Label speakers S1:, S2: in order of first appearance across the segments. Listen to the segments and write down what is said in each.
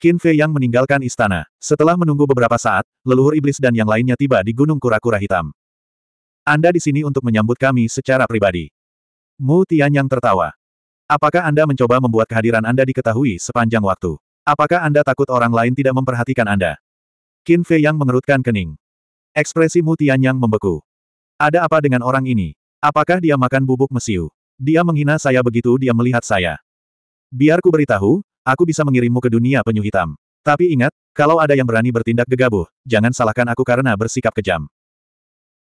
S1: Qin Fei Yang meninggalkan istana. Setelah menunggu beberapa saat, leluhur iblis dan yang lainnya tiba di Gunung Kura-Kura Hitam. Anda di sini untuk menyambut kami secara pribadi. Mu Tian Yang tertawa. Apakah Anda mencoba membuat kehadiran Anda diketahui sepanjang waktu? Apakah Anda takut orang lain tidak memperhatikan Anda? Qin Fei Yang mengerutkan kening. Ekspresi Mu Tian Yang membeku. Ada apa dengan orang ini? Apakah dia makan bubuk mesiu? Dia menghina saya begitu dia melihat saya. Biarku beritahu, aku bisa mengirimmu ke dunia penyu hitam. Tapi ingat, kalau ada yang berani bertindak gegabah, jangan salahkan aku karena bersikap kejam.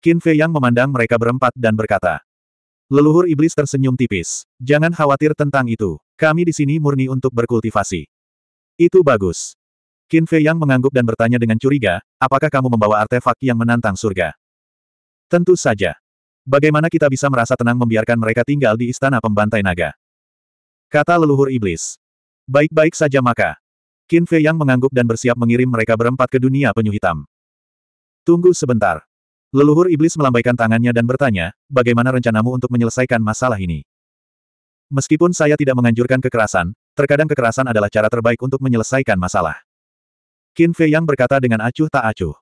S1: Qin Fei Yang memandang mereka berempat dan berkata, Leluhur iblis tersenyum tipis. Jangan khawatir tentang itu. Kami di sini murni untuk berkultivasi. Itu bagus. Qin Fei Yang mengangguk dan bertanya dengan curiga, apakah kamu membawa artefak yang menantang surga? Tentu saja. Bagaimana kita bisa merasa tenang membiarkan mereka tinggal di istana pembantai naga? Kata leluhur iblis. Baik-baik saja maka. Qin Fei Yang mengangguk dan bersiap mengirim mereka berempat ke dunia penyu hitam. Tunggu sebentar. Leluhur iblis melambaikan tangannya dan bertanya, bagaimana rencanamu untuk menyelesaikan masalah ini? Meskipun saya tidak menganjurkan kekerasan, terkadang kekerasan adalah cara terbaik untuk menyelesaikan masalah. Qin Fei Yang berkata dengan acuh tak acuh.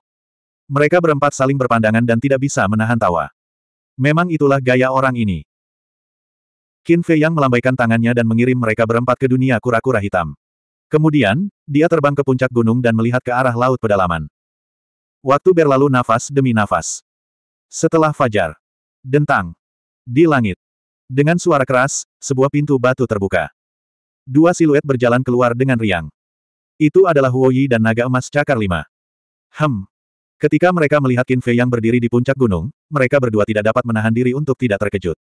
S1: Mereka berempat saling berpandangan dan tidak bisa menahan tawa. Memang itulah gaya orang ini. Qin Fei Yang melambaikan tangannya dan mengirim mereka berempat ke dunia kura-kura hitam. Kemudian, dia terbang ke puncak gunung dan melihat ke arah laut pedalaman. Waktu berlalu nafas demi nafas. Setelah fajar. Dentang. Di langit. Dengan suara keras, sebuah pintu batu terbuka. Dua siluet berjalan keluar dengan riang. Itu adalah Huo Yi dan naga emas cakar lima. Hem. Ketika mereka melihat Qin Fei yang berdiri di puncak gunung, mereka berdua tidak dapat menahan diri untuk tidak terkejut.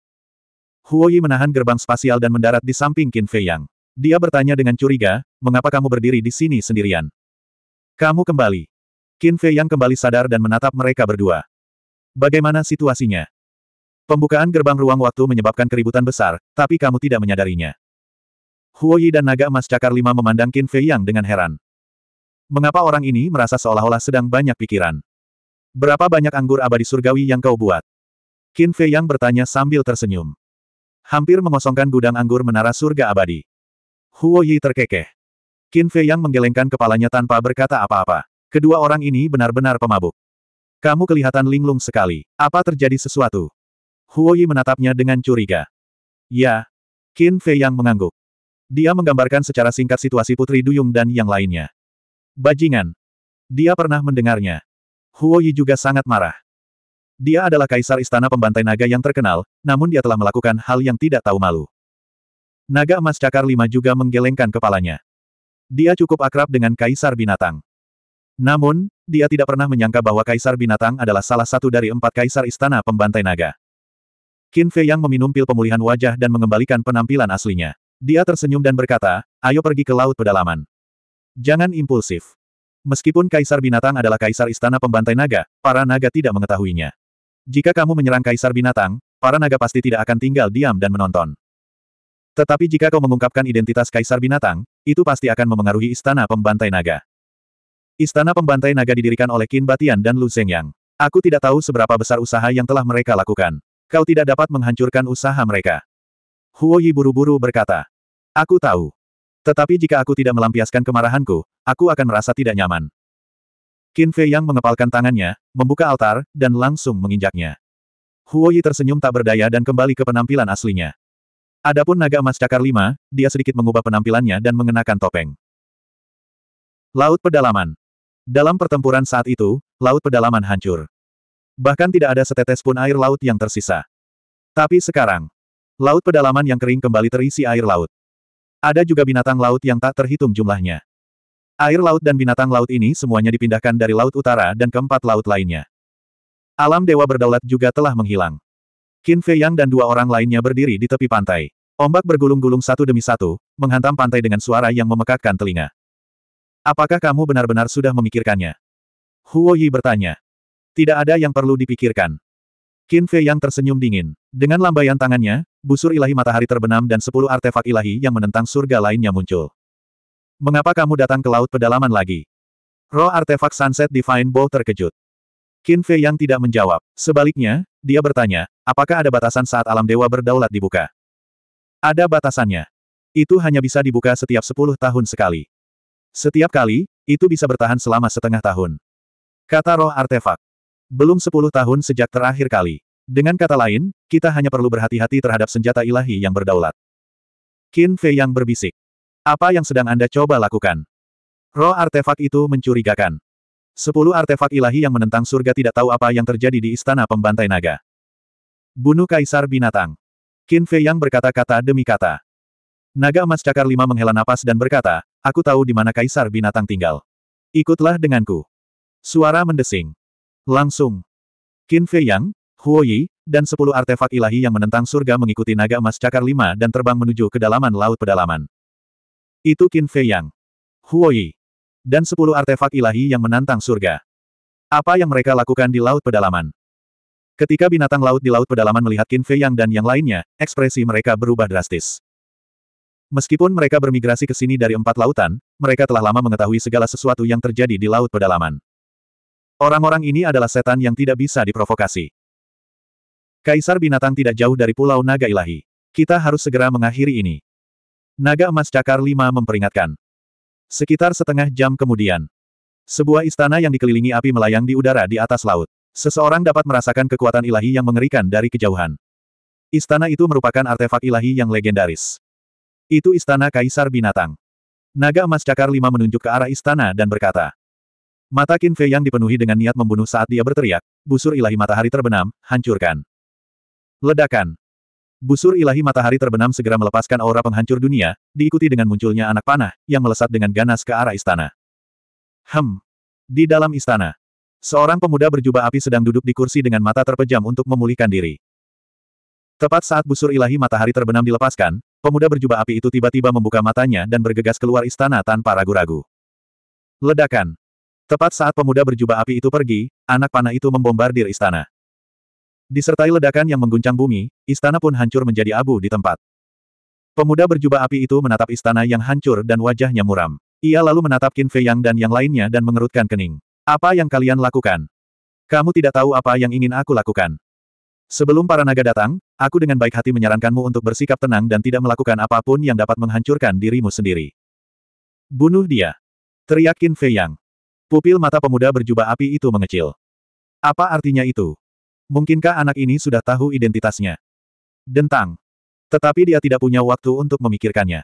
S1: Huoyi menahan gerbang spasial dan mendarat di samping Qin Fei Yang. Dia bertanya dengan curiga, mengapa kamu berdiri di sini sendirian? Kamu kembali. Qin Fei Yang kembali sadar dan menatap mereka berdua. Bagaimana situasinya? Pembukaan gerbang ruang waktu menyebabkan keributan besar, tapi kamu tidak menyadarinya. Huoyi dan naga emas cakar lima memandang Qin Fei Yang dengan heran. Mengapa orang ini merasa seolah-olah sedang banyak pikiran? Berapa banyak anggur abadi surgawi yang kau buat? Qin Fei Yang bertanya sambil tersenyum. Hampir mengosongkan gudang anggur menara surga abadi. Huo Yi terkekeh. Qin Fei Yang menggelengkan kepalanya tanpa berkata apa-apa. Kedua orang ini benar-benar pemabuk. Kamu kelihatan linglung sekali. Apa terjadi sesuatu? Huo Yi menatapnya dengan curiga. Ya. Qin Fei Yang mengangguk. Dia menggambarkan secara singkat situasi Putri Duyung dan yang lainnya. Bajingan. Dia pernah mendengarnya. Huo Yi juga sangat marah. Dia adalah kaisar istana pembantai naga yang terkenal, namun dia telah melakukan hal yang tidak tahu malu. Naga emas cakar lima juga menggelengkan kepalanya. Dia cukup akrab dengan kaisar binatang. Namun, dia tidak pernah menyangka bahwa kaisar binatang adalah salah satu dari empat kaisar istana pembantai naga. Qin Fei yang meminum pil pemulihan wajah dan mengembalikan penampilan aslinya. Dia tersenyum dan berkata, ayo pergi ke laut pedalaman. Jangan impulsif. Meskipun kaisar binatang adalah kaisar istana pembantai naga, para naga tidak mengetahuinya. Jika kamu menyerang kaisar binatang, para naga pasti tidak akan tinggal diam dan menonton. Tetapi jika kau mengungkapkan identitas kaisar binatang, itu pasti akan memengaruhi istana pembantai naga. Istana pembantai naga didirikan oleh Qin Batian dan Lu Zhengyang. Aku tidak tahu seberapa besar usaha yang telah mereka lakukan. Kau tidak dapat menghancurkan usaha mereka. Huo Yi buru-buru berkata. Aku tahu. Tetapi jika aku tidak melampiaskan kemarahanku, aku akan merasa tidak nyaman. Qin Fei yang mengepalkan tangannya, membuka altar, dan langsung menginjaknya. Huo Yi tersenyum tak berdaya dan kembali ke penampilan aslinya. Adapun naga emas cakar lima, dia sedikit mengubah penampilannya dan mengenakan topeng. Laut Pedalaman Dalam pertempuran saat itu, Laut Pedalaman hancur. Bahkan tidak ada setetes pun air laut yang tersisa. Tapi sekarang, Laut Pedalaman yang kering kembali terisi air laut. Ada juga binatang laut yang tak terhitung jumlahnya. Air laut dan binatang laut ini semuanya dipindahkan dari Laut Utara dan keempat laut lainnya. Alam dewa berdaulat juga telah menghilang. Qin Fei Yang dan dua orang lainnya berdiri di tepi pantai. Ombak bergulung-gulung satu demi satu, menghantam pantai dengan suara yang memekakkan telinga. Apakah kamu benar-benar sudah memikirkannya? Huo Yi bertanya. Tidak ada yang perlu dipikirkan. Qin Fei Yang tersenyum dingin. Dengan lambaian tangannya, busur ilahi matahari terbenam dan sepuluh artefak ilahi yang menentang surga lainnya muncul. Mengapa kamu datang ke laut pedalaman lagi? Roh artefak Sunset Divine Bow terkejut. Qin Fei yang tidak menjawab. Sebaliknya, dia bertanya, apakah ada batasan saat alam dewa berdaulat dibuka? Ada batasannya. Itu hanya bisa dibuka setiap sepuluh tahun sekali. Setiap kali, itu bisa bertahan selama setengah tahun. Kata roh artefak. Belum sepuluh tahun sejak terakhir kali. Dengan kata lain, kita hanya perlu berhati-hati terhadap senjata ilahi yang berdaulat. Qin Fei yang berbisik. Apa yang sedang Anda coba lakukan? Roh artefak itu mencurigakan. Sepuluh artefak ilahi yang menentang surga tidak tahu apa yang terjadi di istana pembantai naga. Bunuh kaisar binatang. Qin Fei Yang berkata kata demi kata. Naga emas cakar lima menghela napas dan berkata, aku tahu di mana kaisar binatang tinggal. Ikutlah denganku. Suara mendesing. Langsung. Qin Fei Yang, Huo Yi, dan sepuluh artefak ilahi yang menentang surga mengikuti naga emas cakar lima dan terbang menuju kedalaman laut pedalaman. Itu Qin Fei Yang. Huoyi. Dan sepuluh artefak ilahi yang menantang surga. Apa yang mereka lakukan di Laut Pedalaman? Ketika binatang laut di Laut Pedalaman melihat Qin Fei Yang dan yang lainnya, ekspresi mereka berubah drastis. Meskipun mereka bermigrasi ke sini dari empat lautan, mereka telah lama mengetahui segala sesuatu yang terjadi di Laut Pedalaman. Orang-orang ini adalah setan yang tidak bisa diprovokasi. Kaisar binatang tidak jauh dari Pulau Naga Ilahi. Kita harus segera mengakhiri ini. Naga Emas Cakar 5 memperingatkan. Sekitar setengah jam kemudian. Sebuah istana yang dikelilingi api melayang di udara di atas laut. Seseorang dapat merasakan kekuatan ilahi yang mengerikan dari kejauhan. Istana itu merupakan artefak ilahi yang legendaris. Itu istana Kaisar Binatang. Naga Emas Cakar 5 menunjuk ke arah istana dan berkata. Mata Qin Fei yang dipenuhi dengan niat membunuh saat dia berteriak, busur ilahi matahari terbenam, hancurkan. Ledakan. Busur ilahi matahari terbenam segera melepaskan aura penghancur dunia, diikuti dengan munculnya anak panah, yang melesat dengan ganas ke arah istana. Hem. Di dalam istana. Seorang pemuda berjubah api sedang duduk di kursi dengan mata terpejam untuk memulihkan diri. Tepat saat busur ilahi matahari terbenam dilepaskan, pemuda berjubah api itu tiba-tiba membuka matanya dan bergegas keluar istana tanpa ragu-ragu. Ledakan. Tepat saat pemuda berjubah api itu pergi, anak panah itu membombardir istana. Disertai ledakan yang mengguncang bumi, istana pun hancur menjadi abu di tempat. Pemuda berjubah api itu menatap istana yang hancur dan wajahnya muram. Ia lalu menatap Qin Fei Yang dan yang lainnya dan mengerutkan kening. Apa yang kalian lakukan? Kamu tidak tahu apa yang ingin aku lakukan. Sebelum para naga datang, aku dengan baik hati menyarankanmu untuk bersikap tenang dan tidak melakukan apapun yang dapat menghancurkan dirimu sendiri. Bunuh dia. Teriak Qin Fei Yang. Pupil mata pemuda berjubah api itu mengecil. Apa artinya itu? Mungkinkah anak ini sudah tahu identitasnya? Dentang. Tetapi dia tidak punya waktu untuk memikirkannya.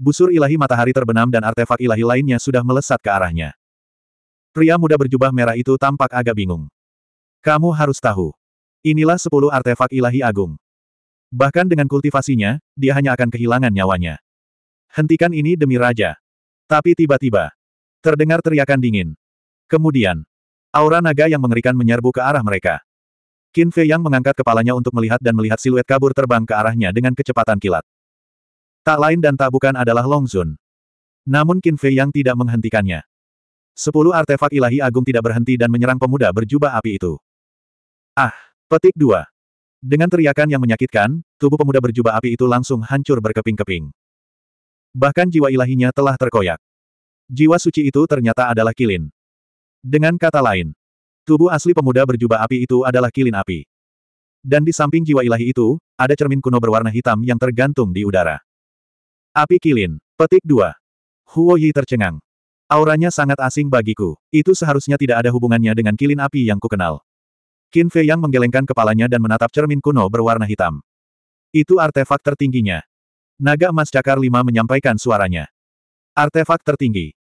S1: Busur ilahi matahari terbenam dan artefak ilahi lainnya sudah melesat ke arahnya. Pria muda berjubah merah itu tampak agak bingung. Kamu harus tahu. Inilah sepuluh artefak ilahi agung. Bahkan dengan kultivasinya, dia hanya akan kehilangan nyawanya. Hentikan ini demi raja. Tapi tiba-tiba, terdengar teriakan dingin. Kemudian, aura naga yang mengerikan menyerbu ke arah mereka. Qin Fei Yang mengangkat kepalanya untuk melihat dan melihat siluet kabur terbang ke arahnya dengan kecepatan kilat. Tak lain dan tak bukan adalah Long Zun. Namun Qin Fei Yang tidak menghentikannya. Sepuluh artefak ilahi agung tidak berhenti dan menyerang pemuda berjubah api itu. Ah! Petik dua. Dengan teriakan yang menyakitkan, tubuh pemuda berjubah api itu langsung hancur berkeping-keping. Bahkan jiwa ilahinya telah terkoyak. Jiwa suci itu ternyata adalah Kilin. Dengan kata lain, Tubuh asli pemuda berjubah api itu adalah kilin api. Dan di samping jiwa ilahi itu, ada cermin kuno berwarna hitam yang tergantung di udara. Api kilin. Petik 2. Huo Yi tercengang. Auranya sangat asing bagiku. Itu seharusnya tidak ada hubungannya dengan kilin api yang kukenal. Qin Fei yang menggelengkan kepalanya dan menatap cermin kuno berwarna hitam. Itu artefak tertingginya. Naga emas cakar lima menyampaikan suaranya. Artefak tertinggi.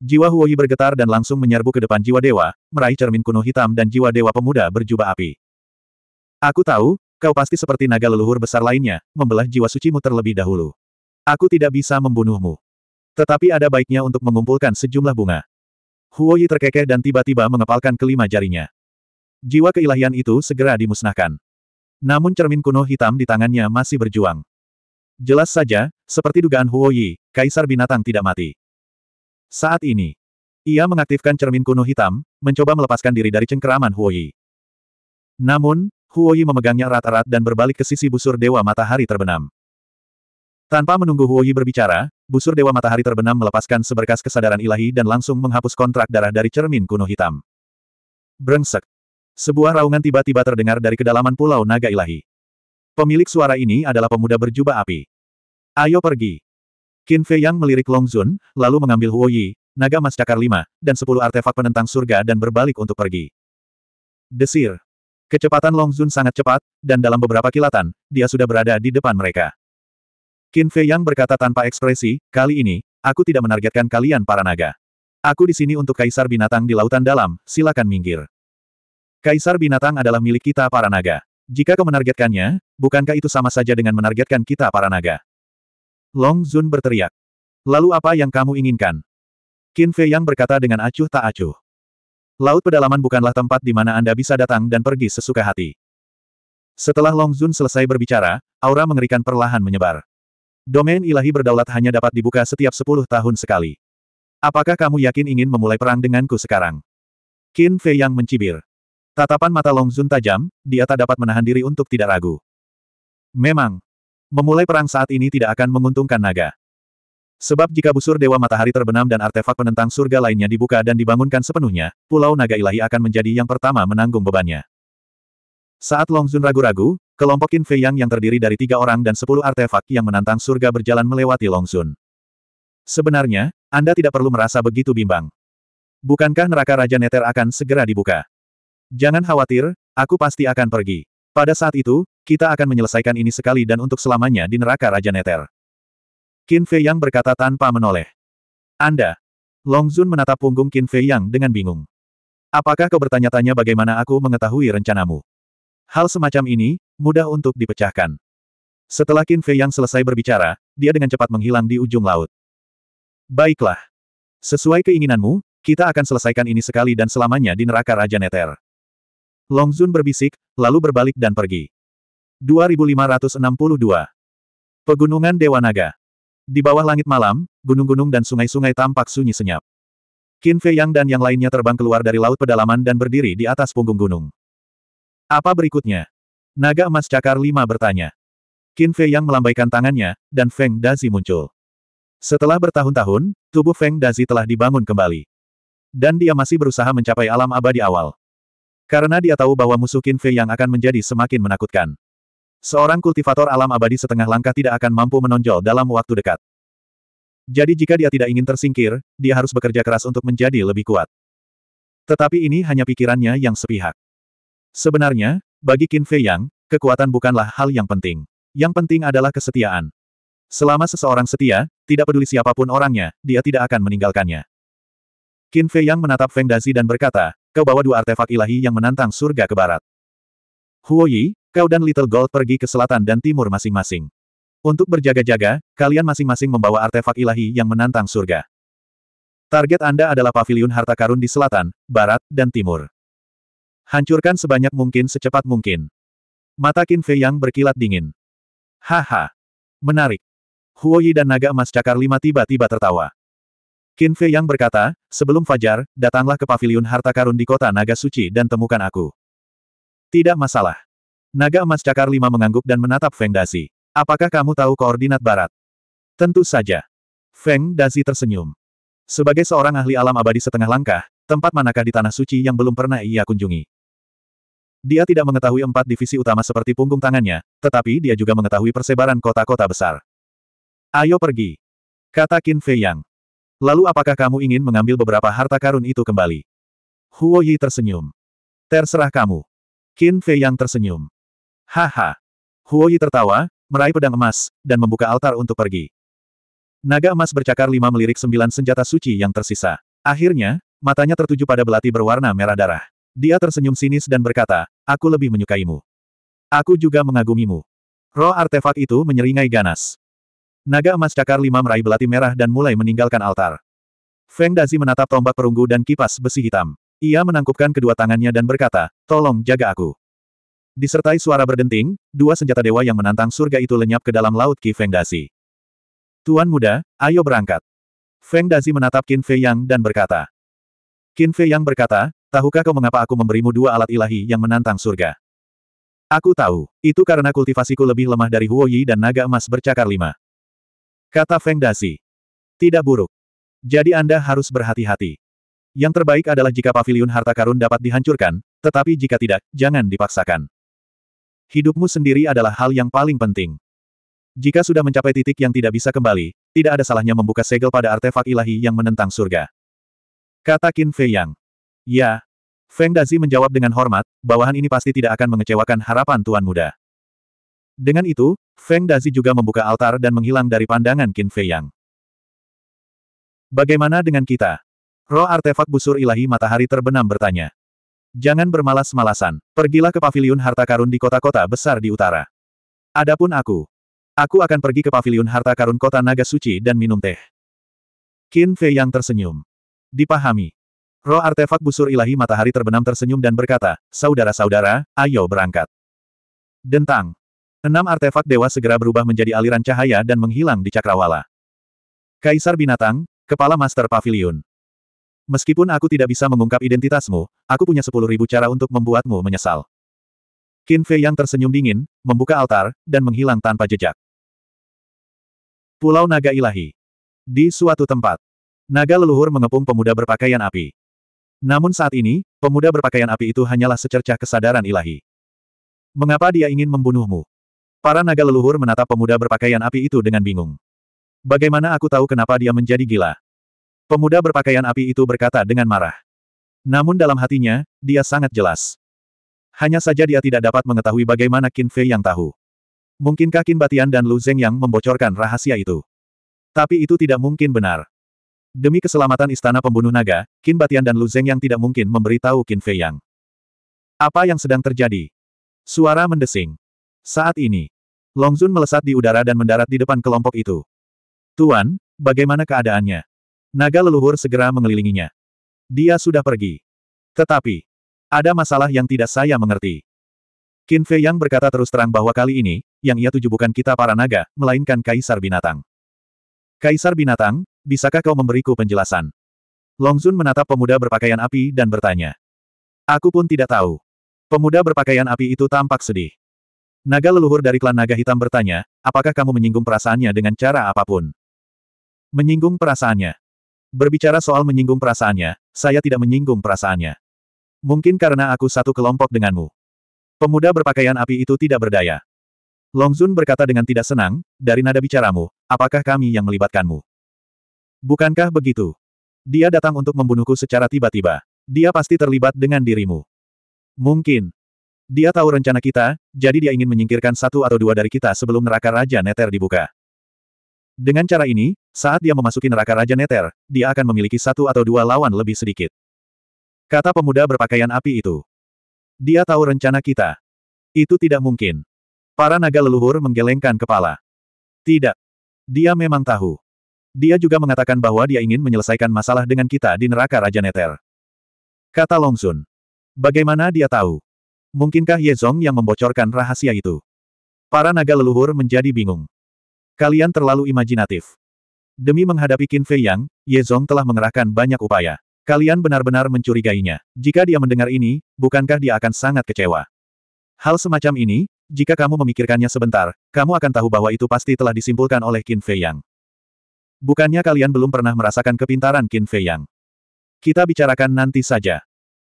S1: Jiwa Huoyi bergetar dan langsung menyerbu ke depan jiwa dewa, meraih cermin kuno hitam dan jiwa dewa pemuda berjubah api. Aku tahu, kau pasti seperti naga leluhur besar lainnya, membelah jiwa sucimu terlebih dahulu. Aku tidak bisa membunuhmu. Tetapi ada baiknya untuk mengumpulkan sejumlah bunga. Huoyi terkekeh dan tiba-tiba mengepalkan kelima jarinya. Jiwa keilahian itu segera dimusnahkan. Namun cermin kuno hitam di tangannya masih berjuang. Jelas saja, seperti dugaan Huoyi, kaisar binatang tidak mati. Saat ini, ia mengaktifkan cermin kuno hitam, mencoba melepaskan diri dari cengkeraman Huoyi. Namun, Huoyi memegangnya erat-erat dan berbalik ke sisi busur Dewa Matahari terbenam. Tanpa menunggu Huoyi berbicara, busur Dewa Matahari terbenam melepaskan seberkas kesadaran ilahi dan langsung menghapus kontrak darah dari cermin kuno hitam. Brengsek. Sebuah raungan tiba-tiba terdengar dari kedalaman pulau naga ilahi. Pemilik suara ini adalah pemuda berjubah api. Ayo pergi. Qin Fei Yang melirik Long Zun, lalu mengambil Huo Yi, naga mas cakar lima, dan sepuluh artefak penentang surga dan berbalik untuk pergi. Desir. Kecepatan Long Zun sangat cepat, dan dalam beberapa kilatan, dia sudah berada di depan mereka. Qin Fei Yang berkata tanpa ekspresi, kali ini, aku tidak menargetkan kalian para naga. Aku di sini untuk kaisar binatang di lautan dalam, silakan minggir. Kaisar binatang adalah milik kita para naga. Jika kau menargetkannya, bukankah itu sama saja dengan menargetkan kita para naga? Long Zun berteriak. Lalu apa yang kamu inginkan? Qin Fei Yang berkata dengan acuh tak acuh. Laut pedalaman bukanlah tempat di mana Anda bisa datang dan pergi sesuka hati. Setelah Long Zun selesai berbicara, aura mengerikan perlahan menyebar. Domain ilahi berdaulat hanya dapat dibuka setiap sepuluh tahun sekali. Apakah kamu yakin ingin memulai perang denganku sekarang? Qin Fei Yang mencibir. Tatapan mata Long Zun tajam, dia tak dapat menahan diri untuk tidak ragu. Memang, Memulai perang saat ini tidak akan menguntungkan naga. Sebab jika busur Dewa Matahari terbenam dan artefak penentang surga lainnya dibuka dan dibangunkan sepenuhnya, Pulau Naga Ilahi akan menjadi yang pertama menanggung bebannya. Saat Longzun ragu-ragu, kelompok Qin Fei Yang yang terdiri dari tiga orang dan sepuluh artefak yang menantang surga berjalan melewati Longzun. Sebenarnya, Anda tidak perlu merasa begitu bimbang. Bukankah neraka Raja Neter akan segera dibuka? Jangan khawatir, aku pasti akan pergi. Pada saat itu, kita akan menyelesaikan ini sekali dan untuk selamanya di neraka Raja Neter. Qin Fei Yang berkata tanpa menoleh. Anda. Long Zun menatap punggung Qin Fei Yang dengan bingung. Apakah kau bertanya-tanya bagaimana aku mengetahui rencanamu? Hal semacam ini, mudah untuk dipecahkan. Setelah Qin Fei Yang selesai berbicara, dia dengan cepat menghilang di ujung laut. Baiklah. Sesuai keinginanmu, kita akan selesaikan ini sekali dan selamanya di neraka Raja Neter. Long Zun berbisik, lalu berbalik dan pergi. 2562. Pegunungan Dewa Naga. Di bawah langit malam, gunung-gunung dan sungai-sungai tampak sunyi senyap. Qin Fei Yang dan yang lainnya terbang keluar dari laut pedalaman dan berdiri di atas punggung gunung. Apa berikutnya? Naga emas cakar lima bertanya. Qin Fei Yang melambaikan tangannya, dan Feng Dazi muncul. Setelah bertahun-tahun, tubuh Feng Dazi telah dibangun kembali. Dan dia masih berusaha mencapai alam abadi awal. Karena dia tahu bahwa musuh Qin Fei Yang akan menjadi semakin menakutkan. Seorang kultivator alam abadi setengah langkah tidak akan mampu menonjol dalam waktu dekat. Jadi jika dia tidak ingin tersingkir, dia harus bekerja keras untuk menjadi lebih kuat. Tetapi ini hanya pikirannya yang sepihak. Sebenarnya, bagi Qin Fei Yang, kekuatan bukanlah hal yang penting. Yang penting adalah kesetiaan. Selama seseorang setia, tidak peduli siapapun orangnya, dia tidak akan meninggalkannya. Qin Fei Yang menatap Feng Dazi dan berkata, kau bawa dua artefak ilahi yang menantang surga ke barat. Huo Yi, Kau dan Little Gold pergi ke selatan dan timur masing-masing. Untuk berjaga-jaga, kalian masing-masing membawa artefak ilahi yang menantang surga. Target Anda adalah paviliun harta karun di selatan, barat, dan timur. Hancurkan sebanyak mungkin secepat mungkin. Mata Qin Fei yang berkilat dingin. Haha. Menarik. Huoyi dan naga emas cakar lima tiba-tiba tertawa. Qin Fei yang berkata, sebelum fajar, datanglah ke paviliun harta karun di kota naga suci dan temukan aku. Tidak masalah. Naga emas cakar lima mengangguk dan menatap Feng Dasi. Apakah kamu tahu koordinat barat? Tentu saja. Feng Dasi tersenyum. Sebagai seorang ahli alam abadi setengah langkah, tempat manakah di Tanah Suci yang belum pernah ia kunjungi? Dia tidak mengetahui empat divisi utama seperti punggung tangannya, tetapi dia juga mengetahui persebaran kota-kota besar. Ayo pergi. Kata Qin Fei Yang. Lalu apakah kamu ingin mengambil beberapa harta karun itu kembali? Huo Yi tersenyum. Terserah kamu. Qin Fei Yang tersenyum. Haha. Huoyi tertawa, meraih pedang emas, dan membuka altar untuk pergi. Naga emas bercakar lima melirik sembilan senjata suci yang tersisa. Akhirnya, matanya tertuju pada belati berwarna merah darah. Dia tersenyum sinis dan berkata, aku lebih menyukaimu. Aku juga mengagumimu. Roh artefak itu menyeringai ganas. Naga emas cakar lima meraih belati merah dan mulai meninggalkan altar. Feng Dazi menatap tombak perunggu dan kipas besi hitam. Ia menangkupkan kedua tangannya dan berkata, tolong jaga aku. Disertai suara berdenting, dua senjata dewa yang menantang surga itu lenyap ke dalam laut Ki Feng Dazi. Tuan muda, ayo berangkat. Feng Dazi menatap Qin Fei Yang dan berkata. Qin Fei Yang berkata, tahukah kau mengapa aku memberimu dua alat ilahi yang menantang surga? Aku tahu, itu karena kultivasiku lebih lemah dari Huoyi dan naga emas bercakar lima. Kata Feng Dazi. Tidak buruk. Jadi Anda harus berhati-hati. Yang terbaik adalah jika pavilion harta karun dapat dihancurkan, tetapi jika tidak, jangan dipaksakan. Hidupmu sendiri adalah hal yang paling penting. Jika sudah mencapai titik yang tidak bisa kembali, tidak ada salahnya membuka segel pada artefak ilahi yang menentang surga. Kata Qin Fei Yang. Ya. Feng Dazi menjawab dengan hormat, bawahan ini pasti tidak akan mengecewakan harapan Tuan Muda. Dengan itu, Feng Dazi juga membuka altar dan menghilang dari pandangan Qin Fei Yang. Bagaimana dengan kita? Roh artefak busur ilahi matahari terbenam bertanya. Jangan bermalas-malasan. Pergilah ke paviliun harta karun di kota-kota besar di utara. Adapun aku. Aku akan pergi ke paviliun harta karun kota naga suci dan minum teh. Qin Fei yang tersenyum. Dipahami. Roh artefak busur ilahi matahari terbenam tersenyum dan berkata, Saudara-saudara, ayo berangkat. Dentang. Enam artefak dewa segera berubah menjadi aliran cahaya dan menghilang di cakrawala. Kaisar Binatang, Kepala Master Pavilion. Meskipun aku tidak bisa mengungkap identitasmu, aku punya sepuluh ribu cara untuk membuatmu menyesal. Qin Fei yang tersenyum dingin, membuka altar, dan menghilang tanpa jejak. Pulau Naga Ilahi. Di suatu tempat, naga leluhur mengepung pemuda berpakaian api. Namun saat ini, pemuda berpakaian api itu hanyalah secercah kesadaran ilahi. Mengapa dia ingin membunuhmu? Para naga leluhur menatap pemuda berpakaian api itu dengan bingung. Bagaimana aku tahu kenapa dia menjadi gila? Pemuda berpakaian api itu berkata dengan marah. Namun dalam hatinya, dia sangat jelas. Hanya saja dia tidak dapat mengetahui bagaimana Qin Fei yang tahu. Mungkinkah Qin Batian dan Lu Zeng yang membocorkan rahasia itu? Tapi itu tidak mungkin benar. Demi keselamatan istana pembunuh naga, Qin Batian dan Lu Zeng yang tidak mungkin memberitahu Qin Fei yang. Apa yang sedang terjadi? Suara mendesing. Saat ini, Long Zun melesat di udara dan mendarat di depan kelompok itu. Tuan, bagaimana keadaannya? Naga leluhur segera mengelilinginya. Dia sudah pergi. Tetapi, ada masalah yang tidak saya mengerti. Qin Fei Yang berkata terus terang bahwa kali ini, yang ia tuju bukan kita para naga, melainkan Kaisar Binatang. Kaisar Binatang, bisakah kau memberiku penjelasan? Longzun menatap pemuda berpakaian api dan bertanya. Aku pun tidak tahu. Pemuda berpakaian api itu tampak sedih. Naga leluhur dari klan naga hitam bertanya, apakah kamu menyinggung perasaannya dengan cara apapun? Menyinggung perasaannya. Berbicara soal menyinggung perasaannya, saya tidak menyinggung perasaannya. Mungkin karena aku satu kelompok denganmu. Pemuda berpakaian api itu tidak berdaya. Longzun berkata dengan tidak senang, dari nada bicaramu, apakah kami yang melibatkanmu? Bukankah begitu? Dia datang untuk membunuhku secara tiba-tiba. Dia pasti terlibat dengan dirimu. Mungkin. Dia tahu rencana kita, jadi dia ingin menyingkirkan satu atau dua dari kita sebelum neraka Raja Neter dibuka. Dengan cara ini, saat dia memasuki neraka Raja Neter, dia akan memiliki satu atau dua lawan lebih sedikit. Kata pemuda berpakaian api itu. Dia tahu rencana kita. Itu tidak mungkin. Para naga leluhur menggelengkan kepala. Tidak. Dia memang tahu. Dia juga mengatakan bahwa dia ingin menyelesaikan masalah dengan kita di neraka Raja Neter. Kata Longsun. Bagaimana dia tahu? Mungkinkah Ye Zong yang membocorkan rahasia itu? Para naga leluhur menjadi bingung. Kalian terlalu imajinatif. Demi menghadapi Qin Fei Yang, Ye Zhong telah mengerahkan banyak upaya. Kalian benar-benar mencurigainya. Jika dia mendengar ini, bukankah dia akan sangat kecewa? Hal semacam ini, jika kamu memikirkannya sebentar, kamu akan tahu bahwa itu pasti telah disimpulkan oleh Qin Fei Yang. Bukannya kalian belum pernah merasakan kepintaran Qin Fei Yang. Kita bicarakan nanti saja.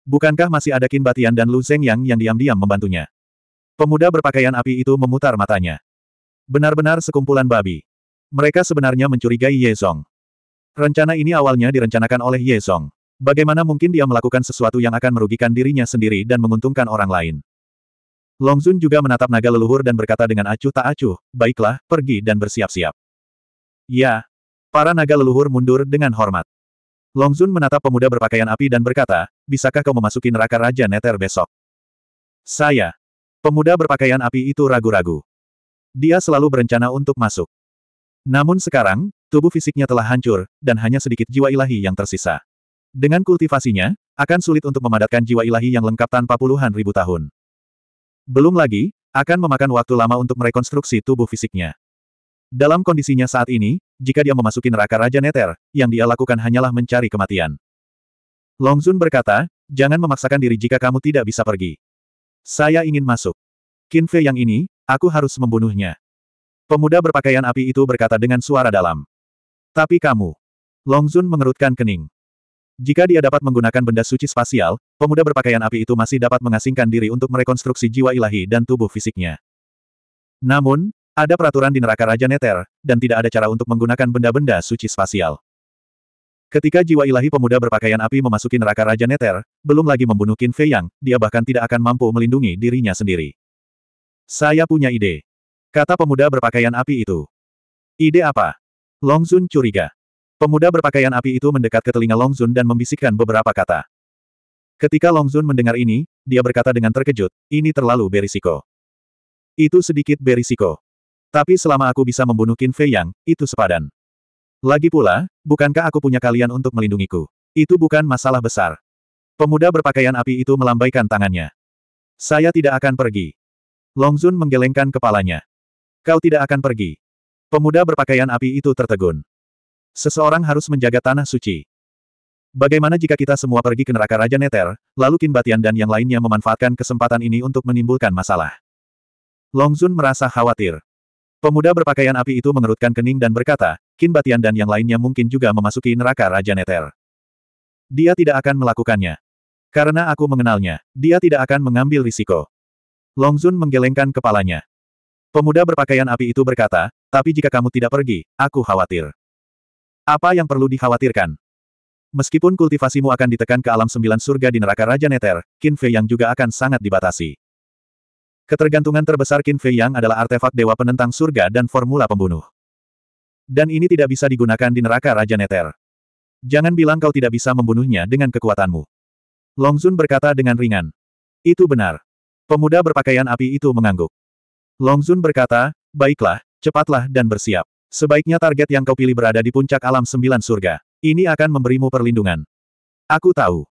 S1: Bukankah masih ada Qin Batian dan Lu Zeng Yang yang diam-diam membantunya? Pemuda berpakaian api itu memutar matanya. Benar-benar sekumpulan babi. Mereka sebenarnya mencurigai Ye Zong. Rencana ini awalnya direncanakan oleh Ye Zong. Bagaimana mungkin dia melakukan sesuatu yang akan merugikan dirinya sendiri dan menguntungkan orang lain? Long Zun juga menatap naga leluhur dan berkata dengan acuh tak acuh, baiklah, pergi dan bersiap-siap. Ya. Para naga leluhur mundur dengan hormat. Long Zun menatap pemuda berpakaian api dan berkata, bisakah kau memasuki neraka Raja Neter besok? Saya. Pemuda berpakaian api itu ragu-ragu. Dia selalu berencana untuk masuk. Namun sekarang, tubuh fisiknya telah hancur, dan hanya sedikit jiwa ilahi yang tersisa. Dengan kultivasinya, akan sulit untuk memadatkan jiwa ilahi yang lengkap tanpa puluhan ribu tahun. Belum lagi, akan memakan waktu lama untuk merekonstruksi tubuh fisiknya. Dalam kondisinya saat ini, jika dia memasuki neraka Raja Neter, yang dia lakukan hanyalah mencari kematian. Longzun berkata, jangan memaksakan diri jika kamu tidak bisa pergi. Saya ingin masuk. Kinfe yang ini, aku harus membunuhnya. Pemuda berpakaian api itu berkata dengan suara dalam. Tapi kamu. Longzun mengerutkan kening. Jika dia dapat menggunakan benda suci spasial, pemuda berpakaian api itu masih dapat mengasingkan diri untuk merekonstruksi jiwa ilahi dan tubuh fisiknya. Namun, ada peraturan di neraka Raja Neter, dan tidak ada cara untuk menggunakan benda-benda suci spasial. Ketika jiwa ilahi pemuda berpakaian api memasuki neraka Raja Neter, belum lagi membunuh Qin Fei Yang, dia bahkan tidak akan mampu melindungi dirinya sendiri. Saya punya ide. Kata pemuda berpakaian api itu. Ide apa? Long Zun curiga. Pemuda berpakaian api itu mendekat ke telinga Long Zun dan membisikkan beberapa kata. Ketika Long Zun mendengar ini, dia berkata dengan terkejut, ini terlalu berisiko. Itu sedikit berisiko. Tapi selama aku bisa membunuh Qin Fei Yang, itu sepadan. Lagi pula, bukankah aku punya kalian untuk melindungiku? Itu bukan masalah besar. Pemuda berpakaian api itu melambaikan tangannya. Saya tidak akan pergi. Long Zun menggelengkan kepalanya. Kau tidak akan pergi. Pemuda berpakaian api itu tertegun. Seseorang harus menjaga tanah suci. Bagaimana jika kita semua pergi ke neraka Raja Neter, lalu Kinbatian Batian dan yang lainnya memanfaatkan kesempatan ini untuk menimbulkan masalah? Longzun merasa khawatir. Pemuda berpakaian api itu mengerutkan kening dan berkata, Kinbatian Batian dan yang lainnya mungkin juga memasuki neraka Raja Neter. Dia tidak akan melakukannya. Karena aku mengenalnya, dia tidak akan mengambil risiko. Longzun menggelengkan kepalanya. Pemuda berpakaian api itu berkata, tapi jika kamu tidak pergi, aku khawatir. Apa yang perlu dikhawatirkan? Meskipun kultivasimu akan ditekan ke alam sembilan surga di neraka Raja Neter, Qin Fei Yang juga akan sangat dibatasi. Ketergantungan terbesar Qin Fei Yang adalah artefak dewa penentang surga dan formula pembunuh. Dan ini tidak bisa digunakan di neraka Raja Neter. Jangan bilang kau tidak bisa membunuhnya dengan kekuatanmu. Long Zun berkata dengan ringan. Itu benar. Pemuda berpakaian api itu mengangguk. Longzun berkata, baiklah, cepatlah dan bersiap. Sebaiknya target yang kau pilih berada di puncak alam sembilan surga. Ini akan memberimu perlindungan. Aku tahu.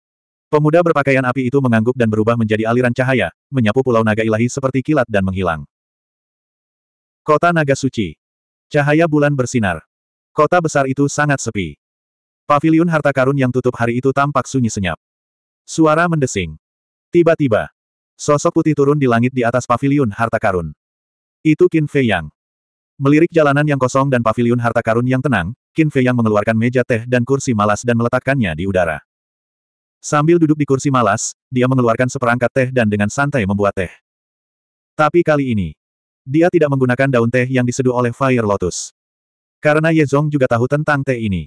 S1: Pemuda berpakaian api itu mengangguk dan berubah menjadi aliran cahaya, menyapu pulau naga ilahi seperti kilat dan menghilang. Kota Naga Suci. Cahaya bulan bersinar. Kota besar itu sangat sepi. Paviliun harta karun yang tutup hari itu tampak sunyi senyap. Suara mendesing. Tiba-tiba, sosok putih turun di langit di atas paviliun harta karun. Itu Qin Fei Yang. Melirik jalanan yang kosong dan paviliun harta karun yang tenang, Qin Fei Yang mengeluarkan meja teh dan kursi malas dan meletakkannya di udara. Sambil duduk di kursi malas, dia mengeluarkan seperangkat teh dan dengan santai membuat teh. Tapi kali ini, dia tidak menggunakan daun teh yang diseduh oleh Fire Lotus. Karena Ye Zong juga tahu tentang teh ini.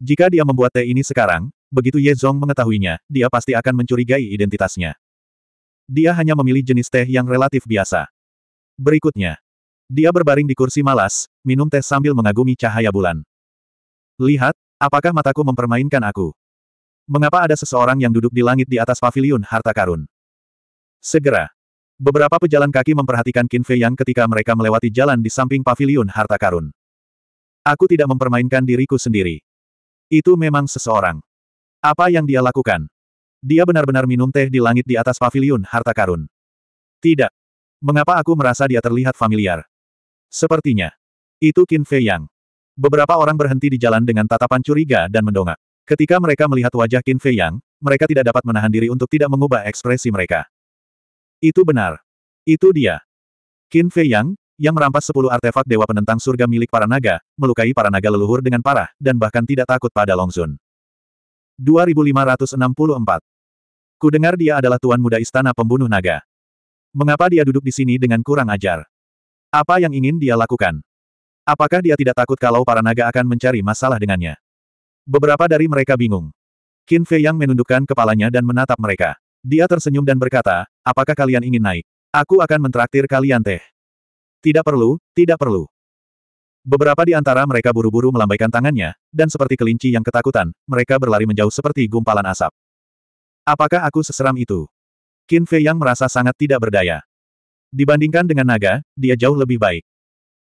S1: Jika dia membuat teh ini sekarang, begitu Ye Zong mengetahuinya, dia pasti akan mencurigai identitasnya. Dia hanya memilih jenis teh yang relatif biasa. Berikutnya. Dia berbaring di kursi malas, minum teh sambil mengagumi cahaya bulan. Lihat, apakah mataku mempermainkan aku? Mengapa ada seseorang yang duduk di langit di atas pavilion harta karun? Segera. Beberapa pejalan kaki memperhatikan Qin Fei Yang ketika mereka melewati jalan di samping pavilion harta karun. Aku tidak mempermainkan diriku sendiri. Itu memang seseorang. Apa yang dia lakukan? Dia benar-benar minum teh di langit di atas pavilion harta karun. Tidak. Mengapa aku merasa dia terlihat familiar? Sepertinya. Itu Qin Fei Yang. Beberapa orang berhenti di jalan dengan tatapan curiga dan mendongak. Ketika mereka melihat wajah Qin Fei Yang, mereka tidak dapat menahan diri untuk tidak mengubah ekspresi mereka. Itu benar. Itu dia. Qin Fei Yang, yang merampas sepuluh artefak Dewa Penentang Surga milik para naga, melukai para naga leluhur dengan parah, dan bahkan tidak takut pada Longzun. 2564 Kudengar dia adalah tuan muda istana pembunuh naga. Mengapa dia duduk di sini dengan kurang ajar? Apa yang ingin dia lakukan? Apakah dia tidak takut kalau para naga akan mencari masalah dengannya? Beberapa dari mereka bingung. Qin Fei Yang menundukkan kepalanya dan menatap mereka. Dia tersenyum dan berkata, apakah kalian ingin naik? Aku akan mentraktir kalian teh. Tidak perlu, tidak perlu. Beberapa di antara mereka buru-buru melambaikan tangannya, dan seperti kelinci yang ketakutan, mereka berlari menjauh seperti gumpalan asap. Apakah aku seseram itu? Qin Fei yang merasa sangat tidak berdaya. Dibandingkan dengan naga, dia jauh lebih baik.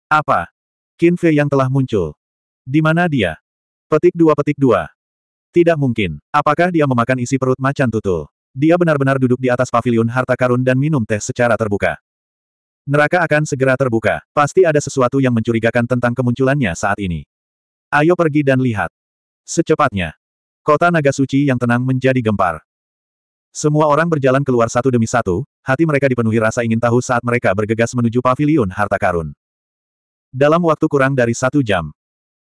S1: Apa? Qin Fei yang telah muncul. Di mana dia? Petik dua petik dua. Tidak mungkin. Apakah dia memakan isi perut macan tutul? Dia benar-benar duduk di atas pavilion harta karun dan minum teh secara terbuka. Neraka akan segera terbuka. Pasti ada sesuatu yang mencurigakan tentang kemunculannya saat ini. Ayo pergi dan lihat. Secepatnya. Kota naga suci yang tenang menjadi gempar. Semua orang berjalan keluar satu demi satu, hati mereka dipenuhi rasa ingin tahu saat mereka bergegas menuju pavilion harta karun. Dalam waktu kurang dari satu jam,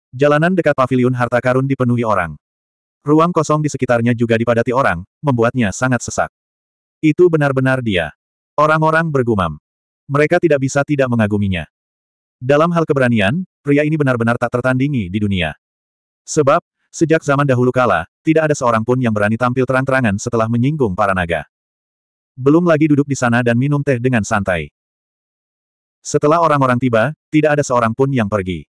S1: jalanan dekat pavilion harta karun dipenuhi orang. Ruang kosong di sekitarnya juga dipadati orang, membuatnya sangat sesak. Itu benar-benar dia. Orang-orang bergumam. Mereka tidak bisa tidak mengaguminya. Dalam hal keberanian, pria ini benar-benar tak tertandingi di dunia. Sebab, sejak zaman dahulu kala, tidak ada seorang pun yang berani tampil terang-terangan setelah menyinggung para naga. Belum lagi duduk di sana dan minum teh dengan santai. Setelah orang-orang tiba, tidak ada seorang pun yang pergi.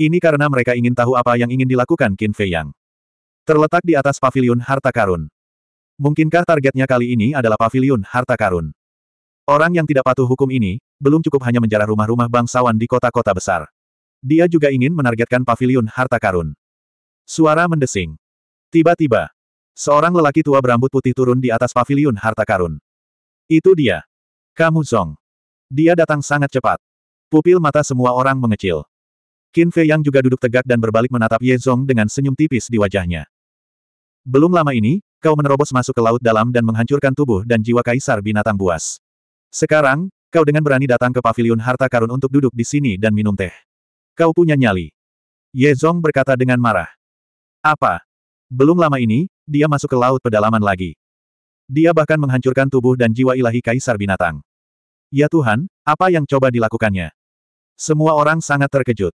S1: Ini karena mereka ingin tahu apa yang ingin dilakukan Qin Fei Yang. Terletak di atas pavilion harta karun. Mungkinkah targetnya kali ini adalah pavilion harta karun? Orang yang tidak patuh hukum ini, belum cukup hanya menjarah rumah-rumah bangsawan di kota-kota besar. Dia juga ingin menargetkan pavilion harta karun. Suara mendesing. Tiba-tiba, seorang lelaki tua berambut putih turun di atas paviliun harta karun. Itu dia. Kamu Zong. Dia datang sangat cepat. Pupil mata semua orang mengecil. Qin Fei Yang juga duduk tegak dan berbalik menatap Ye Zong dengan senyum tipis di wajahnya. Belum lama ini, kau menerobos masuk ke laut dalam dan menghancurkan tubuh dan jiwa kaisar binatang buas. Sekarang, kau dengan berani datang ke paviliun harta karun untuk duduk di sini dan minum teh. Kau punya nyali. Ye Zong berkata dengan marah. Apa? Belum lama ini, dia masuk ke laut pedalaman lagi. Dia bahkan menghancurkan tubuh dan jiwa ilahi Kaisar Binatang. Ya Tuhan, apa yang coba dilakukannya? Semua orang sangat terkejut.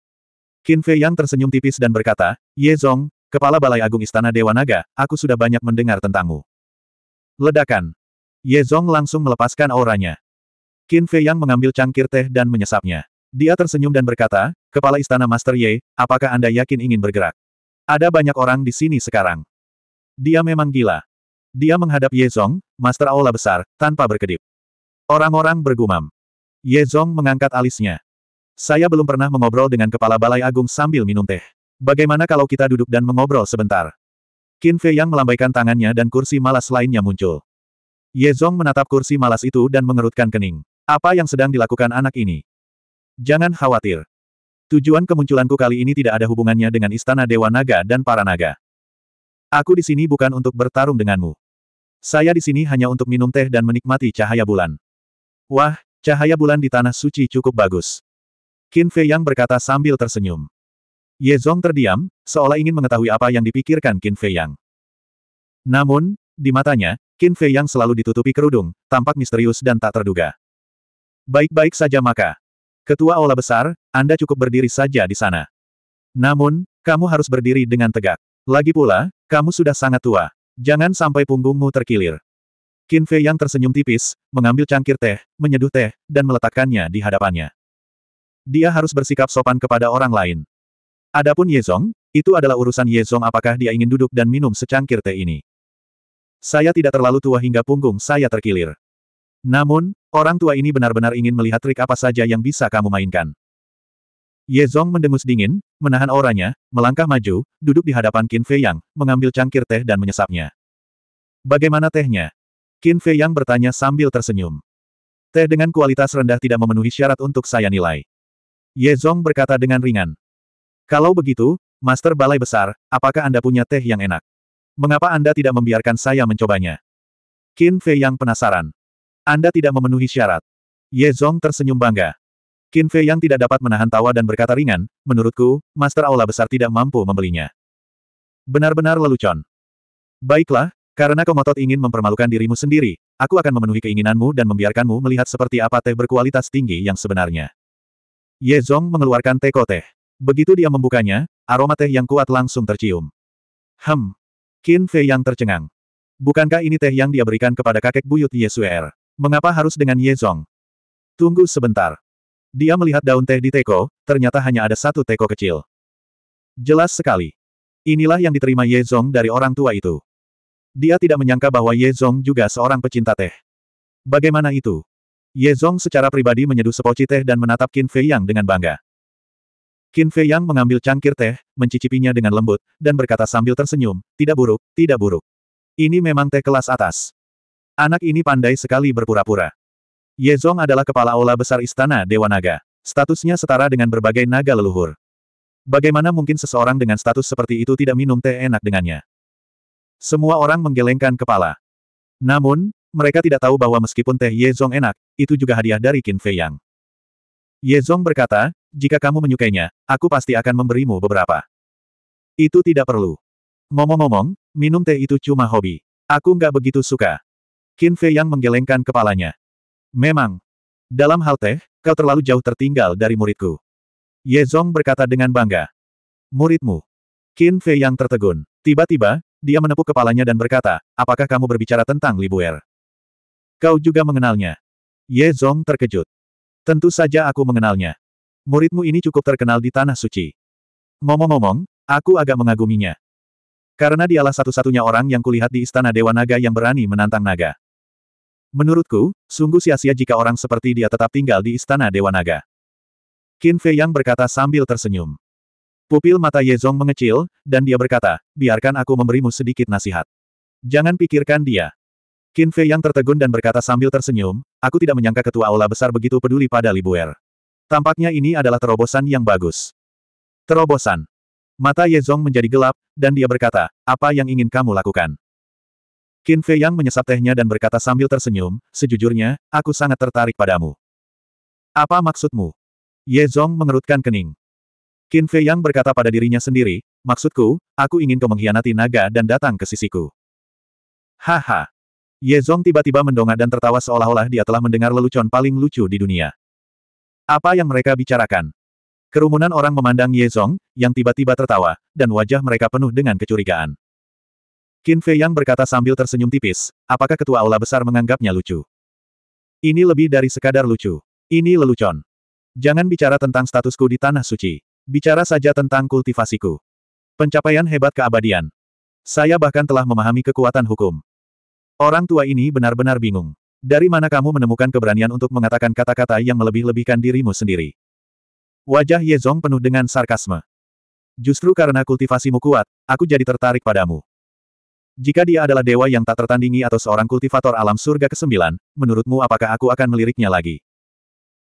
S1: Qin Fei yang tersenyum tipis dan berkata, Ye Zong, Kepala Balai Agung Istana Dewa Naga, aku sudah banyak mendengar tentangmu. Ledakan. Ye Zong langsung melepaskan auranya. Qin Fei Yang mengambil cangkir teh dan menyesapnya. Dia tersenyum dan berkata, Kepala Istana Master Ye, apakah Anda yakin ingin bergerak? Ada banyak orang di sini sekarang. Dia memang gila. Dia menghadap Ye Zong, Master Aula Besar, tanpa berkedip. Orang-orang bergumam. Ye Zong mengangkat alisnya. Saya belum pernah mengobrol dengan kepala balai agung sambil minum teh. Bagaimana kalau kita duduk dan mengobrol sebentar? Qin Fei Yang melambaikan tangannya dan kursi malas lainnya muncul. Ye Zong menatap kursi malas itu dan mengerutkan kening. Apa yang sedang dilakukan anak ini? Jangan khawatir. Tujuan kemunculanku kali ini tidak ada hubungannya dengan Istana Dewa Naga dan para naga. Aku di sini bukan untuk bertarung denganmu. Saya di sini hanya untuk minum teh dan menikmati cahaya bulan. Wah, cahaya bulan di Tanah Suci cukup bagus. Qin Fei Yang berkata sambil tersenyum. Ye Zong terdiam, seolah ingin mengetahui apa yang dipikirkan Qin Fei Yang. Namun, di matanya, Qin Fei Yang selalu ditutupi kerudung, tampak misterius dan tak terduga. Baik-baik saja maka. Ketua Ola Besar, Anda cukup berdiri saja di sana. Namun, kamu harus berdiri dengan tegak. Lagi pula, kamu sudah sangat tua. Jangan sampai punggungmu terkilir. Qin Fei yang tersenyum tipis, mengambil cangkir teh, menyeduh teh, dan meletakkannya di hadapannya. Dia harus bersikap sopan kepada orang lain. Adapun Ye Zong, itu adalah urusan Ye Zong. apakah dia ingin duduk dan minum secangkir teh ini. Saya tidak terlalu tua hingga punggung saya terkilir. Namun, orang tua ini benar-benar ingin melihat trik apa saja yang bisa kamu mainkan. Ye Zong mendengus dingin, menahan auranya, melangkah maju, duduk di hadapan Qin Fei Yang, mengambil cangkir teh dan menyesapnya. Bagaimana tehnya? Qin Fei Yang bertanya sambil tersenyum. Teh dengan kualitas rendah tidak memenuhi syarat untuk saya nilai. Ye Zong berkata dengan ringan. Kalau begitu, Master Balai Besar, apakah Anda punya teh yang enak? Mengapa Anda tidak membiarkan saya mencobanya? Qin Fei Yang penasaran. Anda tidak memenuhi syarat. Ye Zong tersenyum bangga. Qin Fei yang tidak dapat menahan tawa dan berkata ringan, menurutku, Master Aula Besar tidak mampu membelinya. Benar-benar lelucon. Baiklah, karena kau ngotot ingin mempermalukan dirimu sendiri, aku akan memenuhi keinginanmu dan membiarkanmu melihat seperti apa teh berkualitas tinggi yang sebenarnya. Ye Zong mengeluarkan teko teh. Begitu dia membukanya, aroma teh yang kuat langsung tercium. Hem. Qin Fei yang tercengang. Bukankah ini teh yang dia berikan kepada kakek buyut Ye Mengapa harus dengan Ye Zong? Tunggu sebentar. Dia melihat daun teh di teko, ternyata hanya ada satu teko kecil. Jelas sekali. Inilah yang diterima Ye Zong dari orang tua itu. Dia tidak menyangka bahwa Ye Zong juga seorang pecinta teh. Bagaimana itu? Ye Zong secara pribadi menyeduh sepoci teh dan menatap Qin Fei Yang dengan bangga. Qin Fei Yang mengambil cangkir teh, mencicipinya dengan lembut, dan berkata sambil tersenyum, tidak buruk, tidak buruk. Ini memang teh kelas atas. Anak ini pandai sekali berpura-pura. Ye Zong adalah kepala aula besar istana Dewa Naga. Statusnya setara dengan berbagai naga leluhur. Bagaimana mungkin seseorang dengan status seperti itu tidak minum teh enak dengannya? Semua orang menggelengkan kepala. Namun, mereka tidak tahu bahwa meskipun teh Ye Zong enak, itu juga hadiah dari Qin Fei Yang. Ye Zong berkata, jika kamu menyukainya, aku pasti akan memberimu beberapa. Itu tidak perlu. Ngomong-ngomong, minum teh itu cuma hobi. Aku nggak begitu suka. Qin Fei yang menggelengkan kepalanya. Memang. Dalam hal teh, kau terlalu jauh tertinggal dari muridku. Ye Zong berkata dengan bangga. Muridmu. Qin Fei yang tertegun. Tiba-tiba, dia menepuk kepalanya dan berkata, apakah kamu berbicara tentang Libuer? Kau juga mengenalnya. Ye Zong terkejut. Tentu saja aku mengenalnya. Muridmu ini cukup terkenal di Tanah Suci. Ngomong-ngomong, aku agak mengaguminya. Karena dialah satu-satunya orang yang kulihat di Istana Dewa Naga yang berani menantang naga. Menurutku, sungguh sia-sia jika orang seperti dia tetap tinggal di istana Dewa Naga. Qin Fei Yang berkata sambil tersenyum. Pupil mata Ye Yezong mengecil, dan dia berkata, biarkan aku memberimu sedikit nasihat. Jangan pikirkan dia. Qin Fei Yang tertegun dan berkata sambil tersenyum, aku tidak menyangka ketua aula besar begitu peduli pada Li Bu'er. Tampaknya ini adalah terobosan yang bagus. Terobosan. Mata Ye Yezong menjadi gelap, dan dia berkata, apa yang ingin kamu lakukan? Qin Fei Yang menyesap tehnya dan berkata sambil tersenyum, sejujurnya, aku sangat tertarik padamu. Apa maksudmu? Ye Zong mengerutkan kening. Qin Fei Yang berkata pada dirinya sendiri, maksudku, aku ingin kau mengkhianati naga dan datang ke sisiku. Haha. Ye Zong tiba-tiba mendongak dan tertawa seolah-olah dia telah mendengar lelucon paling lucu di dunia. Apa yang mereka bicarakan? Kerumunan orang memandang Ye Zong, yang tiba-tiba tertawa, dan wajah mereka penuh dengan kecurigaan. Qin Fei Yang berkata sambil tersenyum tipis, apakah ketua aula besar menganggapnya lucu? Ini lebih dari sekadar lucu. Ini lelucon. Jangan bicara tentang statusku di Tanah Suci. Bicara saja tentang kultivasiku. Pencapaian hebat keabadian. Saya bahkan telah memahami kekuatan hukum. Orang tua ini benar-benar bingung. Dari mana kamu menemukan keberanian untuk mengatakan kata-kata yang melebih-lebihkan dirimu sendiri? Wajah Ye Zong penuh dengan sarkasme. Justru karena kultivasimu kuat, aku jadi tertarik padamu. Jika dia adalah dewa yang tak tertandingi atau seorang kultivator alam surga ke-9, menurutmu apakah aku akan meliriknya lagi?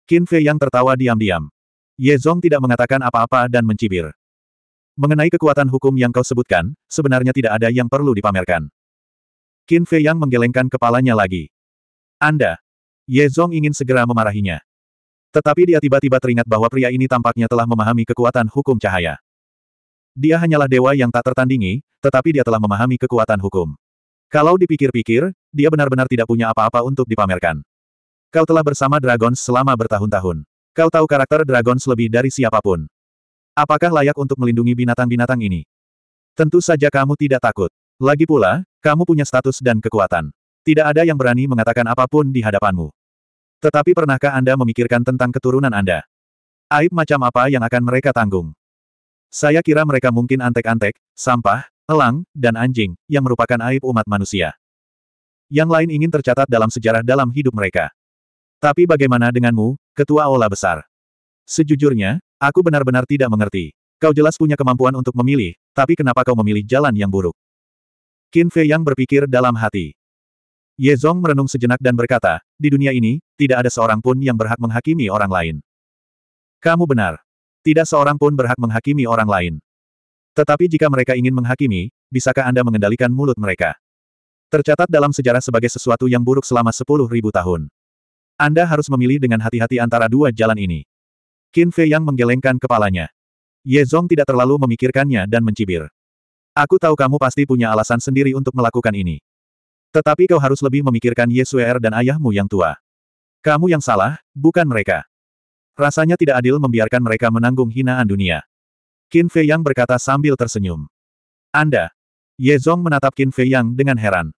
S1: Qin Fei yang tertawa diam-diam. Ye Zong tidak mengatakan apa-apa dan mencibir. Mengenai kekuatan hukum yang kau sebutkan, sebenarnya tidak ada yang perlu dipamerkan. Qin Fei yang menggelengkan kepalanya lagi. Anda. Ye Zong ingin segera memarahinya. Tetapi dia tiba-tiba teringat bahwa pria ini tampaknya telah memahami kekuatan hukum cahaya. Dia hanyalah dewa yang tak tertandingi, tetapi dia telah memahami kekuatan hukum. Kalau dipikir-pikir, dia benar-benar tidak punya apa-apa untuk dipamerkan. Kau telah bersama Dragons selama bertahun-tahun. Kau tahu karakter Dragons lebih dari siapapun. Apakah layak untuk melindungi binatang-binatang ini? Tentu saja kamu tidak takut. Lagi pula, kamu punya status dan kekuatan. Tidak ada yang berani mengatakan apapun di hadapanmu. Tetapi pernahkah Anda memikirkan tentang keturunan Anda? Aib macam apa yang akan mereka tanggung? Saya kira mereka mungkin antek-antek, sampah, elang, dan anjing, yang merupakan aib umat manusia. Yang lain ingin tercatat dalam sejarah dalam hidup mereka. Tapi bagaimana denganmu, Ketua Ola Besar? Sejujurnya, aku benar-benar tidak mengerti. Kau jelas punya kemampuan untuk memilih, tapi kenapa kau memilih jalan yang buruk? Qin Fei yang berpikir dalam hati. Ye Zong merenung sejenak dan berkata, di dunia ini, tidak ada seorang pun yang berhak menghakimi orang lain. Kamu benar. Tidak seorang pun berhak menghakimi orang lain. Tetapi jika mereka ingin menghakimi, bisakah Anda mengendalikan mulut mereka? Tercatat dalam sejarah sebagai sesuatu yang buruk selama sepuluh ribu tahun. Anda harus memilih dengan hati-hati antara dua jalan ini. Qin Fei yang menggelengkan kepalanya. Ye Zong tidak terlalu memikirkannya dan mencibir. Aku tahu kamu pasti punya alasan sendiri untuk melakukan ini. Tetapi kau harus lebih memikirkan Ye Suer er dan ayahmu yang tua. Kamu yang salah, bukan mereka. Rasanya tidak adil membiarkan mereka menanggung hinaan dunia. Qin Fei Yang berkata sambil tersenyum. Anda. Ye Zong menatap Qin Fei Yang dengan heran.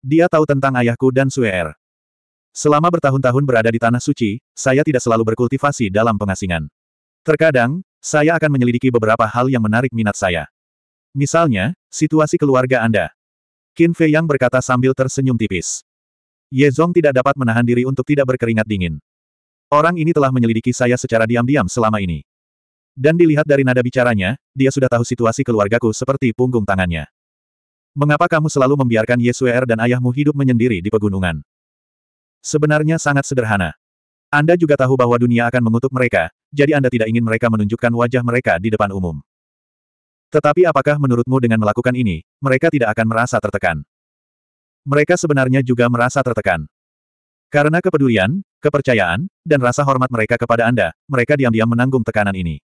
S1: Dia tahu tentang ayahku dan Er. Selama bertahun-tahun berada di Tanah Suci, saya tidak selalu berkultivasi dalam pengasingan. Terkadang, saya akan menyelidiki beberapa hal yang menarik minat saya. Misalnya, situasi keluarga Anda. Qin Fei Yang berkata sambil tersenyum tipis. Ye Zong tidak dapat menahan diri untuk tidak berkeringat dingin. Orang ini telah menyelidiki saya secara diam-diam selama ini. Dan dilihat dari nada bicaranya, dia sudah tahu situasi keluargaku seperti punggung tangannya. Mengapa kamu selalu membiarkan Yesuer dan ayahmu hidup menyendiri di pegunungan? Sebenarnya sangat sederhana. Anda juga tahu bahwa dunia akan mengutuk mereka, jadi Anda tidak ingin mereka menunjukkan wajah mereka di depan umum. Tetapi apakah menurutmu dengan melakukan ini, mereka tidak akan merasa tertekan? Mereka sebenarnya juga merasa tertekan. Karena kepedulian, kepercayaan, dan rasa hormat mereka kepada Anda, mereka diam-diam menanggung tekanan ini.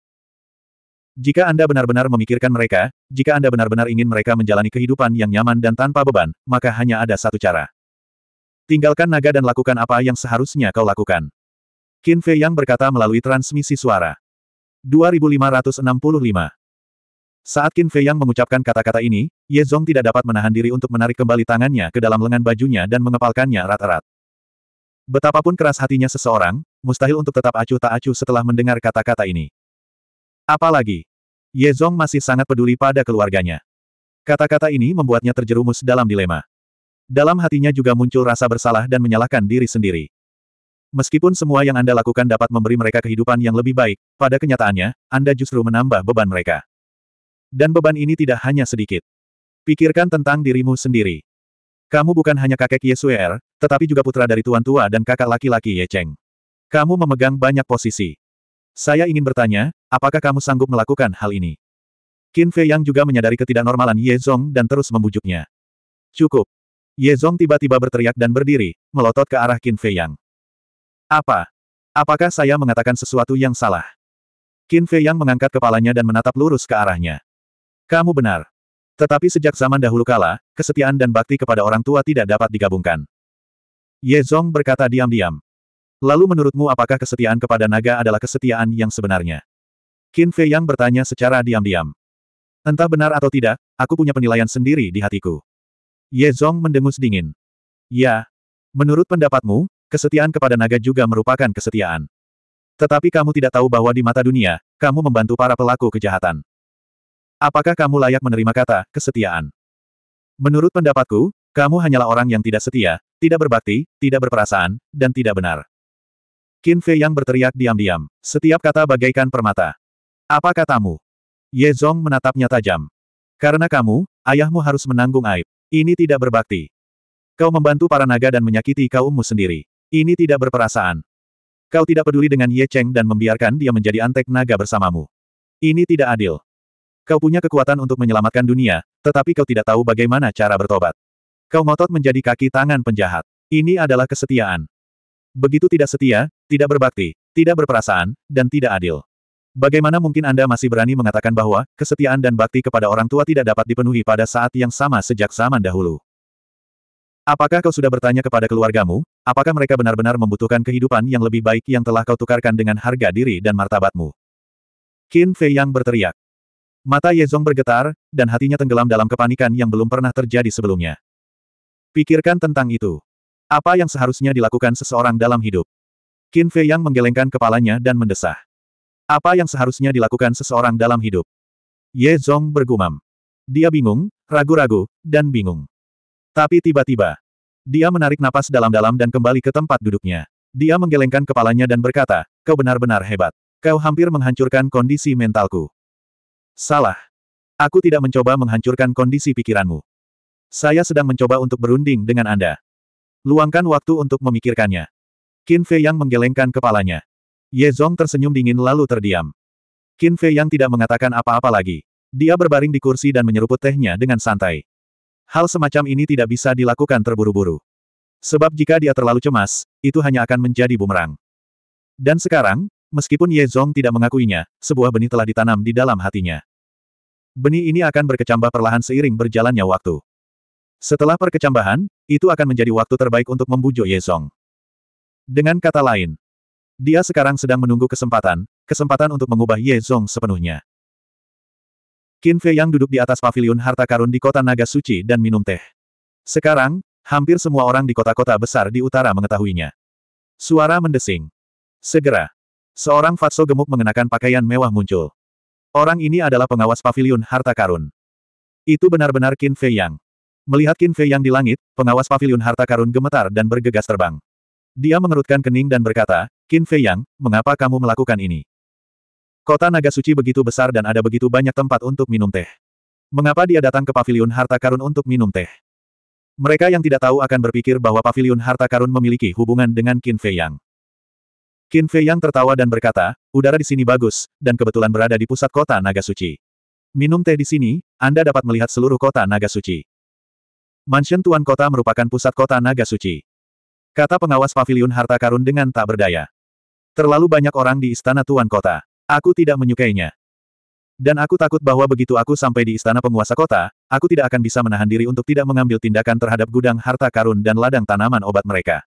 S1: Jika Anda benar-benar memikirkan mereka, jika Anda benar-benar ingin mereka menjalani kehidupan yang nyaman dan tanpa beban, maka hanya ada satu cara. Tinggalkan naga dan lakukan apa yang seharusnya kau lakukan. Qin Fei Yang berkata melalui transmisi suara. 2565 Saat Qin Fei Yang mengucapkan kata-kata ini, Ye Zong tidak dapat menahan diri untuk menarik kembali tangannya ke dalam lengan bajunya dan mengepalkannya erat-erat. Betapapun keras hatinya seseorang, mustahil untuk tetap acuh tak acuh setelah mendengar kata-kata ini. Apalagi, Ye Zong masih sangat peduli pada keluarganya. Kata-kata ini membuatnya terjerumus dalam dilema. Dalam hatinya juga muncul rasa bersalah dan menyalahkan diri sendiri. Meskipun semua yang Anda lakukan dapat memberi mereka kehidupan yang lebih baik, pada kenyataannya, Anda justru menambah beban mereka. Dan beban ini tidak hanya sedikit. Pikirkan tentang dirimu sendiri. Kamu bukan hanya kakek Ye Suer, er, tetapi juga putra dari tuan tua dan kakak laki-laki Ye Cheng. Kamu memegang banyak posisi. Saya ingin bertanya, apakah kamu sanggup melakukan hal ini? Qin Fei Yang juga menyadari ketidaknormalan Ye Zong dan terus membujuknya. Cukup. Ye Zong tiba-tiba berteriak dan berdiri, melotot ke arah Qin Fei Yang. Apa? Apakah saya mengatakan sesuatu yang salah? Qin Fei Yang mengangkat kepalanya dan menatap lurus ke arahnya. Kamu benar. Tetapi sejak zaman dahulu kala, kesetiaan dan bakti kepada orang tua tidak dapat digabungkan. Ye Zong berkata diam-diam. Lalu menurutmu apakah kesetiaan kepada naga adalah kesetiaan yang sebenarnya? Qin Fei Yang bertanya secara diam-diam. Entah benar atau tidak, aku punya penilaian sendiri di hatiku. Ye Zong mendengus dingin. Ya. Menurut pendapatmu, kesetiaan kepada naga juga merupakan kesetiaan. Tetapi kamu tidak tahu bahwa di mata dunia, kamu membantu para pelaku kejahatan. Apakah kamu layak menerima kata, kesetiaan? Menurut pendapatku, kamu hanyalah orang yang tidak setia, tidak berbakti, tidak berperasaan, dan tidak benar. Qin Fei yang berteriak diam-diam. Setiap kata bagaikan permata. Apa katamu? Ye Zong menatapnya tajam. Karena kamu, ayahmu harus menanggung aib. Ini tidak berbakti. Kau membantu para naga dan menyakiti kaummu sendiri. Ini tidak berperasaan. Kau tidak peduli dengan Ye Cheng dan membiarkan dia menjadi antek naga bersamamu. Ini tidak adil. Kau punya kekuatan untuk menyelamatkan dunia, tetapi kau tidak tahu bagaimana cara bertobat. Kau ngotot menjadi kaki tangan penjahat. Ini adalah kesetiaan. Begitu tidak setia, tidak berbakti, tidak berperasaan, dan tidak adil. Bagaimana mungkin Anda masih berani mengatakan bahwa kesetiaan dan bakti kepada orang tua tidak dapat dipenuhi pada saat yang sama sejak zaman dahulu? Apakah kau sudah bertanya kepada keluargamu, apakah mereka benar-benar membutuhkan kehidupan yang lebih baik yang telah kau tukarkan dengan harga diri dan martabatmu? Qin Fei Yang berteriak. Mata Yezong bergetar, dan hatinya tenggelam dalam kepanikan yang belum pernah terjadi sebelumnya. Pikirkan tentang itu. Apa yang seharusnya dilakukan seseorang dalam hidup? Qin Fei Yang menggelengkan kepalanya dan mendesah. Apa yang seharusnya dilakukan seseorang dalam hidup? Ye Zong bergumam. Dia bingung, ragu-ragu, dan bingung. Tapi tiba-tiba, dia menarik napas dalam-dalam dan kembali ke tempat duduknya. Dia menggelengkan kepalanya dan berkata, kau benar-benar hebat. Kau hampir menghancurkan kondisi mentalku. Salah. Aku tidak mencoba menghancurkan kondisi pikiranmu. Saya sedang mencoba untuk berunding dengan Anda. Luangkan waktu untuk memikirkannya. Qin Fei yang menggelengkan kepalanya. Ye Zong tersenyum dingin lalu terdiam. Qin Fei yang tidak mengatakan apa-apa lagi. Dia berbaring di kursi dan menyeruput tehnya dengan santai. Hal semacam ini tidak bisa dilakukan terburu-buru. Sebab jika dia terlalu cemas, itu hanya akan menjadi bumerang. Dan sekarang, Meskipun Ye Zong tidak mengakuinya, sebuah benih telah ditanam di dalam hatinya. Benih ini akan berkecambah perlahan seiring berjalannya waktu. Setelah perkecambahan, itu akan menjadi waktu terbaik untuk membujuk Ye Zong. Dengan kata lain, dia sekarang sedang menunggu kesempatan, kesempatan untuk mengubah Ye Zong sepenuhnya. Qin Fei yang duduk di atas paviliun harta karun di kota Naga Suci dan minum teh. Sekarang, hampir semua orang di kota-kota besar di utara mengetahuinya. Suara mendesing. Segera, Seorang Fatso gemuk mengenakan pakaian mewah muncul. Orang ini adalah pengawas pavilion harta karun. Itu benar-benar Qin Fei Yang. Melihat Qin Fei Yang di langit, pengawas pavilion harta karun gemetar dan bergegas terbang. Dia mengerutkan kening dan berkata, Qin Fei Yang, mengapa kamu melakukan ini? Kota naga suci begitu besar dan ada begitu banyak tempat untuk minum teh. Mengapa dia datang ke pavilion harta karun untuk minum teh? Mereka yang tidak tahu akan berpikir bahwa pavilion harta karun memiliki hubungan dengan Qin Fei Yang. Qin Fei Yang tertawa dan berkata, udara di sini bagus, dan kebetulan berada di pusat kota Naga Suci. Minum teh di sini, Anda dapat melihat seluruh kota Naga Suci. Mansion Tuan Kota merupakan pusat kota Naga Suci. Kata pengawas pavilion harta karun dengan tak berdaya. Terlalu banyak orang di istana Tuan Kota. Aku tidak menyukainya. Dan aku takut bahwa begitu aku sampai di istana penguasa kota, aku tidak akan bisa menahan diri untuk tidak mengambil tindakan terhadap gudang harta karun dan ladang tanaman obat mereka.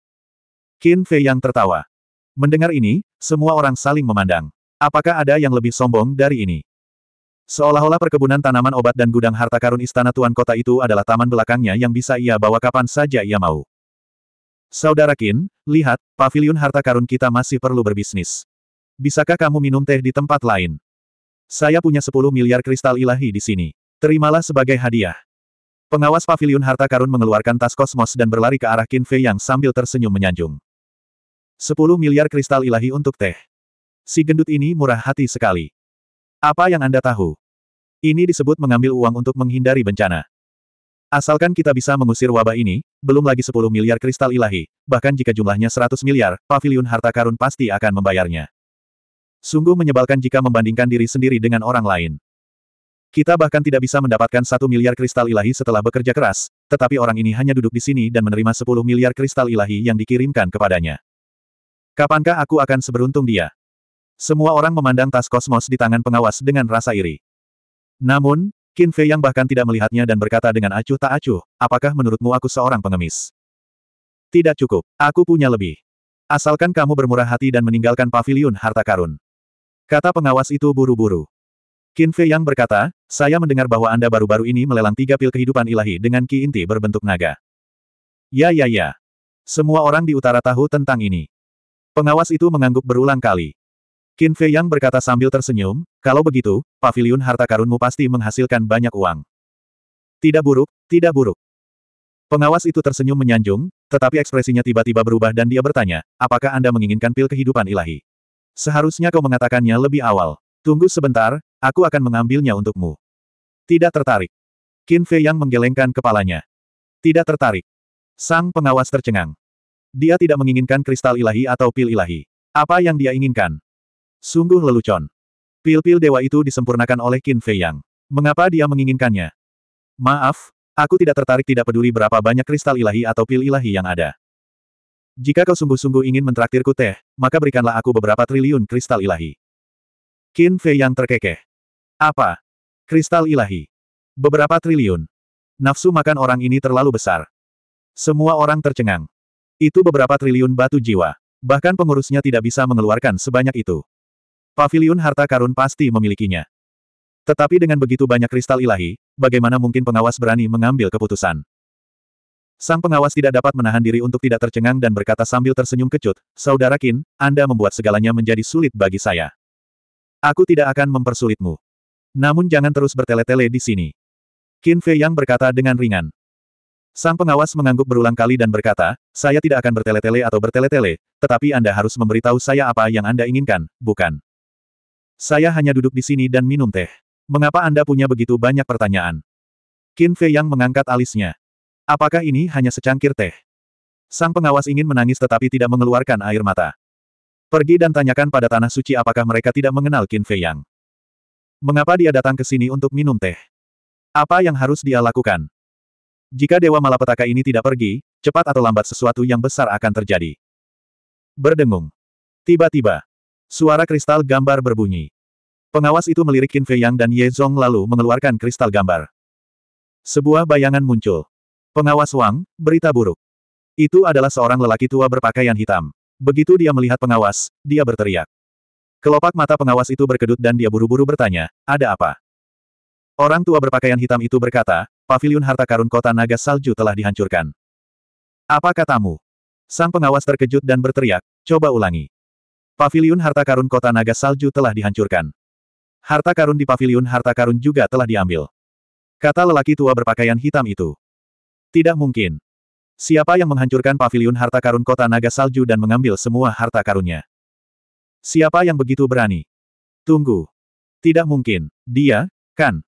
S1: Qin Fei yang tertawa. Mendengar ini, semua orang saling memandang. Apakah ada yang lebih sombong dari ini? Seolah-olah perkebunan tanaman obat dan gudang harta karun istana tuan kota itu adalah taman belakangnya yang bisa ia bawa kapan saja ia mau. Saudara Kin, lihat, pavilion harta karun kita masih perlu berbisnis. Bisakah kamu minum teh di tempat lain? Saya punya 10 miliar kristal ilahi di sini. Terimalah sebagai hadiah. Pengawas pavilion harta karun mengeluarkan tas kosmos dan berlari ke arah Qin Fei yang sambil tersenyum menyanjung. Sepuluh miliar kristal ilahi untuk teh. Si gendut ini murah hati sekali. Apa yang Anda tahu? Ini disebut mengambil uang untuk menghindari bencana. Asalkan kita bisa mengusir wabah ini, belum lagi 10 miliar kristal ilahi, bahkan jika jumlahnya 100 miliar, pavilion harta karun pasti akan membayarnya. Sungguh menyebalkan jika membandingkan diri sendiri dengan orang lain. Kita bahkan tidak bisa mendapatkan satu miliar kristal ilahi setelah bekerja keras, tetapi orang ini hanya duduk di sini dan menerima 10 miliar kristal ilahi yang dikirimkan kepadanya. Kapankah aku akan seberuntung dia? Semua orang memandang tas kosmos di tangan pengawas dengan rasa iri. Namun, Qin Fei yang bahkan tidak melihatnya dan berkata dengan acuh tak acuh, apakah menurutmu aku seorang pengemis? Tidak cukup, aku punya lebih. Asalkan kamu bermurah hati dan meninggalkan pavilion harta karun. Kata pengawas itu buru-buru. Qin Fei yang berkata, saya mendengar bahwa Anda baru-baru ini melelang tiga pil kehidupan ilahi dengan ki inti berbentuk naga. Ya ya ya. Semua orang di utara tahu tentang ini. Pengawas itu mengangguk berulang kali. Qin Fei Yang berkata sambil tersenyum, kalau begitu, paviliun harta karunmu pasti menghasilkan banyak uang. Tidak buruk, tidak buruk. Pengawas itu tersenyum menyanjung, tetapi ekspresinya tiba-tiba berubah dan dia bertanya, apakah Anda menginginkan pil kehidupan ilahi? Seharusnya kau mengatakannya lebih awal. Tunggu sebentar, aku akan mengambilnya untukmu. Tidak tertarik. Qin Fei Yang menggelengkan kepalanya. Tidak tertarik. Sang pengawas tercengang. Dia tidak menginginkan kristal ilahi atau pil ilahi. Apa yang dia inginkan? Sungguh lelucon. Pil-pil dewa itu disempurnakan oleh Qin Fei Yang. Mengapa dia menginginkannya? Maaf, aku tidak tertarik tidak peduli berapa banyak kristal ilahi atau pil ilahi yang ada. Jika kau sungguh-sungguh ingin mentraktirku teh, maka berikanlah aku beberapa triliun kristal ilahi. Qin Fei Yang terkekeh. Apa? Kristal ilahi. Beberapa triliun. Nafsu makan orang ini terlalu besar. Semua orang tercengang. Itu beberapa triliun batu jiwa. Bahkan pengurusnya tidak bisa mengeluarkan sebanyak itu. Paviliun harta karun pasti memilikinya. Tetapi dengan begitu banyak kristal ilahi, bagaimana mungkin pengawas berani mengambil keputusan? Sang pengawas tidak dapat menahan diri untuk tidak tercengang dan berkata sambil tersenyum kecut, Saudara Kin, Anda membuat segalanya menjadi sulit bagi saya. Aku tidak akan mempersulitmu. Namun jangan terus bertele-tele di sini. Qin Fei Yang berkata dengan ringan. Sang pengawas mengangguk berulang kali dan berkata, saya tidak akan bertele-tele atau bertele-tele, tetapi Anda harus memberitahu saya apa yang Anda inginkan, bukan? Saya hanya duduk di sini dan minum teh. Mengapa Anda punya begitu banyak pertanyaan? Qin Fei yang mengangkat alisnya. Apakah ini hanya secangkir teh? Sang pengawas ingin menangis tetapi tidak mengeluarkan air mata. Pergi dan tanyakan pada Tanah Suci apakah mereka tidak mengenal Qin Fei Yang. Mengapa dia datang ke sini untuk minum teh? Apa yang harus dia lakukan? Jika Dewa Malapetaka ini tidak pergi, cepat atau lambat sesuatu yang besar akan terjadi. Berdengung. Tiba-tiba, suara kristal gambar berbunyi. Pengawas itu melirik Qin Fei Yang dan Ye Zong lalu mengeluarkan kristal gambar. Sebuah bayangan muncul. Pengawas Wang, berita buruk. Itu adalah seorang lelaki tua berpakaian hitam. Begitu dia melihat pengawas, dia berteriak. Kelopak mata pengawas itu berkedut dan dia buru-buru bertanya, ada apa? Orang tua berpakaian hitam itu berkata, pavilion harta karun kota naga salju telah dihancurkan. Apa katamu? Sang pengawas terkejut dan berteriak, coba ulangi. Pavilion harta karun kota naga salju telah dihancurkan. Harta karun di pavilion harta karun juga telah diambil. Kata lelaki tua berpakaian hitam itu. Tidak mungkin. Siapa yang menghancurkan pavilion harta karun kota naga salju dan mengambil semua harta karunnya? Siapa yang begitu berani? Tunggu. Tidak mungkin. Dia, kan,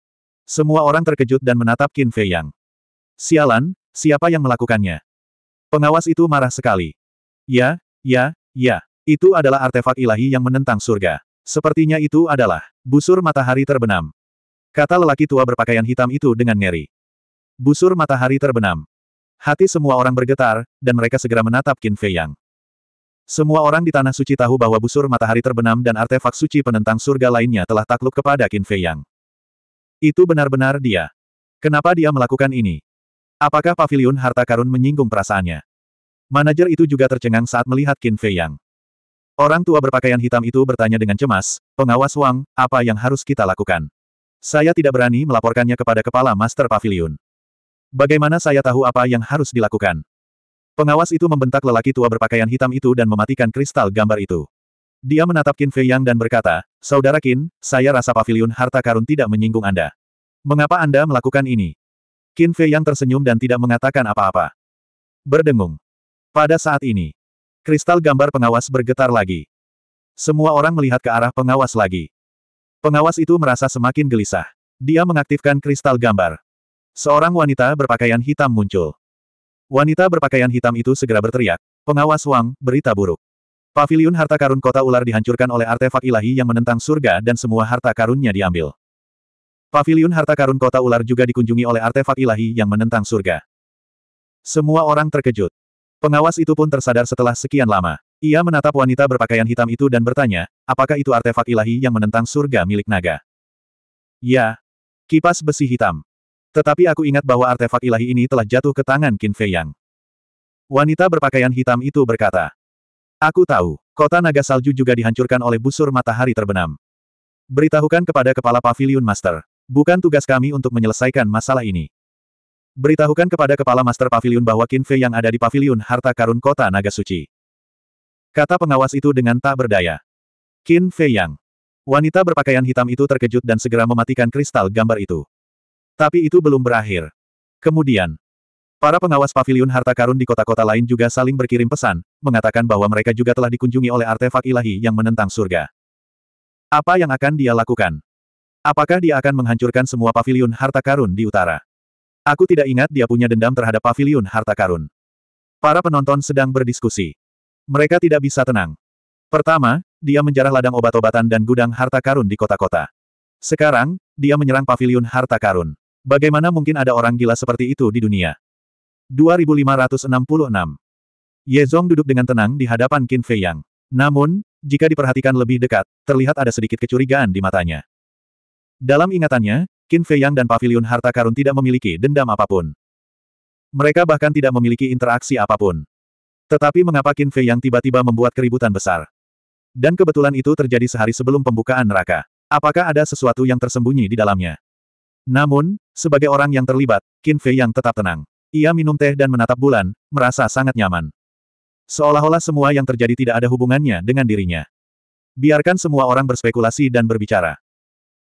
S1: semua orang terkejut dan menatap Qin Fei Yang. Sialan, siapa yang melakukannya? Pengawas itu marah sekali. Ya, ya, ya. Itu adalah artefak ilahi yang menentang surga. Sepertinya itu adalah busur matahari terbenam. Kata lelaki tua berpakaian hitam itu dengan ngeri. Busur matahari terbenam. Hati semua orang bergetar, dan mereka segera menatap Qin Fei Yang. Semua orang di Tanah Suci tahu bahwa busur matahari terbenam dan artefak suci penentang surga lainnya telah takluk kepada Qin Fei Yang. Itu benar-benar dia. Kenapa dia melakukan ini? Apakah pavilion harta karun menyinggung perasaannya? Manajer itu juga tercengang saat melihat Qin Fei Yang. Orang tua berpakaian hitam itu bertanya dengan cemas, pengawas Wang, apa yang harus kita lakukan? Saya tidak berani melaporkannya kepada kepala Master Pavilion. Bagaimana saya tahu apa yang harus dilakukan? Pengawas itu membentak lelaki tua berpakaian hitam itu dan mematikan kristal gambar itu. Dia menatap Qin Fei Yang dan berkata, Saudara Qin, saya rasa pavilion harta karun tidak menyinggung Anda. Mengapa Anda melakukan ini? Qin Fei Yang tersenyum dan tidak mengatakan apa-apa. Berdengung. Pada saat ini, kristal gambar pengawas bergetar lagi. Semua orang melihat ke arah pengawas lagi. Pengawas itu merasa semakin gelisah. Dia mengaktifkan kristal gambar. Seorang wanita berpakaian hitam muncul. Wanita berpakaian hitam itu segera berteriak, Pengawas Wang, berita buruk. Pavilion harta karun kota ular dihancurkan oleh artefak ilahi yang menentang surga dan semua harta karunnya diambil. Pavilion harta karun kota ular juga dikunjungi oleh artefak ilahi yang menentang surga. Semua orang terkejut. Pengawas itu pun tersadar setelah sekian lama. Ia menatap wanita berpakaian hitam itu dan bertanya, apakah itu artefak ilahi yang menentang surga milik naga? Ya. Kipas besi hitam. Tetapi aku ingat bahwa artefak ilahi ini telah jatuh ke tangan Qin Fei Yang. Wanita berpakaian hitam itu berkata, Aku tahu, kota naga salju juga dihancurkan oleh busur matahari terbenam. Beritahukan kepada kepala pavilion master. Bukan tugas kami untuk menyelesaikan masalah ini. Beritahukan kepada kepala master pavilion bahwa Kinfei yang ada di pavilion harta karun kota naga suci. Kata pengawas itu dengan tak berdaya. Qin Fei Yang. Wanita berpakaian hitam itu terkejut dan segera mematikan kristal gambar itu. Tapi itu belum berakhir. Kemudian, Para pengawas pavilion harta karun di kota-kota lain juga saling berkirim pesan, mengatakan bahwa mereka juga telah dikunjungi oleh artefak ilahi yang menentang surga. Apa yang akan dia lakukan? Apakah dia akan menghancurkan semua pavilion harta karun di utara? Aku tidak ingat dia punya dendam terhadap pavilion harta karun. Para penonton sedang berdiskusi. Mereka tidak bisa tenang. Pertama, dia menjarah ladang obat-obatan dan gudang harta karun di kota-kota. Sekarang, dia menyerang pavilion harta karun. Bagaimana mungkin ada orang gila seperti itu di dunia? 2566. Ye Zong duduk dengan tenang di hadapan Qin Fei Yang. Namun, jika diperhatikan lebih dekat, terlihat ada sedikit kecurigaan di matanya. Dalam ingatannya, Qin Fei Yang dan Pavilion Harta Karun tidak memiliki dendam apapun. Mereka bahkan tidak memiliki interaksi apapun. Tetapi mengapa Qin Fei Yang tiba-tiba membuat keributan besar? Dan kebetulan itu terjadi sehari sebelum pembukaan neraka. Apakah ada sesuatu yang tersembunyi di dalamnya? Namun, sebagai orang yang terlibat, Qin Fei Yang tetap tenang. Ia minum teh dan menatap bulan, merasa sangat nyaman. Seolah-olah semua yang terjadi tidak ada hubungannya dengan dirinya. Biarkan semua orang berspekulasi dan berbicara.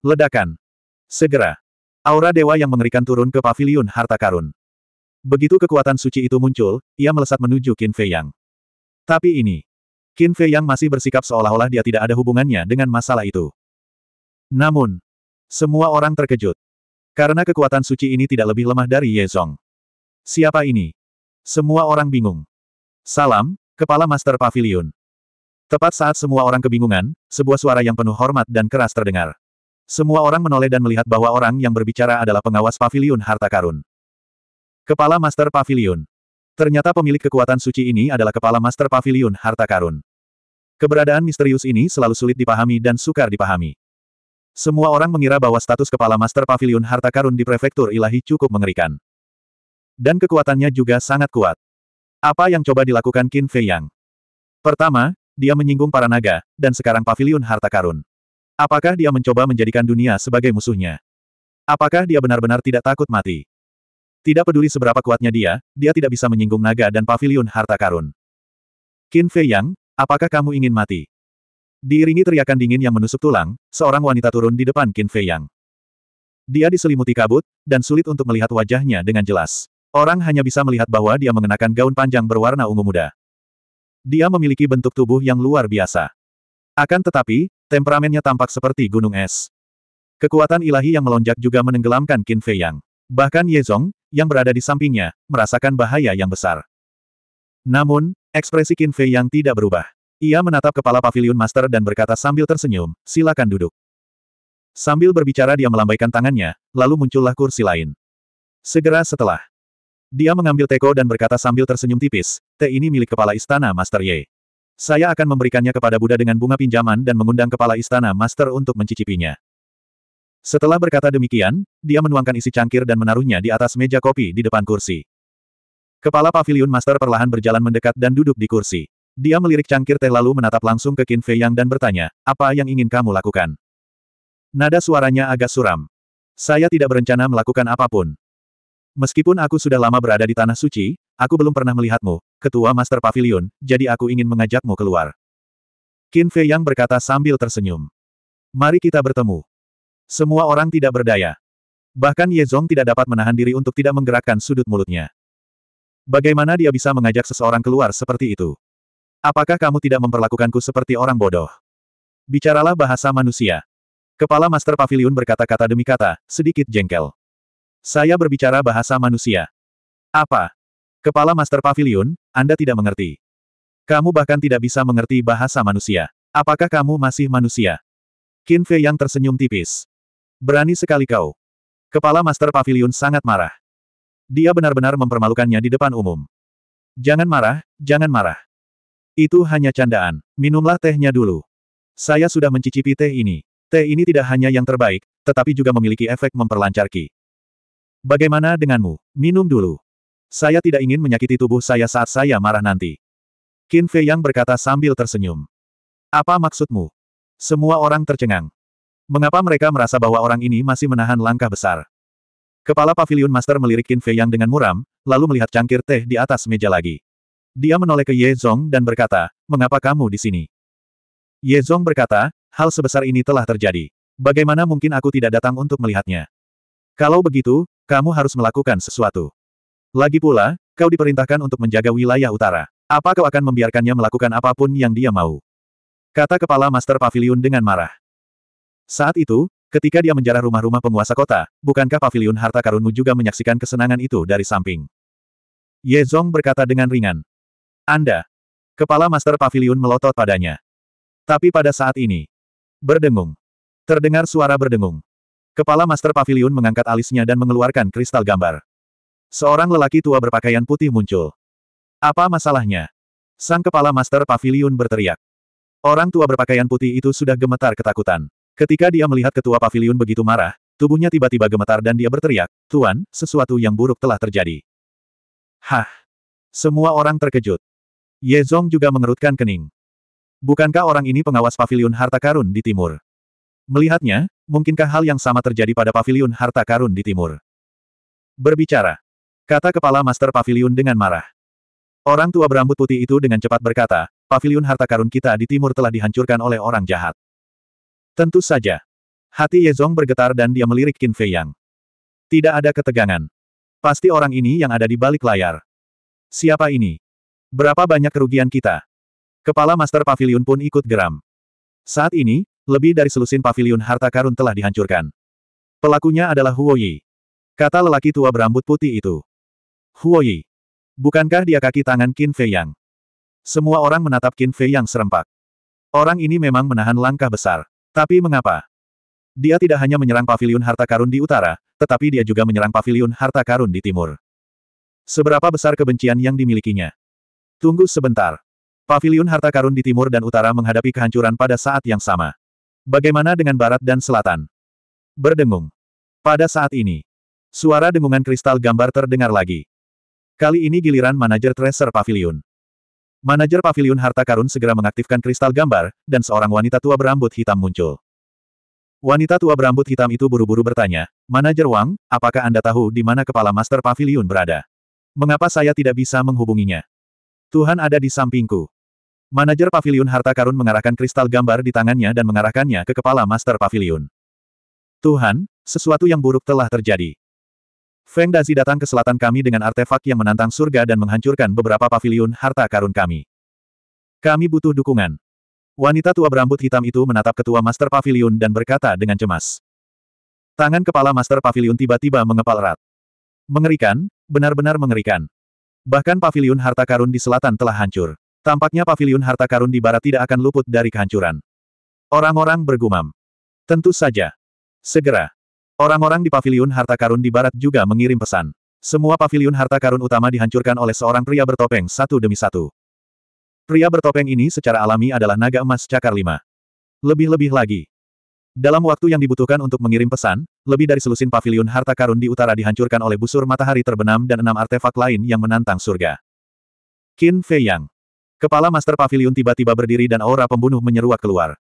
S1: Ledakan. Segera. Aura dewa yang mengerikan turun ke paviliun harta karun. Begitu kekuatan suci itu muncul, ia melesat menuju Qin Fei Yang. Tapi ini. Qin Fei Yang masih bersikap seolah-olah dia tidak ada hubungannya dengan masalah itu. Namun. Semua orang terkejut. Karena kekuatan suci ini tidak lebih lemah dari Ye Zong siapa ini? Semua orang bingung. Salam, Kepala Master Pavilion. Tepat saat semua orang kebingungan, sebuah suara yang penuh hormat dan keras terdengar. Semua orang menoleh dan melihat bahwa orang yang berbicara adalah pengawas pavilion harta karun. Kepala Master Pavilion. Ternyata pemilik kekuatan suci ini adalah Kepala Master Pavilion harta karun. Keberadaan misterius ini selalu sulit dipahami dan sukar dipahami. Semua orang mengira bahwa status Kepala Master Pavilion harta karun di Prefektur Ilahi cukup mengerikan. Dan kekuatannya juga sangat kuat. Apa yang coba dilakukan Qin Fei Yang? Pertama, dia menyinggung para naga, dan sekarang pavilion harta karun. Apakah dia mencoba menjadikan dunia sebagai musuhnya? Apakah dia benar-benar tidak takut mati? Tidak peduli seberapa kuatnya dia, dia tidak bisa menyinggung naga dan pavilion harta karun. Qin Fei Yang, apakah kamu ingin mati? Diiringi teriakan dingin yang menusuk tulang, seorang wanita turun di depan Qin Fei Yang. Dia diselimuti kabut, dan sulit untuk melihat wajahnya dengan jelas. Orang hanya bisa melihat bahwa dia mengenakan gaun panjang berwarna ungu muda. Dia memiliki bentuk tubuh yang luar biasa. Akan tetapi, temperamennya tampak seperti gunung es. Kekuatan ilahi yang melonjak juga menenggelamkan Qin Fei Yang. Bahkan Ye Yezong, yang berada di sampingnya, merasakan bahaya yang besar. Namun, ekspresi Qin Fei Yang tidak berubah. Ia menatap kepala pavilion master dan berkata sambil tersenyum, silakan duduk. Sambil berbicara dia melambaikan tangannya, lalu muncullah kursi lain. Segera setelah, dia mengambil teko dan berkata sambil tersenyum tipis, teh ini milik kepala istana Master Ye. Saya akan memberikannya kepada Buddha dengan bunga pinjaman dan mengundang kepala istana Master untuk mencicipinya. Setelah berkata demikian, dia menuangkan isi cangkir dan menaruhnya di atas meja kopi di depan kursi. Kepala pavilion Master perlahan berjalan mendekat dan duduk di kursi. Dia melirik cangkir teh lalu menatap langsung ke Qin Fei Yang dan bertanya, apa yang ingin kamu lakukan? Nada suaranya agak suram. Saya tidak berencana melakukan apapun. Meskipun aku sudah lama berada di Tanah Suci, aku belum pernah melihatmu, Ketua Master Pavilion, jadi aku ingin mengajakmu keluar. Qin Fei Yang berkata sambil tersenyum. Mari kita bertemu. Semua orang tidak berdaya. Bahkan Ye Zong tidak dapat menahan diri untuk tidak menggerakkan sudut mulutnya. Bagaimana dia bisa mengajak seseorang keluar seperti itu? Apakah kamu tidak memperlakukanku seperti orang bodoh? Bicaralah bahasa manusia. Kepala Master Pavilion berkata-kata demi kata, sedikit jengkel. Saya berbicara bahasa manusia. Apa? Kepala Master Pavilion, Anda tidak mengerti. Kamu bahkan tidak bisa mengerti bahasa manusia. Apakah kamu masih manusia? Qin Fei yang tersenyum tipis. Berani sekali kau. Kepala Master Pavilion sangat marah. Dia benar-benar mempermalukannya di depan umum. Jangan marah, jangan marah. Itu hanya candaan. Minumlah tehnya dulu. Saya sudah mencicipi teh ini. Teh ini tidak hanya yang terbaik, tetapi juga memiliki efek memperlancar ki. Bagaimana denganmu? Minum dulu. Saya tidak ingin menyakiti tubuh saya saat saya marah nanti. Qin Fei Yang berkata sambil tersenyum. Apa maksudmu? Semua orang tercengang. Mengapa mereka merasa bahwa orang ini masih menahan langkah besar? Kepala Pavilion Master melirik Qin Fei Yang dengan muram, lalu melihat cangkir teh di atas meja lagi. Dia menoleh ke Ye Zong dan berkata, mengapa kamu di sini? Ye Zong berkata, hal sebesar ini telah terjadi. Bagaimana mungkin aku tidak datang untuk melihatnya? Kalau begitu, kamu harus melakukan sesuatu. Lagi pula, kau diperintahkan untuk menjaga wilayah utara. Apa kau akan membiarkannya melakukan apapun yang dia mau? Kata kepala Master Pavilion dengan marah. Saat itu, ketika dia menjarah rumah-rumah penguasa kota, bukankah Pavilion Harta Karunmu juga menyaksikan kesenangan itu dari samping? Ye Zong berkata dengan ringan. Anda. Kepala Master Pavilion melotot padanya. Tapi pada saat ini, berdengung. Terdengar suara berdengung. Kepala Master Pavilion mengangkat alisnya dan mengeluarkan kristal gambar. Seorang lelaki tua berpakaian putih muncul. Apa masalahnya? Sang kepala Master Pavilion berteriak. Orang tua berpakaian putih itu sudah gemetar ketakutan. Ketika dia melihat ketua pavilion begitu marah, tubuhnya tiba-tiba gemetar dan dia berteriak, Tuan, sesuatu yang buruk telah terjadi. Hah! Semua orang terkejut. Ye Zong juga mengerutkan kening. Bukankah orang ini pengawas pavilion harta karun di timur? Melihatnya, mungkinkah hal yang sama terjadi pada pavilion harta karun di timur? Berbicara. Kata kepala master pavilion dengan marah. Orang tua berambut putih itu dengan cepat berkata, pavilion harta karun kita di timur telah dihancurkan oleh orang jahat. Tentu saja. Hati Yezong bergetar dan dia melirik Qin Fei Yang. Tidak ada ketegangan. Pasti orang ini yang ada di balik layar. Siapa ini? Berapa banyak kerugian kita? Kepala Master Pavilion pun ikut geram. Saat ini, lebih dari selusin pavilion harta karun telah dihancurkan. Pelakunya adalah Huo Yi. Kata lelaki tua berambut putih itu. Huo Yi. Bukankah dia kaki tangan Qin Fei Yang? Semua orang menatap Qin Fei Yang serempak. Orang ini memang menahan langkah besar. Tapi mengapa? Dia tidak hanya menyerang pavilion harta karun di utara, tetapi dia juga menyerang pavilion harta karun di timur. Seberapa besar kebencian yang dimilikinya? Tunggu sebentar. Pavilion harta karun di timur dan utara menghadapi kehancuran pada saat yang sama. Bagaimana dengan barat dan selatan? Berdengung. Pada saat ini, suara dengungan kristal gambar terdengar lagi. Kali ini giliran manajer Tracer Pavilion. Manajer Pavilion Harta Karun segera mengaktifkan kristal gambar, dan seorang wanita tua berambut hitam muncul. Wanita tua berambut hitam itu buru-buru bertanya, Manajer Wang, apakah Anda tahu di mana kepala Master Pavilion berada? Mengapa saya tidak bisa menghubunginya? Tuhan ada di sampingku. Manajer pavilion harta karun mengarahkan kristal gambar di tangannya dan mengarahkannya ke kepala master pavilion. Tuhan, sesuatu yang buruk telah terjadi. Feng Dazi datang ke selatan kami dengan artefak yang menantang surga dan menghancurkan beberapa pavilion harta karun kami. Kami butuh dukungan. Wanita tua berambut hitam itu menatap ketua master pavilion dan berkata dengan cemas. Tangan kepala master pavilion tiba-tiba mengepal erat. Mengerikan, benar-benar mengerikan. Bahkan pavilion harta karun di selatan telah hancur. Tampaknya pavilion harta karun di barat tidak akan luput dari kehancuran. Orang-orang bergumam. Tentu saja. Segera. Orang-orang di pavilion harta karun di barat juga mengirim pesan. Semua pavilion harta karun utama dihancurkan oleh seorang pria bertopeng satu demi satu. Pria bertopeng ini secara alami adalah naga emas cakar lima. Lebih-lebih lagi. Dalam waktu yang dibutuhkan untuk mengirim pesan, lebih dari selusin pavilion harta karun di utara dihancurkan oleh busur matahari terbenam dan enam artefak lain yang menantang surga. Qin Fei Yang Kepala Master Pavilion tiba-tiba berdiri dan aura pembunuh menyeruak keluar.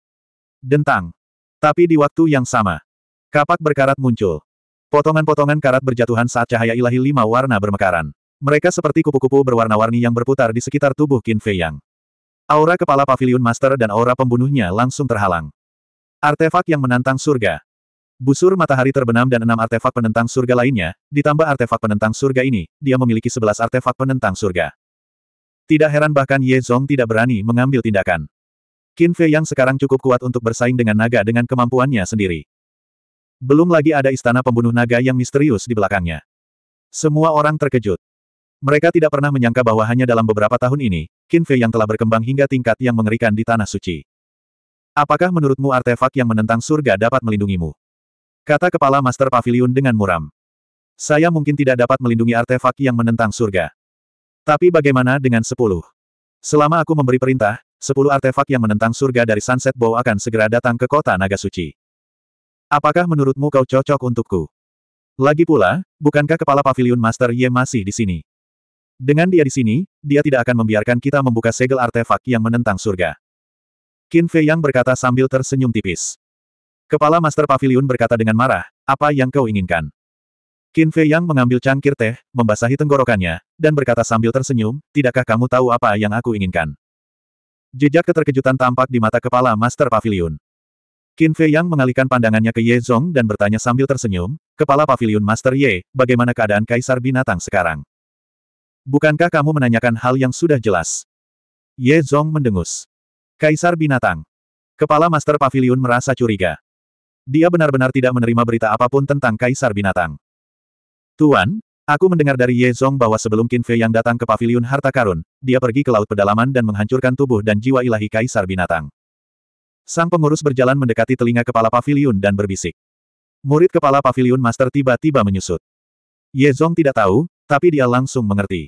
S1: Dentang. Tapi di waktu yang sama, kapak berkarat muncul. Potongan-potongan karat berjatuhan saat cahaya ilahi lima warna bermekaran. Mereka seperti kupu-kupu berwarna-warni yang berputar di sekitar tubuh Qin Fei Yang. Aura kepala Pavilion Master dan aura pembunuhnya langsung terhalang. Artefak yang menantang surga. Busur matahari terbenam dan enam artefak penentang surga lainnya, ditambah artefak penentang surga ini, dia memiliki sebelas artefak penentang surga. Tidak heran bahkan Ye Zong tidak berani mengambil tindakan. Qin Fei yang sekarang cukup kuat untuk bersaing dengan naga dengan kemampuannya sendiri. Belum lagi ada istana pembunuh naga yang misterius di belakangnya. Semua orang terkejut. Mereka tidak pernah menyangka bahwa hanya dalam beberapa tahun ini, Qin Fei yang telah berkembang hingga tingkat yang mengerikan di Tanah Suci. Apakah menurutmu artefak yang menentang surga dapat melindungimu? Kata kepala Master Pavilion dengan muram. Saya mungkin tidak dapat melindungi artefak yang menentang surga. Tapi bagaimana dengan sepuluh? Selama aku memberi perintah, sepuluh artefak yang menentang surga dari Sunset Bow akan segera datang ke kota Naga Suci. Apakah menurutmu kau cocok untukku? Lagi pula, bukankah kepala pavilion Master Ye masih di sini? Dengan dia di sini, dia tidak akan membiarkan kita membuka segel artefak yang menentang surga. Qin Fei Yang berkata sambil tersenyum tipis. Kepala Master Pavilion berkata dengan marah, apa yang kau inginkan? Qin Fei Yang mengambil cangkir teh, membasahi tenggorokannya, dan berkata sambil tersenyum, tidakkah kamu tahu apa yang aku inginkan? Jejak keterkejutan tampak di mata kepala Master Pavilion. Qin Fei Yang mengalihkan pandangannya ke Ye Zong dan bertanya sambil tersenyum, Kepala Pavilion Master Ye, bagaimana keadaan Kaisar Binatang sekarang? Bukankah kamu menanyakan hal yang sudah jelas? Ye Zong mendengus. Kaisar Binatang. Kepala Master Pavilion merasa curiga. Dia benar-benar tidak menerima berita apapun tentang Kaisar Binatang. Tuan, aku mendengar dari Ye Zong bahwa sebelum Qin Fei yang datang ke paviliun harta karun, dia pergi ke laut pedalaman dan menghancurkan tubuh dan jiwa ilahi kaisar binatang. Sang pengurus berjalan mendekati telinga kepala paviliun dan berbisik. Murid kepala paviliun master tiba-tiba menyusut. Ye Zong tidak tahu, tapi dia langsung mengerti.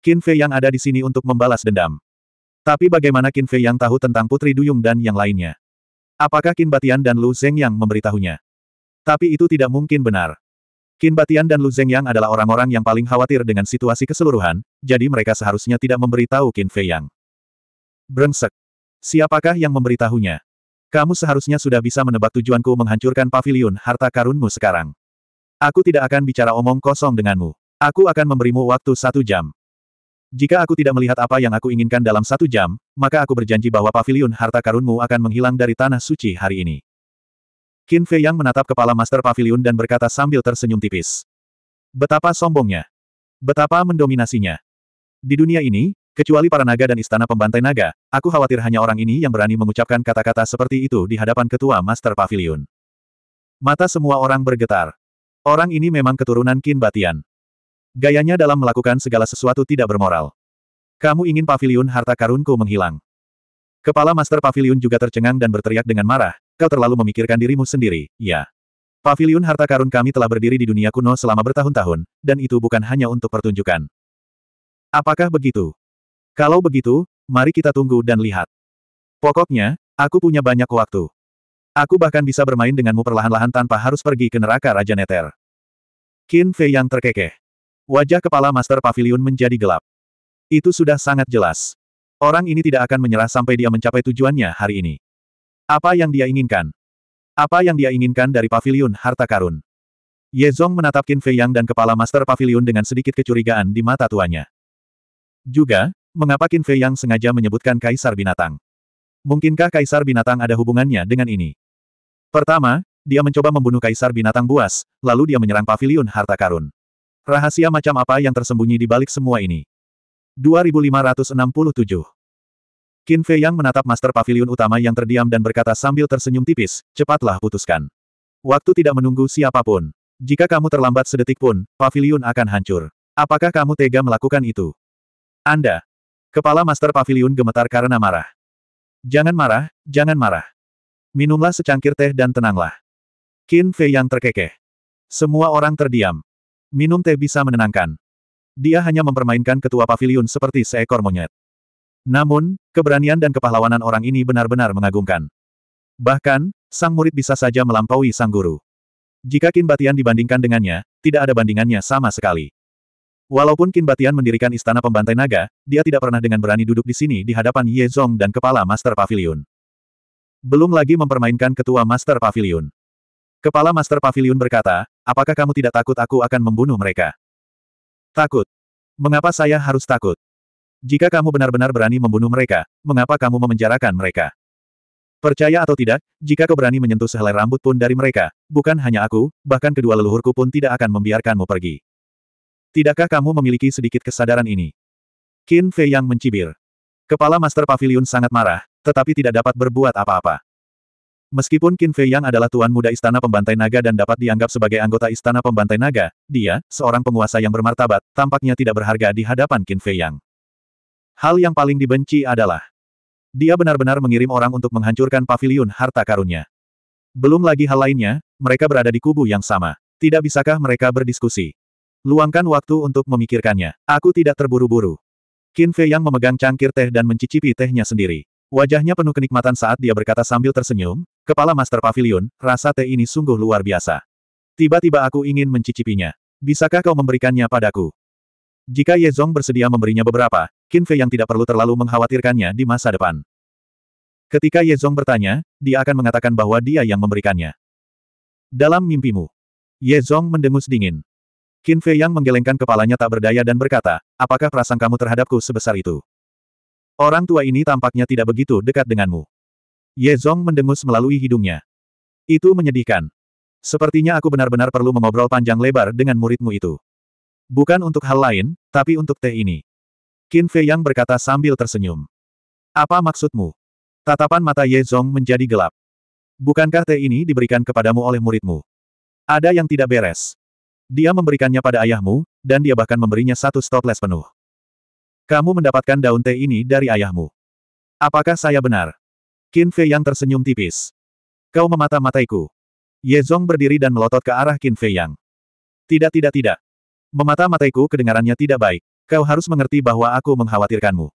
S1: Qin Fei yang ada di sini untuk membalas dendam. Tapi bagaimana Qin Fei yang tahu tentang Putri Duyung dan yang lainnya? Apakah Qin Batian dan Lu Zeng yang memberitahunya? Tapi itu tidak mungkin benar. Qin Batian dan Lu Zhengyang adalah orang-orang yang paling khawatir dengan situasi keseluruhan, jadi mereka seharusnya tidak memberitahu Qin Feiyang. Brengsek. Siapakah yang memberitahunya? Kamu seharusnya sudah bisa menebak tujuanku menghancurkan pavilion harta karunmu sekarang. Aku tidak akan bicara omong kosong denganmu. Aku akan memberimu waktu satu jam. Jika aku tidak melihat apa yang aku inginkan dalam satu jam, maka aku berjanji bahwa pavilion harta karunmu akan menghilang dari tanah suci hari ini. Qin Fei Yang menatap kepala Master Pavilion dan berkata sambil tersenyum tipis. Betapa sombongnya. Betapa mendominasinya. Di dunia ini, kecuali para naga dan istana pembantai naga, aku khawatir hanya orang ini yang berani mengucapkan kata-kata seperti itu di hadapan ketua Master Pavilion. Mata semua orang bergetar. Orang ini memang keturunan Qin Batian. Gayanya dalam melakukan segala sesuatu tidak bermoral. Kamu ingin pavilion harta karunku menghilang. Kepala Master Pavilion juga tercengang dan berteriak dengan marah, Kau terlalu memikirkan dirimu sendiri, ya. Paviliun harta karun kami telah berdiri di dunia kuno selama bertahun-tahun, dan itu bukan hanya untuk pertunjukan. Apakah begitu? Kalau begitu, mari kita tunggu dan lihat. Pokoknya, aku punya banyak waktu. Aku bahkan bisa bermain denganmu perlahan-lahan tanpa harus pergi ke neraka Raja Neter. Qin Fei yang terkekeh. Wajah kepala Master Pavilion menjadi gelap. Itu sudah sangat jelas. Orang ini tidak akan menyerah sampai dia mencapai tujuannya hari ini. Apa yang dia inginkan? Apa yang dia inginkan dari pavilion harta karun? Ye Zong menatap Qin Fei Yang dan kepala master pavilion dengan sedikit kecurigaan di mata tuanya. Juga, mengapa Qin Fei Yang sengaja menyebutkan kaisar binatang? Mungkinkah kaisar binatang ada hubungannya dengan ini? Pertama, dia mencoba membunuh kaisar binatang buas, lalu dia menyerang pavilion harta karun. Rahasia macam apa yang tersembunyi di balik semua ini? 2567 Qin Fei Yang menatap Master Pavilion utama yang terdiam dan berkata sambil tersenyum tipis, cepatlah putuskan. Waktu tidak menunggu siapapun. Jika kamu terlambat sedetik pun, pavilion akan hancur. Apakah kamu tega melakukan itu? Anda. Kepala Master Pavilion gemetar karena marah. Jangan marah, jangan marah. Minumlah secangkir teh dan tenanglah. Qin Fei Yang terkekeh. Semua orang terdiam. Minum teh bisa menenangkan. Dia hanya mempermainkan ketua pavilion seperti seekor monyet. Namun, keberanian dan kepahlawanan orang ini benar-benar mengagumkan. Bahkan, sang murid bisa saja melampaui sang guru. Jika Kin Batian dibandingkan dengannya, tidak ada bandingannya sama sekali. Walaupun Kin Batian mendirikan istana pembantai naga, dia tidak pernah dengan berani duduk di sini di hadapan Ye Zong dan kepala Master Pavilion. Belum lagi mempermainkan ketua Master Pavilion. Kepala Master Pavilion berkata, apakah kamu tidak takut aku akan membunuh mereka? Takut. Mengapa saya harus takut? Jika kamu benar-benar berani membunuh mereka, mengapa kamu memenjarakan mereka? Percaya atau tidak, jika kau berani menyentuh sehelai rambut pun dari mereka, bukan hanya aku, bahkan kedua leluhurku pun tidak akan membiarkanmu pergi. Tidakkah kamu memiliki sedikit kesadaran ini? Qin Fei yang mencibir. Kepala Master Pavilion sangat marah, tetapi tidak dapat berbuat apa-apa. Meskipun Qin Fei Yang adalah tuan muda istana pembantai naga dan dapat dianggap sebagai anggota istana pembantai naga, dia, seorang penguasa yang bermartabat, tampaknya tidak berharga di hadapan Qin Fei Yang. Hal yang paling dibenci adalah dia benar-benar mengirim orang untuk menghancurkan pavilion harta karunnya. Belum lagi hal lainnya, mereka berada di kubu yang sama. Tidak bisakah mereka berdiskusi? Luangkan waktu untuk memikirkannya. Aku tidak terburu-buru. Qin Fei yang memegang cangkir teh dan mencicipi tehnya sendiri. Wajahnya penuh kenikmatan saat dia berkata sambil tersenyum, Kepala Master Pavilion, rasa teh ini sungguh luar biasa. Tiba-tiba aku ingin mencicipinya. Bisakah kau memberikannya padaku? Jika Ye Zong bersedia memberinya beberapa, Qin Fei yang tidak perlu terlalu mengkhawatirkannya di masa depan. Ketika Ye Yezong bertanya, dia akan mengatakan bahwa dia yang memberikannya. Dalam mimpimu. Ye Yezong mendengus dingin. Qin Fei yang menggelengkan kepalanya tak berdaya dan berkata, apakah perasaan kamu terhadapku sebesar itu? Orang tua ini tampaknya tidak begitu dekat denganmu. Ye Yezong mendengus melalui hidungnya. Itu menyedihkan. Sepertinya aku benar-benar perlu mengobrol panjang lebar dengan muridmu itu. Bukan untuk hal lain, tapi untuk teh ini. Qin Fei Yang berkata sambil tersenyum. Apa maksudmu? Tatapan mata Ye Zong menjadi gelap. Bukankah teh ini diberikan kepadamu oleh muridmu? Ada yang tidak beres. Dia memberikannya pada ayahmu, dan dia bahkan memberinya satu stoples penuh. Kamu mendapatkan daun teh ini dari ayahmu. Apakah saya benar? Qin Fei Yang tersenyum tipis. Kau memata-mataiku. Ye Zong berdiri dan melotot ke arah Qin Fei Yang. Tidak tidak tidak. Memata-mataiku kedengarannya tidak baik. Kau harus mengerti bahwa aku mengkhawatirkanmu.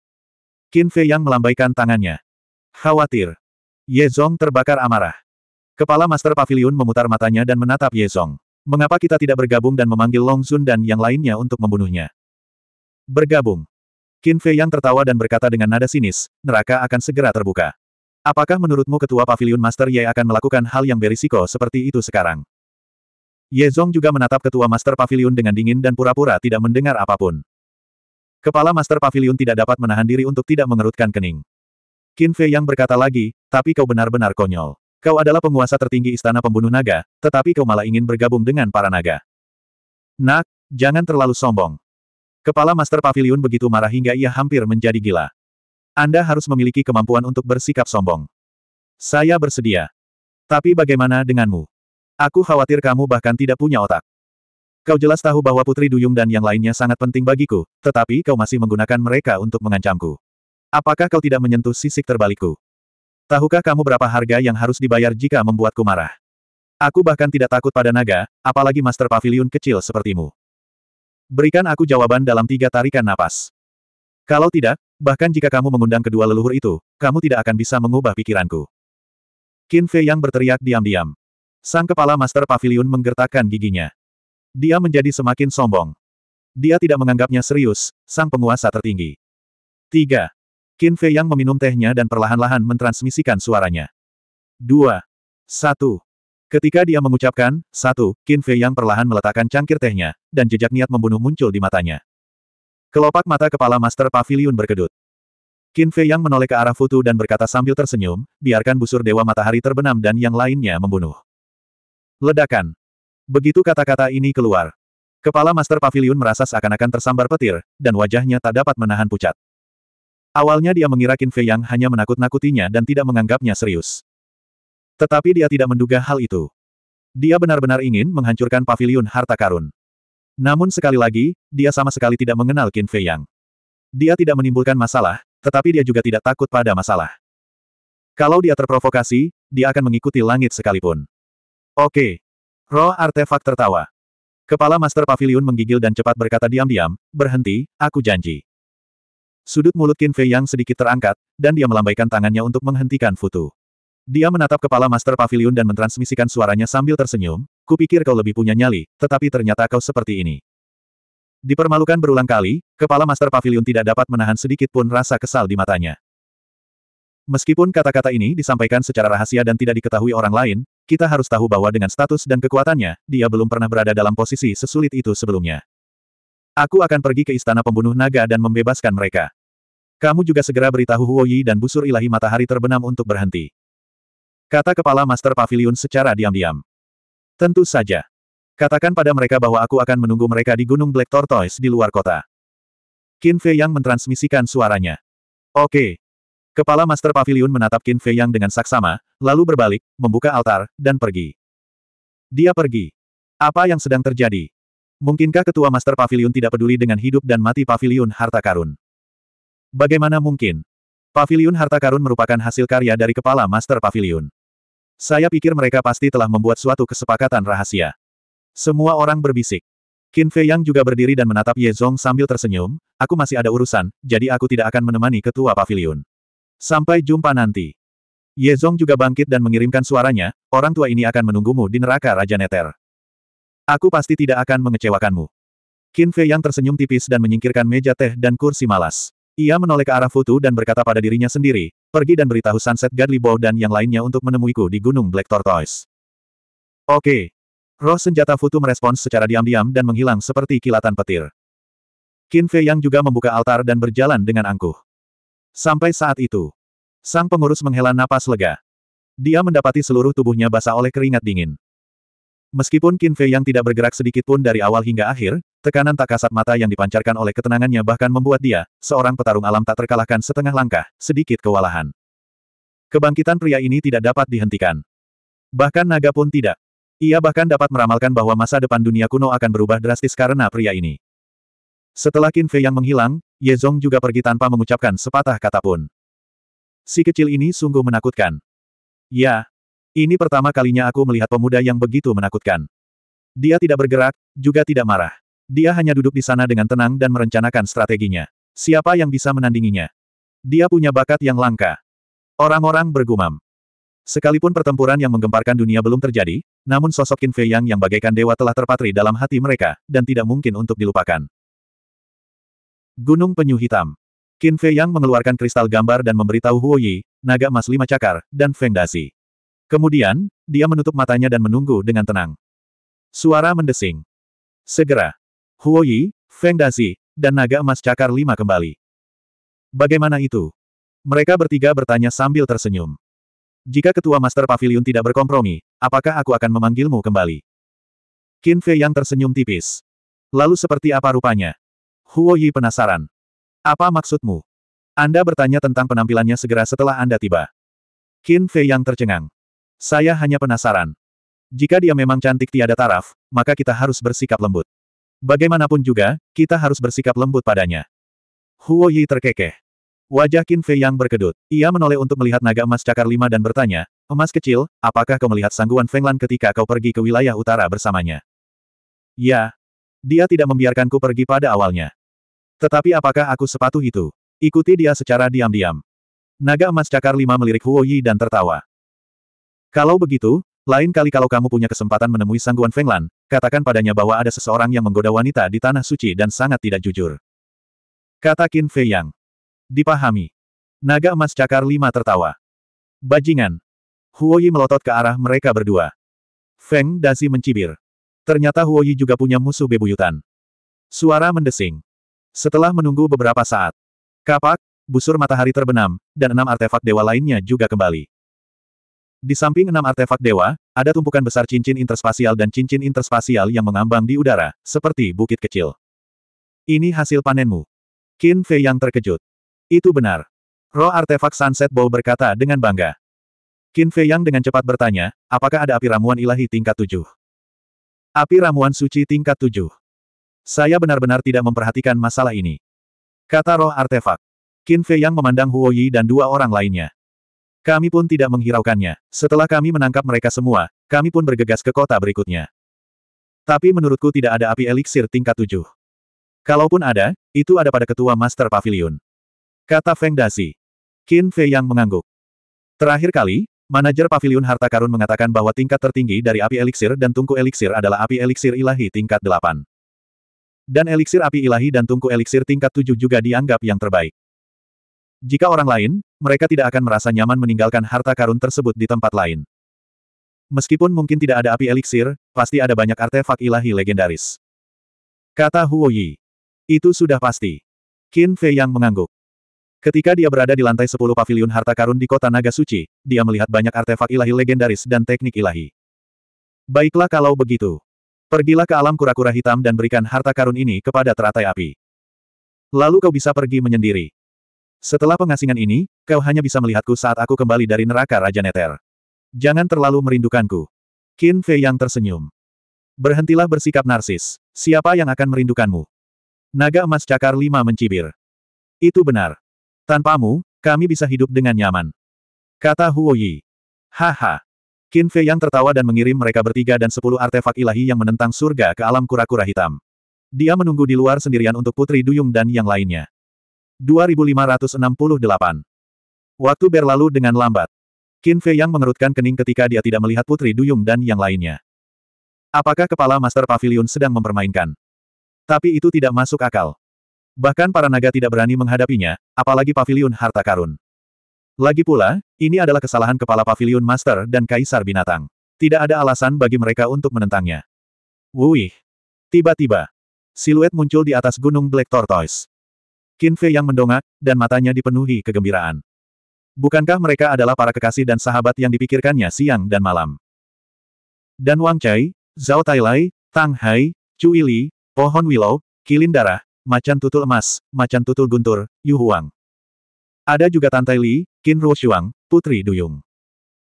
S1: Qin Fei yang melambaikan tangannya. Khawatir. Ye Zong terbakar amarah. Kepala Master Pavilion memutar matanya dan menatap Ye Zong. Mengapa kita tidak bergabung dan memanggil Long Sun dan yang lainnya untuk membunuhnya? Bergabung. Qin Fei yang tertawa dan berkata dengan nada sinis, neraka akan segera terbuka. Apakah menurutmu ketua pavilion Master Ye akan melakukan hal yang berisiko seperti itu sekarang? Ye Zong juga menatap ketua Master Pavilion dengan dingin dan pura-pura tidak mendengar apapun. Kepala Master Pavilion tidak dapat menahan diri untuk tidak mengerutkan kening. Qin Fei yang berkata lagi, tapi kau benar-benar konyol. Kau adalah penguasa tertinggi istana pembunuh naga, tetapi kau malah ingin bergabung dengan para naga. Nak, jangan terlalu sombong. Kepala Master Pavilion begitu marah hingga ia hampir menjadi gila. Anda harus memiliki kemampuan untuk bersikap sombong. Saya bersedia. Tapi bagaimana denganmu? Aku khawatir kamu bahkan tidak punya otak. Kau jelas tahu bahwa Putri Duyung dan yang lainnya sangat penting bagiku, tetapi kau masih menggunakan mereka untuk mengancamku. Apakah kau tidak menyentuh sisik terbalikku? Tahukah kamu berapa harga yang harus dibayar jika membuatku marah? Aku bahkan tidak takut pada naga, apalagi master pavilion kecil sepertimu. Berikan aku jawaban dalam tiga tarikan napas. Kalau tidak, bahkan jika kamu mengundang kedua leluhur itu, kamu tidak akan bisa mengubah pikiranku. Qin Fei yang berteriak diam-diam. Sang kepala master pavilion menggertakkan giginya. Dia menjadi semakin sombong. Dia tidak menganggapnya serius, sang penguasa tertinggi. 3. Qin Fei yang meminum tehnya dan perlahan-lahan mentransmisikan suaranya. 2. 1. Ketika dia mengucapkan, satu, Qin Fei yang perlahan meletakkan cangkir tehnya, dan jejak niat membunuh muncul di matanya. Kelopak mata kepala Master Pavilion berkedut. Qin Fei yang menoleh ke arah Futu dan berkata sambil tersenyum, biarkan busur Dewa Matahari terbenam dan yang lainnya membunuh. Ledakan. Begitu kata-kata ini keluar. Kepala Master Pavilion merasa seakan-akan tersambar petir, dan wajahnya tak dapat menahan pucat. Awalnya dia mengira Qin Fei Yang hanya menakut-nakutinya dan tidak menganggapnya serius. Tetapi dia tidak menduga hal itu. Dia benar-benar ingin menghancurkan pavilion harta karun. Namun sekali lagi, dia sama sekali tidak mengenal Qin Fei Yang. Dia tidak menimbulkan masalah, tetapi dia juga tidak takut pada masalah. Kalau dia terprovokasi, dia akan mengikuti langit sekalipun. Oke, Roh artefak tertawa. Kepala Master Pavilion menggigil dan cepat berkata diam-diam, berhenti, aku janji. Sudut mulut Qin Fei yang sedikit terangkat, dan dia melambaikan tangannya untuk menghentikan Futu. Dia menatap kepala Master Pavilion dan mentransmisikan suaranya sambil tersenyum, kupikir kau lebih punya nyali, tetapi ternyata kau seperti ini. Dipermalukan berulang kali, kepala Master Pavilion tidak dapat menahan sedikit pun rasa kesal di matanya. Meskipun kata-kata ini disampaikan secara rahasia dan tidak diketahui orang lain, kita harus tahu bahwa dengan status dan kekuatannya, dia belum pernah berada dalam posisi sesulit itu sebelumnya. Aku akan pergi ke istana pembunuh naga dan membebaskan mereka. Kamu juga segera beritahu Huoyi dan busur ilahi matahari terbenam untuk berhenti. Kata kepala Master Pavilion secara diam-diam. Tentu saja. Katakan pada mereka bahwa aku akan menunggu mereka di Gunung Black Tortoise di luar kota. Qin Fei yang mentransmisikan suaranya. Oke, Kepala Master Pavilion menatap Qin Fei Yang dengan saksama, lalu berbalik, membuka altar, dan pergi. Dia pergi. Apa yang sedang terjadi? Mungkinkah Ketua Master Pavilion tidak peduli dengan hidup dan mati Pavilion Harta Karun? Bagaimana mungkin? Pavilion Harta Karun merupakan hasil karya dari Kepala Master Pavilion. Saya pikir mereka pasti telah membuat suatu kesepakatan rahasia. Semua orang berbisik. Qin Fei Yang juga berdiri dan menatap Ye Zong sambil tersenyum, aku masih ada urusan, jadi aku tidak akan menemani Ketua Pavilion. Sampai jumpa nanti. Ye Zong juga bangkit dan mengirimkan suaranya, orang tua ini akan menunggumu di neraka Raja Neter. Aku pasti tidak akan mengecewakanmu. Qin Fei yang tersenyum tipis dan menyingkirkan meja teh dan kursi malas. Ia menoleh ke arah Futu dan berkata pada dirinya sendiri, pergi dan beritahu Sunset Godly Bow dan yang lainnya untuk menemuiku di Gunung Black Tortoise. Oke. Roh senjata Futu merespons secara diam-diam dan menghilang seperti kilatan petir. Qin Fei yang juga membuka altar dan berjalan dengan angkuh. Sampai saat itu, sang pengurus menghela napas lega. Dia mendapati seluruh tubuhnya basah oleh keringat dingin. Meskipun Qin Fei yang tidak bergerak sedikit pun dari awal hingga akhir, tekanan tak kasat mata yang dipancarkan oleh ketenangannya bahkan membuat dia, seorang petarung alam tak terkalahkan setengah langkah, sedikit kewalahan. Kebangkitan pria ini tidak dapat dihentikan. Bahkan naga pun tidak. Ia bahkan dapat meramalkan bahwa masa depan dunia kuno akan berubah drastis karena pria ini. Setelah Qin Fei yang menghilang, Ye Yezong juga pergi tanpa mengucapkan sepatah kata pun. Si kecil ini sungguh menakutkan. Ya, ini pertama kalinya aku melihat pemuda yang begitu menakutkan. Dia tidak bergerak, juga tidak marah. Dia hanya duduk di sana dengan tenang dan merencanakan strateginya. Siapa yang bisa menandinginya? Dia punya bakat yang langka. Orang-orang bergumam. Sekalipun pertempuran yang menggemparkan dunia belum terjadi, namun sosok Qin Fei yang bagaikan dewa telah terpatri dalam hati mereka, dan tidak mungkin untuk dilupakan. Gunung Penyu Hitam. Qin Fei Yang mengeluarkan kristal gambar dan memberitahu Huo Yi, naga emas lima cakar, dan Feng Dasi. Kemudian, dia menutup matanya dan menunggu dengan tenang. Suara mendesing. Segera. Huo Yi, Feng Dasi, dan naga emas cakar lima kembali. Bagaimana itu? Mereka bertiga bertanya sambil tersenyum. Jika ketua Master Pavilion tidak berkompromi, apakah aku akan memanggilmu kembali? Qin Fei Yang tersenyum tipis. Lalu seperti apa rupanya? Huo Yi penasaran. Apa maksudmu? Anda bertanya tentang penampilannya segera setelah Anda tiba. Qin Fei yang tercengang. Saya hanya penasaran. Jika dia memang cantik tiada taraf, maka kita harus bersikap lembut. Bagaimanapun juga, kita harus bersikap lembut padanya. Huo Yi terkekeh. Wajah Qin Fei yang berkedut. Ia menoleh untuk melihat naga emas cakar lima dan bertanya, Emas kecil, apakah kau melihat sangguan Fenglan ketika kau pergi ke wilayah utara bersamanya? Ya. Dia tidak membiarkanku pergi pada awalnya. Tetapi apakah aku sepatu itu? Ikuti dia secara diam-diam. Naga emas cakar lima melirik Huo Yi dan tertawa. Kalau begitu, lain kali kalau kamu punya kesempatan menemui Sangguan Fenglan, katakan padanya bahwa ada seseorang yang menggoda wanita di Tanah Suci dan sangat tidak jujur. Kata Qin Fei Yang. Dipahami. Naga emas cakar lima tertawa. Bajingan. Huo Yi melotot ke arah mereka berdua. Feng Dasi mencibir. Ternyata Huo Yi juga punya musuh bebuyutan. Suara mendesing. Setelah menunggu beberapa saat, kapak, busur matahari terbenam, dan enam artefak dewa lainnya juga kembali. Di samping enam artefak dewa, ada tumpukan besar cincin interspasial dan cincin interspasial yang mengambang di udara, seperti bukit kecil. Ini hasil panenmu. Qin Fei yang terkejut. Itu benar. Roh artefak Sunset Bow berkata dengan bangga. Qin Fei yang dengan cepat bertanya, apakah ada api ramuan ilahi tingkat tujuh? Api ramuan suci tingkat tujuh. Saya benar-benar tidak memperhatikan masalah ini. Kata roh artefak. Qin Fei yang memandang Huo Yi dan dua orang lainnya. Kami pun tidak menghiraukannya. Setelah kami menangkap mereka semua, kami pun bergegas ke kota berikutnya. Tapi menurutku tidak ada api eliksir tingkat tujuh. Kalaupun ada, itu ada pada ketua Master Pavilion. Kata Feng Dasi. Qin Fei yang mengangguk. Terakhir kali, manajer Pavilion Harta Karun mengatakan bahwa tingkat tertinggi dari api eliksir dan tungku eliksir adalah api eliksir ilahi tingkat delapan. Dan eliksir api ilahi dan tungku eliksir tingkat tujuh juga dianggap yang terbaik. Jika orang lain, mereka tidak akan merasa nyaman meninggalkan harta karun tersebut di tempat lain. Meskipun mungkin tidak ada api eliksir, pasti ada banyak artefak ilahi legendaris. Kata Huo Yi. Itu sudah pasti. Qin Fei yang mengangguk. Ketika dia berada di lantai 10 pavilion harta karun di kota Naga Suci, dia melihat banyak artefak ilahi legendaris dan teknik ilahi. Baiklah kalau begitu. Pergilah ke alam kura-kura hitam dan berikan harta karun ini kepada teratai api. Lalu kau bisa pergi menyendiri. Setelah pengasingan ini, kau hanya bisa melihatku saat aku kembali dari neraka Raja Neter. Jangan terlalu merindukanku. Qin Fei yang tersenyum. Berhentilah bersikap narsis. Siapa yang akan merindukanmu? Naga emas cakar lima mencibir. Itu benar. Tanpamu, kami bisa hidup dengan nyaman. Kata huoyi Yi. Haha. Qin Fei yang tertawa dan mengirim mereka bertiga dan sepuluh artefak ilahi yang menentang surga ke alam kura-kura hitam. Dia menunggu di luar sendirian untuk Putri Duyung dan yang lainnya. 2568 Waktu berlalu dengan lambat. Qin Fei yang mengerutkan kening ketika dia tidak melihat Putri Duyung dan yang lainnya. Apakah kepala Master Pavilion sedang mempermainkan? Tapi itu tidak masuk akal. Bahkan para naga tidak berani menghadapinya, apalagi Pavilion Harta Karun. Lagi pula, ini adalah kesalahan kepala pavilion master dan kaisar binatang. Tidak ada alasan bagi mereka untuk menentangnya. Wuih! Tiba-tiba, siluet muncul di atas gunung Black Tortoise. Kinfe yang mendongak, dan matanya dipenuhi kegembiraan. Bukankah mereka adalah para kekasih dan sahabat yang dipikirkannya siang dan malam? Dan Wang Chai, Zhao Tailai, Tang Hai, Cui Li, Pohon Willow, Kilin Darah, Macan Tutul Emas, Macan Tutul Guntur, Yu Huang. Ada juga Tante Li, Qin Ruoshuang, Putri Duyung.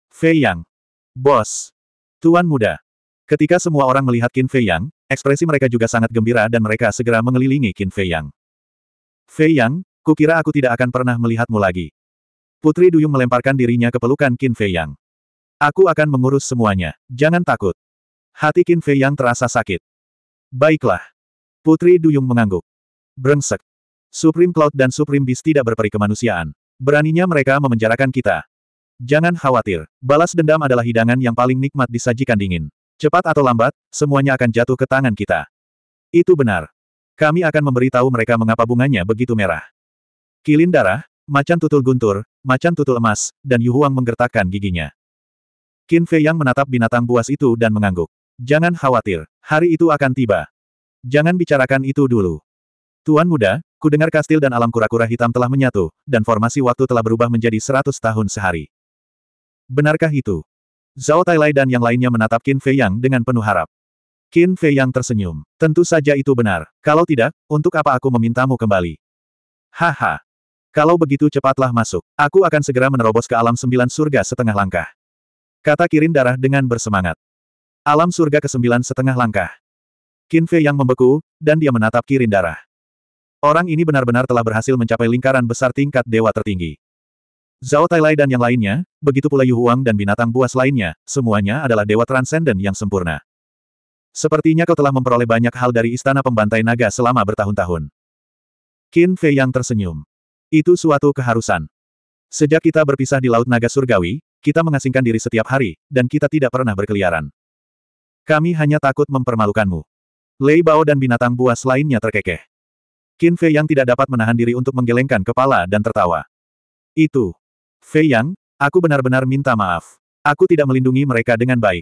S1: Fei Yang. Bos. Tuan muda. Ketika semua orang melihat Qin Fei Yang, ekspresi mereka juga sangat gembira dan mereka segera mengelilingi Qin Fei Yang. Fei Yang, kukira aku tidak akan pernah melihatmu lagi. Putri Duyung melemparkan dirinya ke pelukan Qin Fei Yang. Aku akan mengurus semuanya, jangan takut. Hati Qin Fei Yang terasa sakit. Baiklah. Putri Duyung mengangguk. Brengsek. Supreme Cloud dan Supreme Beast tidak berperi kemanusiaan. Beraninya mereka memenjarakan kita. Jangan khawatir, balas dendam adalah hidangan yang paling nikmat disajikan dingin. Cepat atau lambat, semuanya akan jatuh ke tangan kita. Itu benar. Kami akan memberitahu mereka mengapa bunganya begitu merah. Kilin darah, macan tutul guntur, macan tutul emas, dan Yuhuang menggertakkan giginya. Qin Fei yang menatap binatang buas itu dan mengangguk. Jangan khawatir, hari itu akan tiba. Jangan bicarakan itu dulu. Tuan muda, ku dengar kastil dan alam kura-kura hitam telah menyatu, dan formasi waktu telah berubah menjadi seratus tahun sehari. Benarkah itu? Zhao Tailai dan yang lainnya menatap Qin Fei Yang dengan penuh harap. Qin Fei Yang tersenyum. Tentu saja itu benar. Kalau tidak, untuk apa aku memintamu kembali? Haha. Kalau begitu cepatlah masuk. Aku akan segera menerobos ke alam sembilan surga setengah langkah. Kata Kirin Darah dengan bersemangat. Alam surga ke sembilan setengah langkah. Qin Fei Yang membeku, dan dia menatap Kirin Darah. Orang ini benar-benar telah berhasil mencapai lingkaran besar tingkat dewa tertinggi. Zhao Tailai dan yang lainnya, begitu pula Yu Huang dan binatang buas lainnya, semuanya adalah dewa transenden yang sempurna. Sepertinya kau telah memperoleh banyak hal dari istana pembantai naga selama bertahun-tahun. Qin Fei yang tersenyum. Itu suatu keharusan. Sejak kita berpisah di Laut Naga Surgawi, kita mengasingkan diri setiap hari, dan kita tidak pernah berkeliaran. Kami hanya takut mempermalukanmu. Lei Bao dan binatang buas lainnya terkekeh. Qin Fei Yang tidak dapat menahan diri untuk menggelengkan kepala dan tertawa. Itu. Fei Yang, aku benar-benar minta maaf. Aku tidak melindungi mereka dengan baik.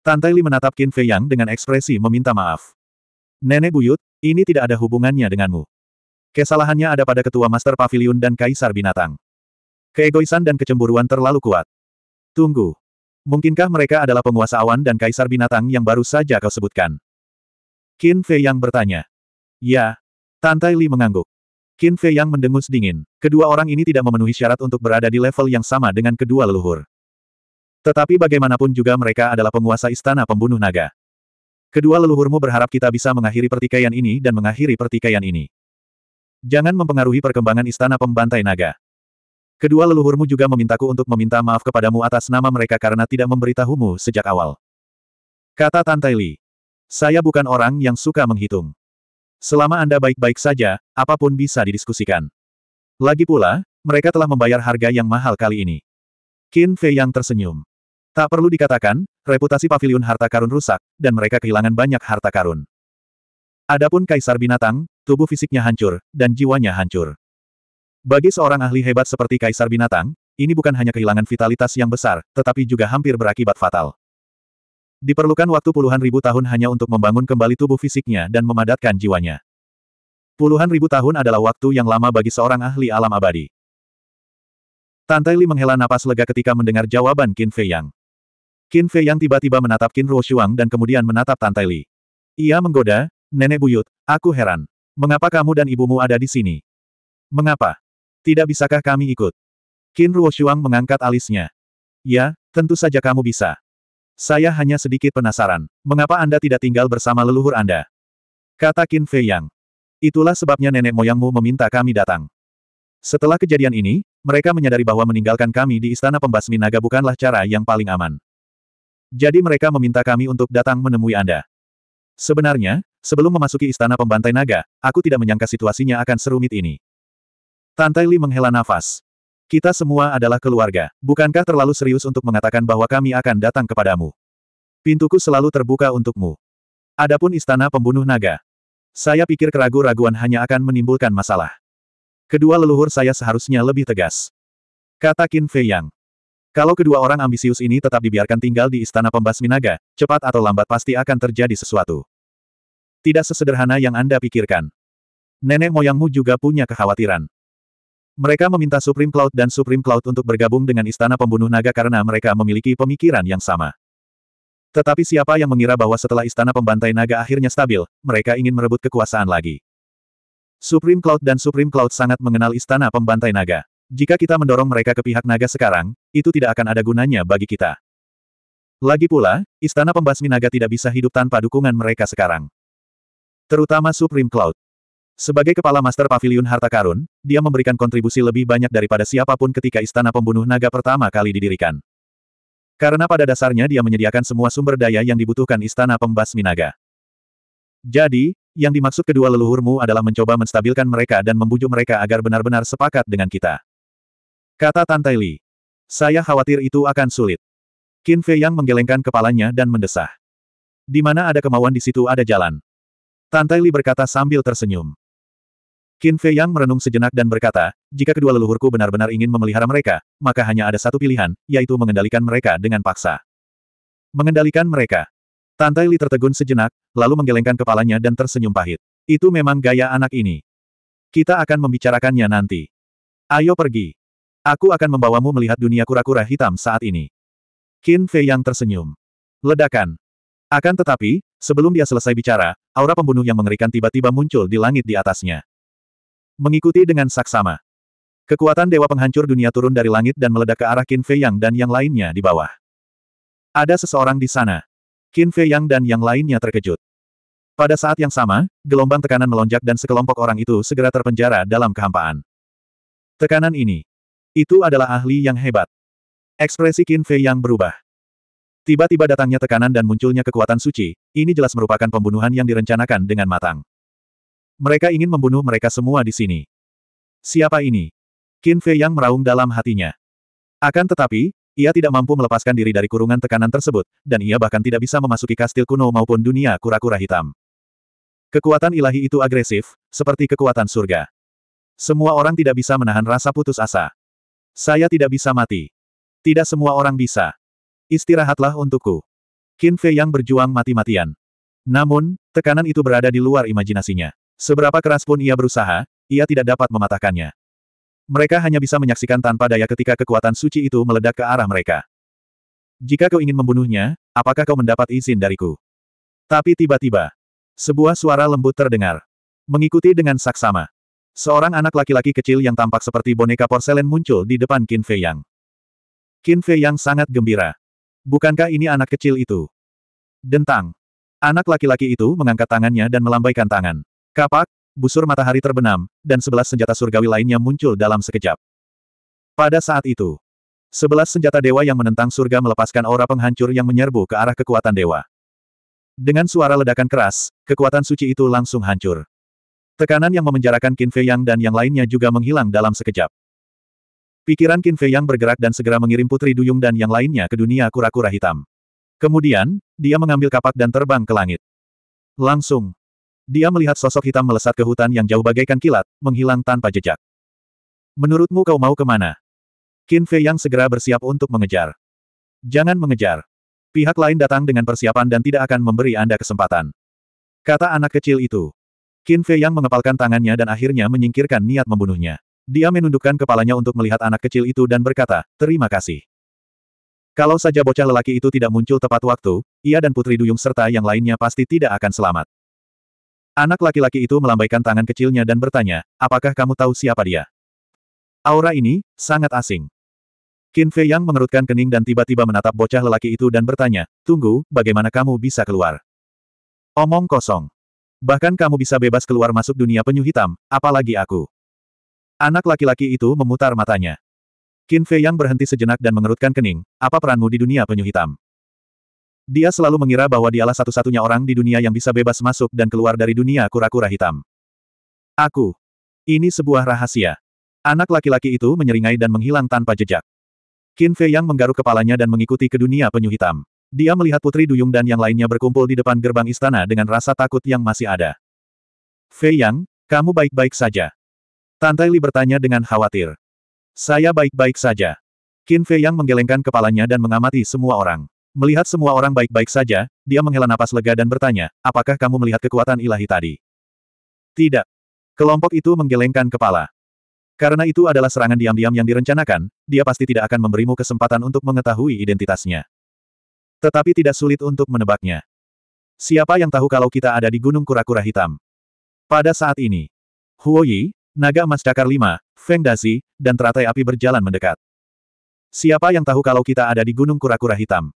S1: Tantai Li menatap Qin Fei Yang dengan ekspresi meminta maaf. Nenek buyut, ini tidak ada hubungannya denganmu. Kesalahannya ada pada ketua Master Pavilion dan Kaisar Binatang. Keegoisan dan kecemburuan terlalu kuat. Tunggu. Mungkinkah mereka adalah penguasa awan dan Kaisar Binatang yang baru saja kau sebutkan? Qin Fei Yang bertanya. Ya, Tantai Li mengangguk. Qin Fei Yang mendengus dingin. Kedua orang ini tidak memenuhi syarat untuk berada di level yang sama dengan kedua leluhur. Tetapi bagaimanapun juga mereka adalah penguasa istana pembunuh naga. Kedua leluhurmu berharap kita bisa mengakhiri pertikaian ini dan mengakhiri pertikaian ini. Jangan mempengaruhi perkembangan istana pembantai naga. Kedua leluhurmu juga memintaku untuk meminta maaf kepadamu atas nama mereka karena tidak memberitahumu sejak awal. Kata Tantai Li. Saya bukan orang yang suka menghitung. Selama Anda baik-baik saja, apapun bisa didiskusikan. Lagi pula, mereka telah membayar harga yang mahal kali ini. Qin Fei yang tersenyum. Tak perlu dikatakan, reputasi pavilion harta karun rusak, dan mereka kehilangan banyak harta karun. Adapun kaisar binatang, tubuh fisiknya hancur, dan jiwanya hancur. Bagi seorang ahli hebat seperti kaisar binatang, ini bukan hanya kehilangan vitalitas yang besar, tetapi juga hampir berakibat fatal. Diperlukan waktu puluhan ribu tahun hanya untuk membangun kembali tubuh fisiknya dan memadatkan jiwanya. Puluhan ribu tahun adalah waktu yang lama bagi seorang ahli alam abadi. Tante Li menghela napas lega ketika mendengar jawaban Qin Fei Yang. Qin Fei Yang tiba-tiba menatap Qin Ruo Shuang dan kemudian menatap Tante Li. Ia menggoda, Nenek Buyut, aku heran. Mengapa kamu dan ibumu ada di sini? Mengapa? Tidak bisakah kami ikut? Qin Ruo Shuang mengangkat alisnya. Ya, tentu saja kamu bisa. Saya hanya sedikit penasaran, mengapa Anda tidak tinggal bersama leluhur Anda? Kata Qin Fei Yang. Itulah sebabnya nenek moyangmu meminta kami datang. Setelah kejadian ini, mereka menyadari bahwa meninggalkan kami di istana pembasmi naga bukanlah cara yang paling aman. Jadi mereka meminta kami untuk datang menemui Anda. Sebenarnya, sebelum memasuki istana pembantai naga, aku tidak menyangka situasinya akan serumit ini. Tantai Li menghela nafas. Kita semua adalah keluarga. Bukankah terlalu serius untuk mengatakan bahwa kami akan datang kepadamu? Pintuku selalu terbuka untukmu. Adapun istana pembunuh naga. Saya pikir keraguan-raguan hanya akan menimbulkan masalah. Kedua leluhur saya seharusnya lebih tegas. Kata Qin Fei Yang. Kalau kedua orang ambisius ini tetap dibiarkan tinggal di istana pembasmi naga, cepat atau lambat pasti akan terjadi sesuatu. Tidak sesederhana yang Anda pikirkan. Nenek moyangmu juga punya kekhawatiran. Mereka meminta Supreme Cloud dan Supreme Cloud untuk bergabung dengan Istana Pembunuh Naga karena mereka memiliki pemikiran yang sama. Tetapi siapa yang mengira bahwa setelah Istana Pembantai Naga akhirnya stabil, mereka ingin merebut kekuasaan lagi. Supreme Cloud dan Supreme Cloud sangat mengenal Istana Pembantai Naga. Jika kita mendorong mereka ke pihak naga sekarang, itu tidak akan ada gunanya bagi kita. Lagi pula, Istana Pembasmi Naga tidak bisa hidup tanpa dukungan mereka sekarang. Terutama Supreme Cloud. Sebagai kepala master pavilion harta karun, dia memberikan kontribusi lebih banyak daripada siapapun ketika istana pembunuh naga pertama kali didirikan. Karena pada dasarnya dia menyediakan semua sumber daya yang dibutuhkan istana pembasmi naga. Jadi, yang dimaksud kedua leluhurmu adalah mencoba menstabilkan mereka dan membujuk mereka agar benar-benar sepakat dengan kita. Kata Tantai Li. Saya khawatir itu akan sulit. Qin Fei Yang menggelengkan kepalanya dan mendesah. Di mana ada kemauan di situ ada jalan. Tantai Li berkata sambil tersenyum. Qin Fei Yang merenung sejenak dan berkata, jika kedua leluhurku benar-benar ingin memelihara mereka, maka hanya ada satu pilihan, yaitu mengendalikan mereka dengan paksa. Mengendalikan mereka. Tantai Li tertegun sejenak, lalu menggelengkan kepalanya dan tersenyum pahit. Itu memang gaya anak ini. Kita akan membicarakannya nanti. Ayo pergi. Aku akan membawamu melihat dunia kura-kura hitam saat ini. Qin Fei Yang tersenyum. Ledakan. Akan tetapi, sebelum dia selesai bicara, aura pembunuh yang mengerikan tiba-tiba muncul di langit di atasnya. Mengikuti dengan saksama. Kekuatan Dewa Penghancur Dunia turun dari langit dan meledak ke arah Qin Fei Yang dan yang lainnya di bawah. Ada seseorang di sana. Qin Fei Yang dan yang lainnya terkejut. Pada saat yang sama, gelombang tekanan melonjak dan sekelompok orang itu segera terpenjara dalam kehampaan. Tekanan ini. Itu adalah ahli yang hebat. Ekspresi Qin Fei yang berubah. Tiba-tiba datangnya tekanan dan munculnya kekuatan suci, ini jelas merupakan pembunuhan yang direncanakan dengan matang. Mereka ingin membunuh mereka semua di sini. Siapa ini? Qin Fei yang meraung dalam hatinya. Akan tetapi, ia tidak mampu melepaskan diri dari kurungan tekanan tersebut, dan ia bahkan tidak bisa memasuki kastil kuno maupun dunia kura-kura hitam. Kekuatan ilahi itu agresif, seperti kekuatan surga. Semua orang tidak bisa menahan rasa putus asa. Saya tidak bisa mati. Tidak semua orang bisa. Istirahatlah untukku. Qin Fei yang berjuang mati-matian. Namun, tekanan itu berada di luar imajinasinya. Seberapa keras pun ia berusaha, ia tidak dapat mematahkannya. Mereka hanya bisa menyaksikan tanpa daya ketika kekuatan suci itu meledak ke arah mereka. Jika kau ingin membunuhnya, apakah kau mendapat izin dariku? Tapi tiba-tiba, sebuah suara lembut terdengar. Mengikuti dengan saksama. Seorang anak laki-laki kecil yang tampak seperti boneka porselen muncul di depan Qin Fei Yang. Qin Fei Yang sangat gembira. Bukankah ini anak kecil itu? Dentang. Anak laki-laki itu mengangkat tangannya dan melambaikan tangan. Kapak, busur matahari terbenam, dan sebelas senjata surgawi lainnya muncul dalam sekejap. Pada saat itu, sebelas senjata dewa yang menentang surga melepaskan aura penghancur yang menyerbu ke arah kekuatan dewa. Dengan suara ledakan keras, kekuatan suci itu langsung hancur. Tekanan yang memenjarakan Qin Fei Yang dan yang lainnya juga menghilang dalam sekejap. Pikiran Qin Fei Yang bergerak dan segera mengirim Putri Duyung dan yang lainnya ke dunia kura-kura hitam. Kemudian, dia mengambil kapak dan terbang ke langit. Langsung, dia melihat sosok hitam melesat ke hutan yang jauh bagaikan kilat, menghilang tanpa jejak. Menurutmu kau mau kemana? Qin Fei yang segera bersiap untuk mengejar. Jangan mengejar. Pihak lain datang dengan persiapan dan tidak akan memberi Anda kesempatan. Kata anak kecil itu. Qin Fei yang mengepalkan tangannya dan akhirnya menyingkirkan niat membunuhnya. Dia menundukkan kepalanya untuk melihat anak kecil itu dan berkata, terima kasih. Kalau saja bocah lelaki itu tidak muncul tepat waktu, ia dan Putri Duyung serta yang lainnya pasti tidak akan selamat. Anak laki-laki itu melambaikan tangan kecilnya dan bertanya, apakah kamu tahu siapa dia? Aura ini, sangat asing. Qin Fei Yang mengerutkan kening dan tiba-tiba menatap bocah lelaki itu dan bertanya, tunggu, bagaimana kamu bisa keluar? Omong kosong. Bahkan kamu bisa bebas keluar masuk dunia penyu hitam, apalagi aku. Anak laki-laki itu memutar matanya. Qin Fei Yang berhenti sejenak dan mengerutkan kening, apa peranmu di dunia penyu hitam? Dia selalu mengira bahwa dialah satu-satunya orang di dunia yang bisa bebas masuk dan keluar dari dunia kura-kura hitam. Aku. Ini sebuah rahasia. Anak laki-laki itu menyeringai dan menghilang tanpa jejak. Qin Fei Yang menggaruk kepalanya dan mengikuti ke dunia penyu hitam. Dia melihat Putri Duyung dan yang lainnya berkumpul di depan gerbang istana dengan rasa takut yang masih ada. Fei Yang, kamu baik-baik saja. Tante Li bertanya dengan khawatir. Saya baik-baik saja. Qin Fei Yang menggelengkan kepalanya dan mengamati semua orang. Melihat semua orang baik-baik saja, dia menghela napas lega dan bertanya, apakah kamu melihat kekuatan ilahi tadi? Tidak. Kelompok itu menggelengkan kepala. Karena itu adalah serangan diam-diam yang direncanakan, dia pasti tidak akan memberimu kesempatan untuk mengetahui identitasnya. Tetapi tidak sulit untuk menebaknya. Siapa yang tahu kalau kita ada di Gunung Kura-Kura Hitam? Pada saat ini, Huoyi, Naga Emas Cakar Lima, Feng Dazi, dan Teratai Api berjalan mendekat. Siapa yang tahu kalau kita ada di Gunung Kura-Kura Hitam?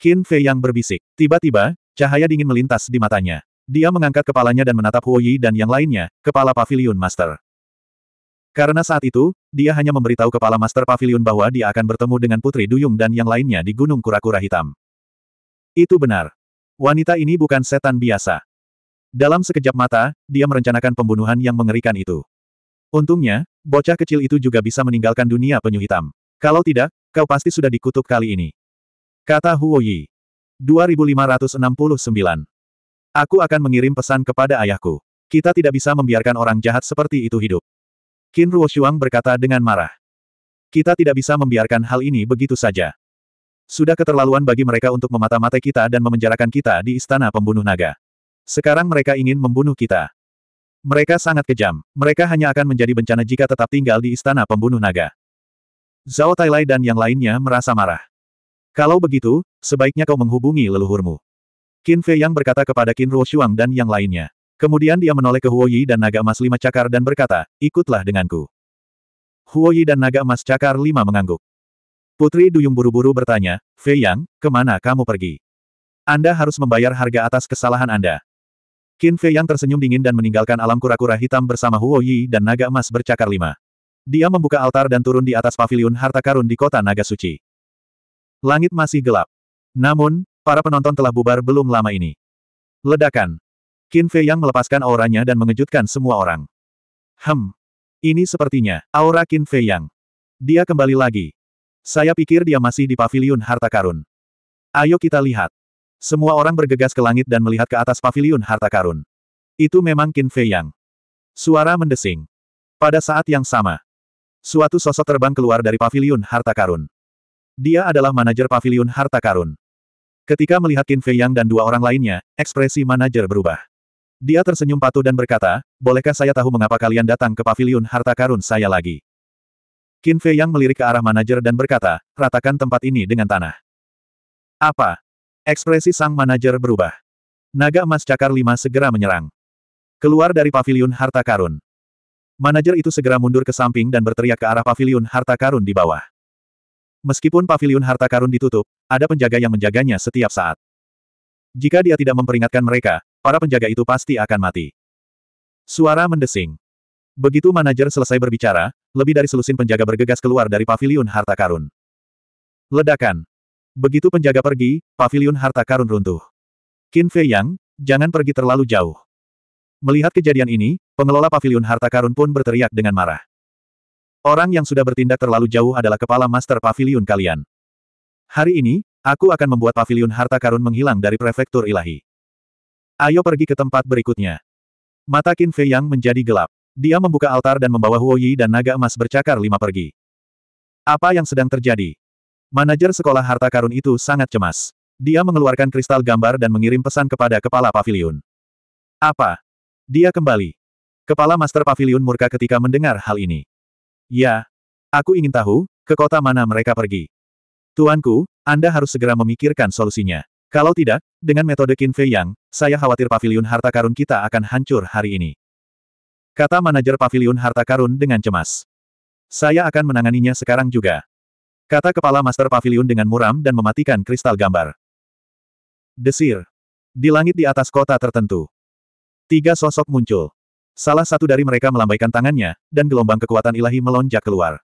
S1: Qin Fei yang berbisik. Tiba-tiba, cahaya dingin melintas di matanya. Dia mengangkat kepalanya dan menatap Huo Yi dan yang lainnya, kepala pavilion master. Karena saat itu, dia hanya memberitahu kepala master pavilion bahwa dia akan bertemu dengan Putri Duyung dan yang lainnya di Gunung Kura-Kura Hitam. Itu benar. Wanita ini bukan setan biasa. Dalam sekejap mata, dia merencanakan pembunuhan yang mengerikan itu. Untungnya, bocah kecil itu juga bisa meninggalkan dunia penyu hitam. Kalau tidak, kau pasti sudah dikutuk kali ini. Kata Huo Yi. 2569. Aku akan mengirim pesan kepada ayahku. Kita tidak bisa membiarkan orang jahat seperti itu hidup. Qin Ruoshuang berkata dengan marah. Kita tidak bisa membiarkan hal ini begitu saja. Sudah keterlaluan bagi mereka untuk memata-matai kita dan memenjarakan kita di istana pembunuh naga. Sekarang mereka ingin membunuh kita. Mereka sangat kejam. Mereka hanya akan menjadi bencana jika tetap tinggal di istana pembunuh naga. Zhao Tailai dan yang lainnya merasa marah. Kalau begitu, sebaiknya kau menghubungi leluhurmu. Qin Fei Yang berkata kepada Qin Ruo Shuang dan yang lainnya. Kemudian dia menoleh ke Huo Yi dan naga emas lima cakar dan berkata, ikutlah denganku. Huo Yi dan naga emas cakar lima mengangguk. Putri Duyung buru-buru bertanya, Fei Yang, kemana kamu pergi? Anda harus membayar harga atas kesalahan Anda. Qin Fei Yang tersenyum dingin dan meninggalkan alam kura-kura hitam bersama Huo Yi dan naga emas bercakar lima. Dia membuka altar dan turun di atas pavilion harta karun di kota naga suci. Langit masih gelap. Namun, para penonton telah bubar belum lama ini. Ledakan. Qin Fei yang melepaskan auranya dan mengejutkan semua orang. Hem. Ini sepertinya, aura Qin Fei yang. Dia kembali lagi. Saya pikir dia masih di paviliun harta karun. Ayo kita lihat. Semua orang bergegas ke langit dan melihat ke atas paviliun harta karun. Itu memang Qin Fei yang. Suara mendesing. Pada saat yang sama, suatu sosok terbang keluar dari paviliun harta karun. Dia adalah manajer pavilion harta karun. Ketika melihat Qin Fei Yang dan dua orang lainnya, ekspresi manajer berubah. Dia tersenyum patuh dan berkata, bolehkah saya tahu mengapa kalian datang ke pavilion harta karun saya lagi? Qin Fei Yang melirik ke arah manajer dan berkata, ratakan tempat ini dengan tanah. Apa? Ekspresi sang manajer berubah. Naga emas cakar lima segera menyerang. Keluar dari pavilion harta karun. Manajer itu segera mundur ke samping dan berteriak ke arah pavilion harta karun di bawah. Meskipun pavilion harta karun ditutup, ada penjaga yang menjaganya setiap saat. Jika dia tidak memperingatkan mereka, para penjaga itu pasti akan mati. Suara mendesing. Begitu manajer selesai berbicara, lebih dari selusin penjaga bergegas keluar dari pavilion harta karun. Ledakan. Begitu penjaga pergi, pavilion harta karun runtuh. Qin Fei Yang, jangan pergi terlalu jauh. Melihat kejadian ini, pengelola pavilion harta karun pun berteriak dengan marah. Orang yang sudah bertindak terlalu jauh adalah kepala master pavilion kalian. Hari ini, aku akan membuat pavilion harta karun menghilang dari prefektur ilahi. Ayo pergi ke tempat berikutnya. Mata Qin Fei Yang menjadi gelap. Dia membuka altar dan membawa Huo Yi dan naga emas bercakar lima pergi. Apa yang sedang terjadi? Manajer sekolah harta karun itu sangat cemas. Dia mengeluarkan kristal gambar dan mengirim pesan kepada kepala pavilion. Apa? Dia kembali. Kepala Master Pavilion murka ketika mendengar hal ini. Ya. Aku ingin tahu, ke kota mana mereka pergi. Tuanku, Anda harus segera memikirkan solusinya. Kalau tidak, dengan metode Qin Fei Yang, saya khawatir pavilion harta karun kita akan hancur hari ini. Kata manajer pavilion harta karun dengan cemas. Saya akan menanganinya sekarang juga. Kata kepala master pavilion dengan muram dan mematikan kristal gambar. Desir. Di langit di atas kota tertentu. Tiga sosok muncul. Salah satu dari mereka melambaikan tangannya, dan gelombang kekuatan ilahi melonjak keluar.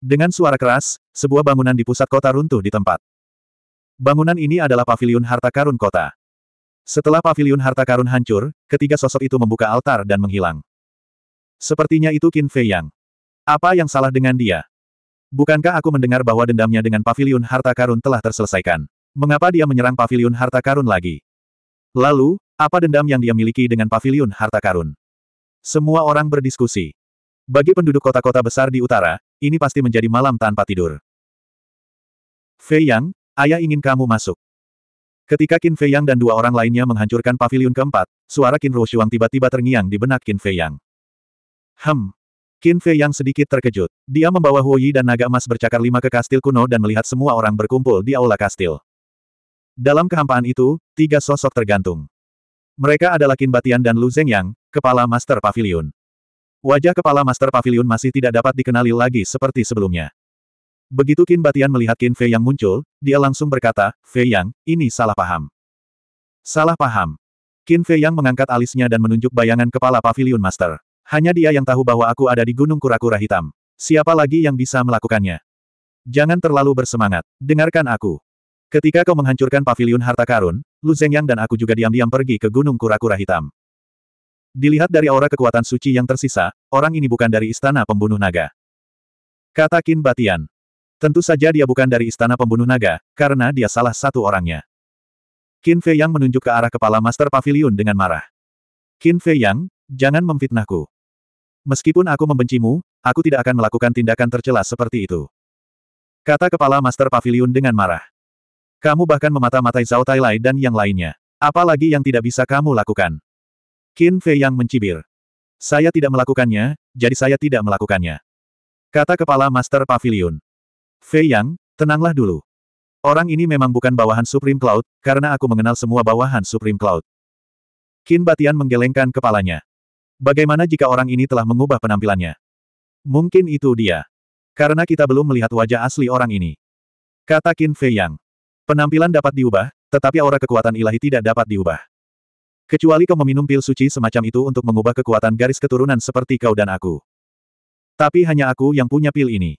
S1: Dengan suara keras, sebuah bangunan di pusat kota runtuh di tempat. Bangunan ini adalah pavilion harta karun kota. Setelah pavilion harta karun hancur, ketiga sosok itu membuka altar dan menghilang. Sepertinya itu Qin Fei Yang. Apa yang salah dengan dia? Bukankah aku mendengar bahwa dendamnya dengan pavilion harta karun telah terselesaikan? Mengapa dia menyerang pavilion harta karun lagi? Lalu, apa dendam yang dia miliki dengan pavilion harta karun? Semua orang berdiskusi. Bagi penduduk kota-kota besar di utara, ini pasti menjadi malam tanpa tidur. Fei Yang, ayah ingin kamu masuk. Ketika Qin Fei Yang dan dua orang lainnya menghancurkan pavilion keempat, suara Qin Shuang tiba-tiba terngiang di benak Qin Fei Yang. Hem. Qin Fei Yang sedikit terkejut. Dia membawa Huo Yi dan naga emas bercakar lima ke kastil kuno dan melihat semua orang berkumpul di aula kastil. Dalam kehampaan itu, tiga sosok tergantung. Mereka adalah Qin Batian dan Lu Zeng yang. Kepala Master Pavilion Wajah kepala Master Pavilion masih tidak dapat dikenali lagi seperti sebelumnya. Begitu Kin Batian melihat Kin Fei yang muncul, dia langsung berkata, Fei Yang, ini salah paham. Salah paham. Kin Fei Yang mengangkat alisnya dan menunjuk bayangan kepala Pavilion Master. Hanya dia yang tahu bahwa aku ada di Gunung Kura-Kura Hitam. Siapa lagi yang bisa melakukannya? Jangan terlalu bersemangat. Dengarkan aku. Ketika kau menghancurkan pavilion harta karun, Lu Zhengyang dan aku juga diam-diam pergi ke Gunung Kura-Kura Hitam. Dilihat dari aura kekuatan suci yang tersisa, orang ini bukan dari istana pembunuh naga. Kata Kin Batian. Tentu saja dia bukan dari istana pembunuh naga, karena dia salah satu orangnya. Qin Fei Yang menunjuk ke arah kepala Master Pavilion dengan marah. Qin Fei Yang, jangan memfitnahku. Meskipun aku membencimu, aku tidak akan melakukan tindakan tercela seperti itu. Kata kepala Master Pavilion dengan marah. Kamu bahkan memata-matai Zhao Lai dan yang lainnya. Apalagi yang tidak bisa kamu lakukan. Qin Fei yang mencibir. Saya tidak melakukannya, jadi saya tidak melakukannya. Kata kepala Master Pavilion. Fei Yang, tenanglah dulu. Orang ini memang bukan bawahan Supreme Cloud, karena aku mengenal semua bawahan Supreme Cloud. Qin Batian menggelengkan kepalanya. Bagaimana jika orang ini telah mengubah penampilannya? Mungkin itu dia. Karena kita belum melihat wajah asli orang ini. Kata Qin Fei Yang. Penampilan dapat diubah, tetapi aura kekuatan ilahi tidak dapat diubah. Kecuali kau meminum pil suci semacam itu untuk mengubah kekuatan garis keturunan seperti kau dan aku. Tapi hanya aku yang punya pil ini.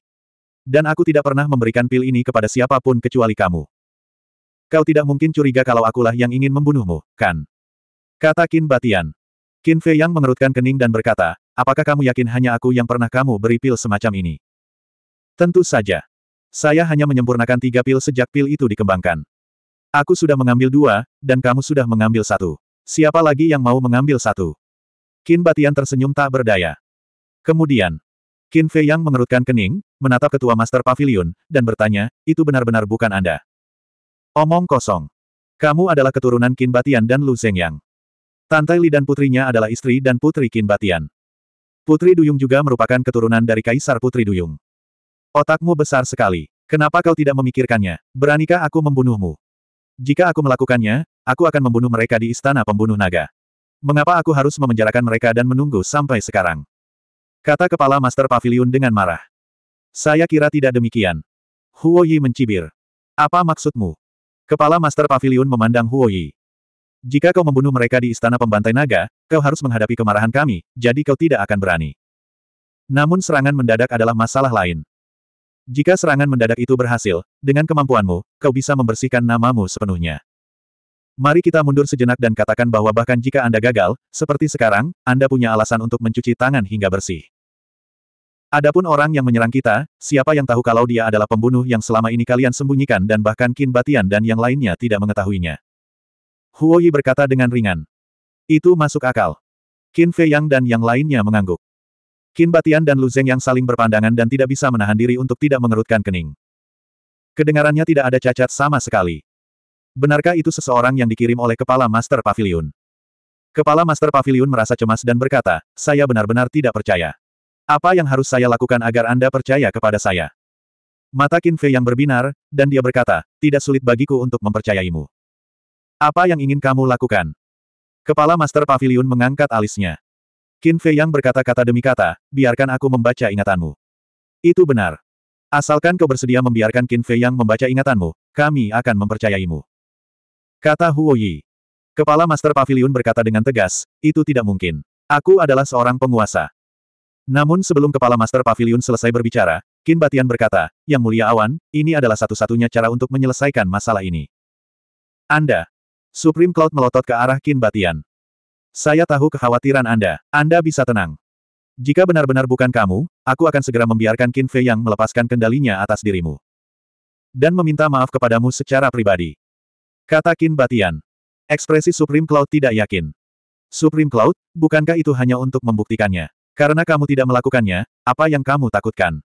S1: Dan aku tidak pernah memberikan pil ini kepada siapapun kecuali kamu. Kau tidak mungkin curiga kalau akulah yang ingin membunuhmu, kan? Kata Kin Batian. Qin Fei Yang mengerutkan kening dan berkata, apakah kamu yakin hanya aku yang pernah kamu beri pil semacam ini? Tentu saja. Saya hanya menyempurnakan tiga pil sejak pil itu dikembangkan. Aku sudah mengambil dua, dan kamu sudah mengambil satu. Siapa lagi yang mau mengambil satu? Kin Batian tersenyum tak berdaya. Kemudian, Kin Fei Yang mengerutkan kening, menatap ketua Master Pavilion, dan bertanya, itu benar-benar bukan Anda. Omong kosong. Kamu adalah keturunan Kin Batian dan Lu Zengyang. Tantai Li dan putrinya adalah istri dan putri Kin Batian. Putri Duyung juga merupakan keturunan dari Kaisar Putri Duyung. Otakmu besar sekali. Kenapa kau tidak memikirkannya? Beranikah aku membunuhmu? Jika aku melakukannya, aku akan membunuh mereka di istana pembunuh naga. Mengapa aku harus memenjarakan mereka dan menunggu sampai sekarang? Kata kepala Master Pavilion dengan marah. Saya kira tidak demikian. Huo Yi mencibir. Apa maksudmu? Kepala Master Pavilion memandang Huo Yi. Jika kau membunuh mereka di istana pembantai naga, kau harus menghadapi kemarahan kami, jadi kau tidak akan berani. Namun serangan mendadak adalah masalah lain. Jika serangan mendadak itu berhasil, dengan kemampuanmu, kau bisa membersihkan namamu sepenuhnya. Mari kita mundur sejenak dan katakan bahwa bahkan jika Anda gagal, seperti sekarang, Anda punya alasan untuk mencuci tangan hingga bersih. Adapun orang yang menyerang kita, siapa yang tahu kalau dia adalah pembunuh yang selama ini kalian sembunyikan dan bahkan Qin Batian dan yang lainnya tidak mengetahuinya. Huo Yi berkata dengan ringan. Itu masuk akal. Qin Fei Yang dan yang lainnya mengangguk. Qin Batian dan Lu Zeng yang saling berpandangan dan tidak bisa menahan diri untuk tidak mengerutkan kening. Kedengarannya tidak ada cacat sama sekali. Benarkah itu seseorang yang dikirim oleh Kepala Master Pavilion? Kepala Master Pavilion merasa cemas dan berkata, saya benar-benar tidak percaya. Apa yang harus saya lakukan agar Anda percaya kepada saya? Mata Kinfe yang berbinar, dan dia berkata, tidak sulit bagiku untuk mempercayaimu. Apa yang ingin kamu lakukan? Kepala Master Pavilion mengangkat alisnya. Kinfe yang berkata-kata demi kata, biarkan aku membaca ingatanmu. Itu benar. Asalkan kau bersedia membiarkan Qin Fei Yang membaca ingatanmu, kami akan mempercayaimu. Kata Huo Yi. Kepala Master Pavilion berkata dengan tegas, itu tidak mungkin. Aku adalah seorang penguasa. Namun sebelum Kepala Master Pavilion selesai berbicara, Qin Batian berkata, Yang Mulia Awan, ini adalah satu-satunya cara untuk menyelesaikan masalah ini. Anda. Supreme Cloud melotot ke arah Qin Batian. Saya tahu kekhawatiran Anda. Anda bisa tenang. Jika benar-benar bukan kamu, aku akan segera membiarkan Qin Fei yang melepaskan kendalinya atas dirimu. Dan meminta maaf kepadamu secara pribadi. Kata Kin Batian. Ekspresi Supreme Cloud tidak yakin. Supreme Cloud, bukankah itu hanya untuk membuktikannya? Karena kamu tidak melakukannya, apa yang kamu takutkan?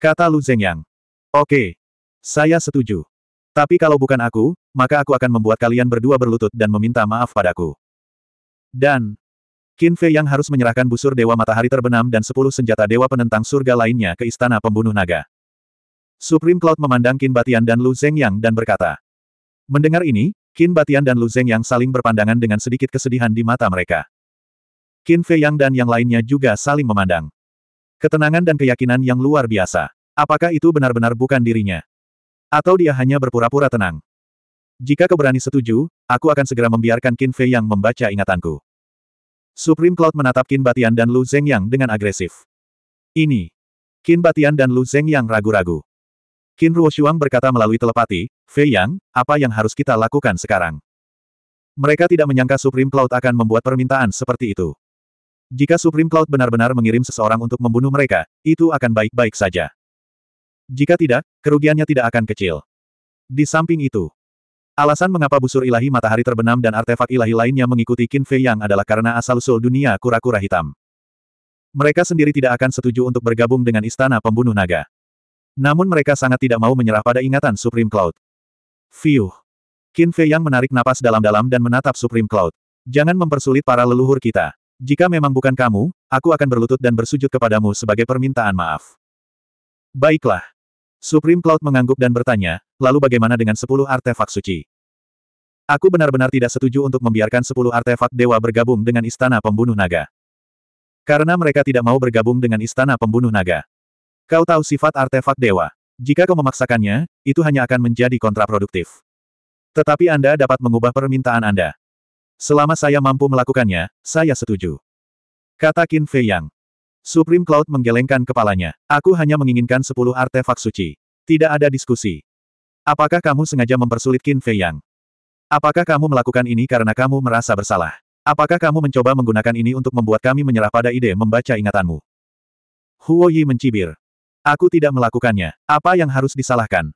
S1: Kata Lu Zhengyang. Oke. Saya setuju. Tapi kalau bukan aku, maka aku akan membuat kalian berdua berlutut dan meminta maaf padaku. Dan, Qin Fei yang harus menyerahkan busur Dewa Matahari Terbenam dan sepuluh senjata Dewa Penentang Surga lainnya ke Istana Pembunuh Naga. Supreme Cloud memandang Qin Batian dan Lu Zhengyang dan berkata, Mendengar ini, Qin Batian dan Lu Zeng yang saling berpandangan dengan sedikit kesedihan di mata mereka. Qin Fei Yang dan yang lainnya juga saling memandang. Ketenangan dan keyakinan yang luar biasa. Apakah itu benar-benar bukan dirinya? Atau dia hanya berpura-pura tenang? Jika kau berani setuju, aku akan segera membiarkan Qin Fei Yang membaca ingatanku. Supreme Cloud menatap Qin Batian dan Lu Zeng Yang dengan agresif. Ini. Qin Batian dan Lu Zeng Yang ragu-ragu. Qin Shuang berkata melalui telepati, Fei Yang, apa yang harus kita lakukan sekarang? Mereka tidak menyangka Supreme Cloud akan membuat permintaan seperti itu. Jika Supreme Cloud benar-benar mengirim seseorang untuk membunuh mereka, itu akan baik-baik saja. Jika tidak, kerugiannya tidak akan kecil. Di samping itu, alasan mengapa busur ilahi matahari terbenam dan artefak ilahi lainnya mengikuti Qin Fei Yang adalah karena asal-usul dunia kura-kura hitam. Mereka sendiri tidak akan setuju untuk bergabung dengan Istana Pembunuh Naga. Namun mereka sangat tidak mau menyerah pada ingatan Supreme Cloud. Fiuh. Qin Fei yang menarik napas dalam-dalam dan menatap Supreme Cloud. Jangan mempersulit para leluhur kita. Jika memang bukan kamu, aku akan berlutut dan bersujud kepadamu sebagai permintaan maaf. Baiklah. Supreme Cloud mengangguk dan bertanya, lalu bagaimana dengan sepuluh artefak suci? Aku benar-benar tidak setuju untuk membiarkan sepuluh artefak dewa bergabung dengan Istana Pembunuh Naga. Karena mereka tidak mau bergabung dengan Istana Pembunuh Naga. Kau tahu sifat artefak dewa. Jika kau memaksakannya, itu hanya akan menjadi kontraproduktif. Tetapi Anda dapat mengubah permintaan Anda. Selama saya mampu melakukannya, saya setuju. Kata Qin Fei Yang. Supreme Cloud menggelengkan kepalanya. Aku hanya menginginkan sepuluh artefak suci. Tidak ada diskusi. Apakah kamu sengaja mempersulit Qin Fei Yang? Apakah kamu melakukan ini karena kamu merasa bersalah? Apakah kamu mencoba menggunakan ini untuk membuat kami menyerah pada ide membaca ingatanmu? Huo Yi mencibir. Aku tidak melakukannya. Apa yang harus disalahkan?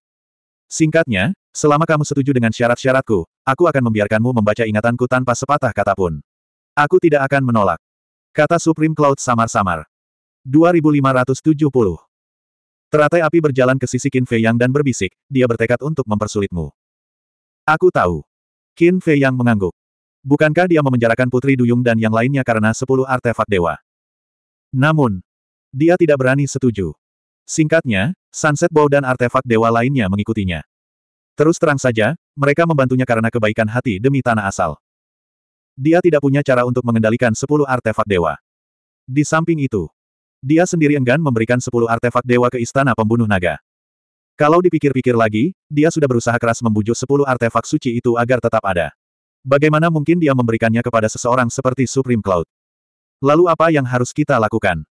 S1: Singkatnya, selama kamu setuju dengan syarat-syaratku, aku akan membiarkanmu membaca ingatanku tanpa sepatah kata pun. Aku tidak akan menolak. Kata Supreme Cloud samar-samar. 2570. Teratai api berjalan ke sisi Qin Fei Yang dan berbisik, dia bertekad untuk mempersulitmu. Aku tahu. Qin Fei Yang mengangguk. Bukankah dia memenjarakan Putri Duyung dan yang lainnya karena sepuluh artefak dewa? Namun, dia tidak berani setuju. Singkatnya, Sunset Bow dan artefak dewa lainnya mengikutinya. Terus terang saja, mereka membantunya karena kebaikan hati demi tanah asal. Dia tidak punya cara untuk mengendalikan sepuluh artefak dewa. Di samping itu, dia sendiri enggan memberikan sepuluh artefak dewa ke istana pembunuh naga. Kalau dipikir-pikir lagi, dia sudah berusaha keras membujuk sepuluh artefak suci itu agar tetap ada. Bagaimana mungkin dia memberikannya kepada seseorang seperti Supreme Cloud? Lalu apa yang harus kita lakukan?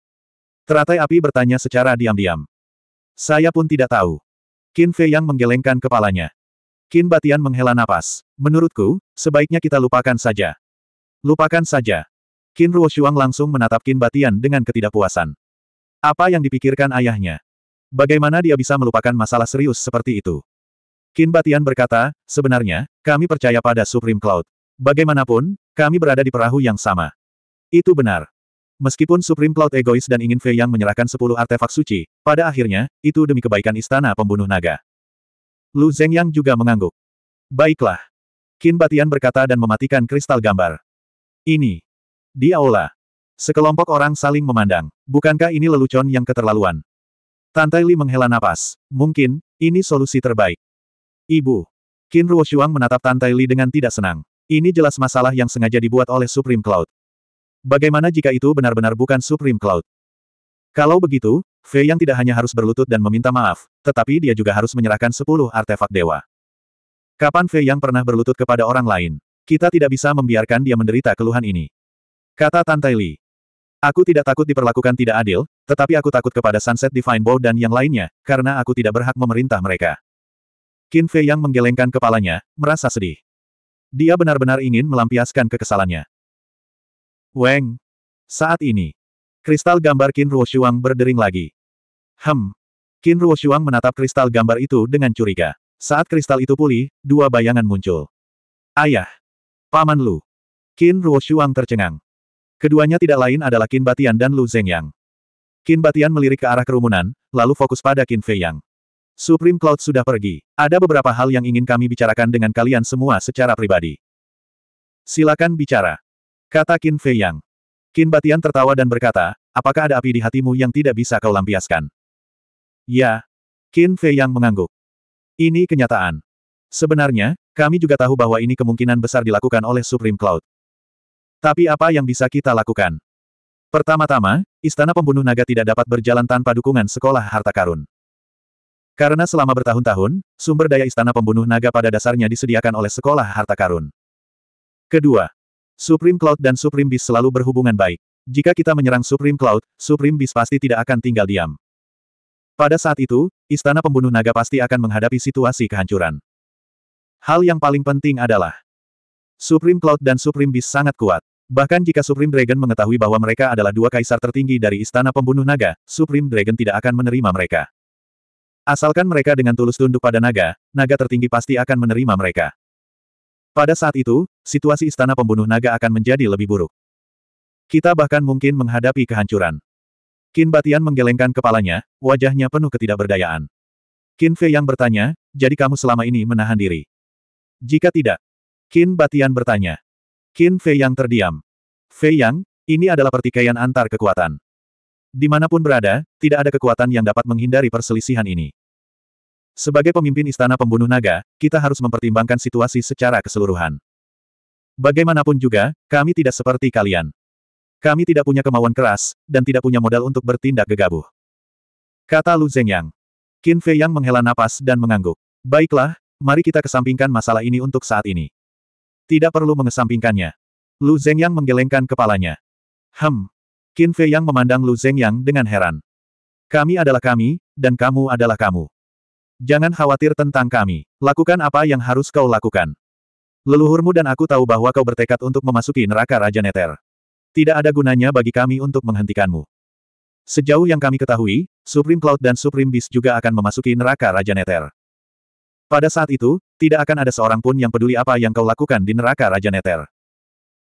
S1: Teratai api bertanya secara diam-diam. Saya pun tidak tahu. Qin Fei yang menggelengkan kepalanya. Qin Batian menghela napas. Menurutku, sebaiknya kita lupakan saja. Lupakan saja. Qin Ruoshuang langsung menatap Qin Batian dengan ketidakpuasan. Apa yang dipikirkan ayahnya? Bagaimana dia bisa melupakan masalah serius seperti itu? Qin Batian berkata, sebenarnya, kami percaya pada Supreme Cloud. Bagaimanapun, kami berada di perahu yang sama. Itu benar. Meskipun Supreme Cloud egois dan ingin Fei Yang menyerahkan sepuluh artefak suci, pada akhirnya, itu demi kebaikan istana pembunuh naga. Lu Zhengyang juga mengangguk. Baiklah. Qin Batian berkata dan mematikan kristal gambar. Ini. Di aula. Sekelompok orang saling memandang. Bukankah ini lelucon yang keterlaluan? Tantai Li menghela napas. Mungkin, ini solusi terbaik. Ibu. Qin Ruoshuang menatap Tantai Li dengan tidak senang. Ini jelas masalah yang sengaja dibuat oleh Supreme Cloud. Bagaimana jika itu benar-benar bukan Supreme Cloud? Kalau begitu, Fei yang tidak hanya harus berlutut dan meminta maaf, tetapi dia juga harus menyerahkan sepuluh artefak dewa. Kapan Fei yang pernah berlutut kepada orang lain? Kita tidak bisa membiarkan dia menderita keluhan ini. Kata Tantai Li. Aku tidak takut diperlakukan tidak adil, tetapi aku takut kepada Sunset Divine Bow dan yang lainnya, karena aku tidak berhak memerintah mereka. Qin Fei yang menggelengkan kepalanya, merasa sedih. Dia benar-benar ingin melampiaskan kekesalannya. Weng. Saat ini, kristal gambar Qin Shuang berdering lagi. Hem. Qin Shuang menatap kristal gambar itu dengan curiga. Saat kristal itu pulih, dua bayangan muncul. Ayah. Paman Lu. Qin Shuang tercengang. Keduanya tidak lain adalah Qin Batian dan Lu Zhengyang. Qin Batian melirik ke arah kerumunan, lalu fokus pada Qin Feiyang. Supreme Cloud sudah pergi. Ada beberapa hal yang ingin kami bicarakan dengan kalian semua secara pribadi. Silakan bicara. Kata Qin Fei Yang. Qin Batian tertawa dan berkata, apakah ada api di hatimu yang tidak bisa kau lampiaskan? Ya. Qin Fei Yang mengangguk. Ini kenyataan. Sebenarnya, kami juga tahu bahwa ini kemungkinan besar dilakukan oleh Supreme Cloud. Tapi apa yang bisa kita lakukan? Pertama-tama, Istana Pembunuh Naga tidak dapat berjalan tanpa dukungan Sekolah Harta Karun. Karena selama bertahun-tahun, sumber daya Istana Pembunuh Naga pada dasarnya disediakan oleh Sekolah Harta Karun. Kedua, Supreme Cloud dan Supreme Beast selalu berhubungan baik. Jika kita menyerang Supreme Cloud, Supreme Beast pasti tidak akan tinggal diam. Pada saat itu, Istana Pembunuh Naga pasti akan menghadapi situasi kehancuran. Hal yang paling penting adalah Supreme Cloud dan Supreme Beast sangat kuat. Bahkan jika Supreme Dragon mengetahui bahwa mereka adalah dua kaisar tertinggi dari Istana Pembunuh Naga, Supreme Dragon tidak akan menerima mereka. Asalkan mereka dengan tulus tunduk pada naga, naga tertinggi pasti akan menerima mereka. Pada saat itu, situasi istana pembunuh naga akan menjadi lebih buruk. Kita bahkan mungkin menghadapi kehancuran. Qin Batian menggelengkan kepalanya, wajahnya penuh ketidakberdayaan. Qin Fei yang bertanya, jadi kamu selama ini menahan diri? Jika tidak, Qin Batian bertanya. Qin Fei yang terdiam. Fei yang, ini adalah pertikaian antar kekuatan. Dimanapun berada, tidak ada kekuatan yang dapat menghindari perselisihan ini. Sebagai pemimpin istana pembunuh naga, kita harus mempertimbangkan situasi secara keseluruhan. Bagaimanapun juga, kami tidak seperti kalian. Kami tidak punya kemauan keras, dan tidak punya modal untuk bertindak gegabah. Kata Lu Zhengyang. Qin Fei Yang menghela napas dan mengangguk. Baiklah, mari kita kesampingkan masalah ini untuk saat ini. Tidak perlu mengesampingkannya. Lu Zhengyang menggelengkan kepalanya. Hem. Qin Fei Yang memandang Lu Zhengyang dengan heran. Kami adalah kami, dan kamu adalah kamu. Jangan khawatir tentang kami. Lakukan apa yang harus kau lakukan. Leluhurmu dan aku tahu bahwa kau bertekad untuk memasuki neraka Raja Neter. Tidak ada gunanya bagi kami untuk menghentikanmu. Sejauh yang kami ketahui, Supreme Cloud dan Supreme Beast juga akan memasuki neraka Raja Neter. Pada saat itu, tidak akan ada seorang pun yang peduli apa yang kau lakukan di neraka Raja Neter.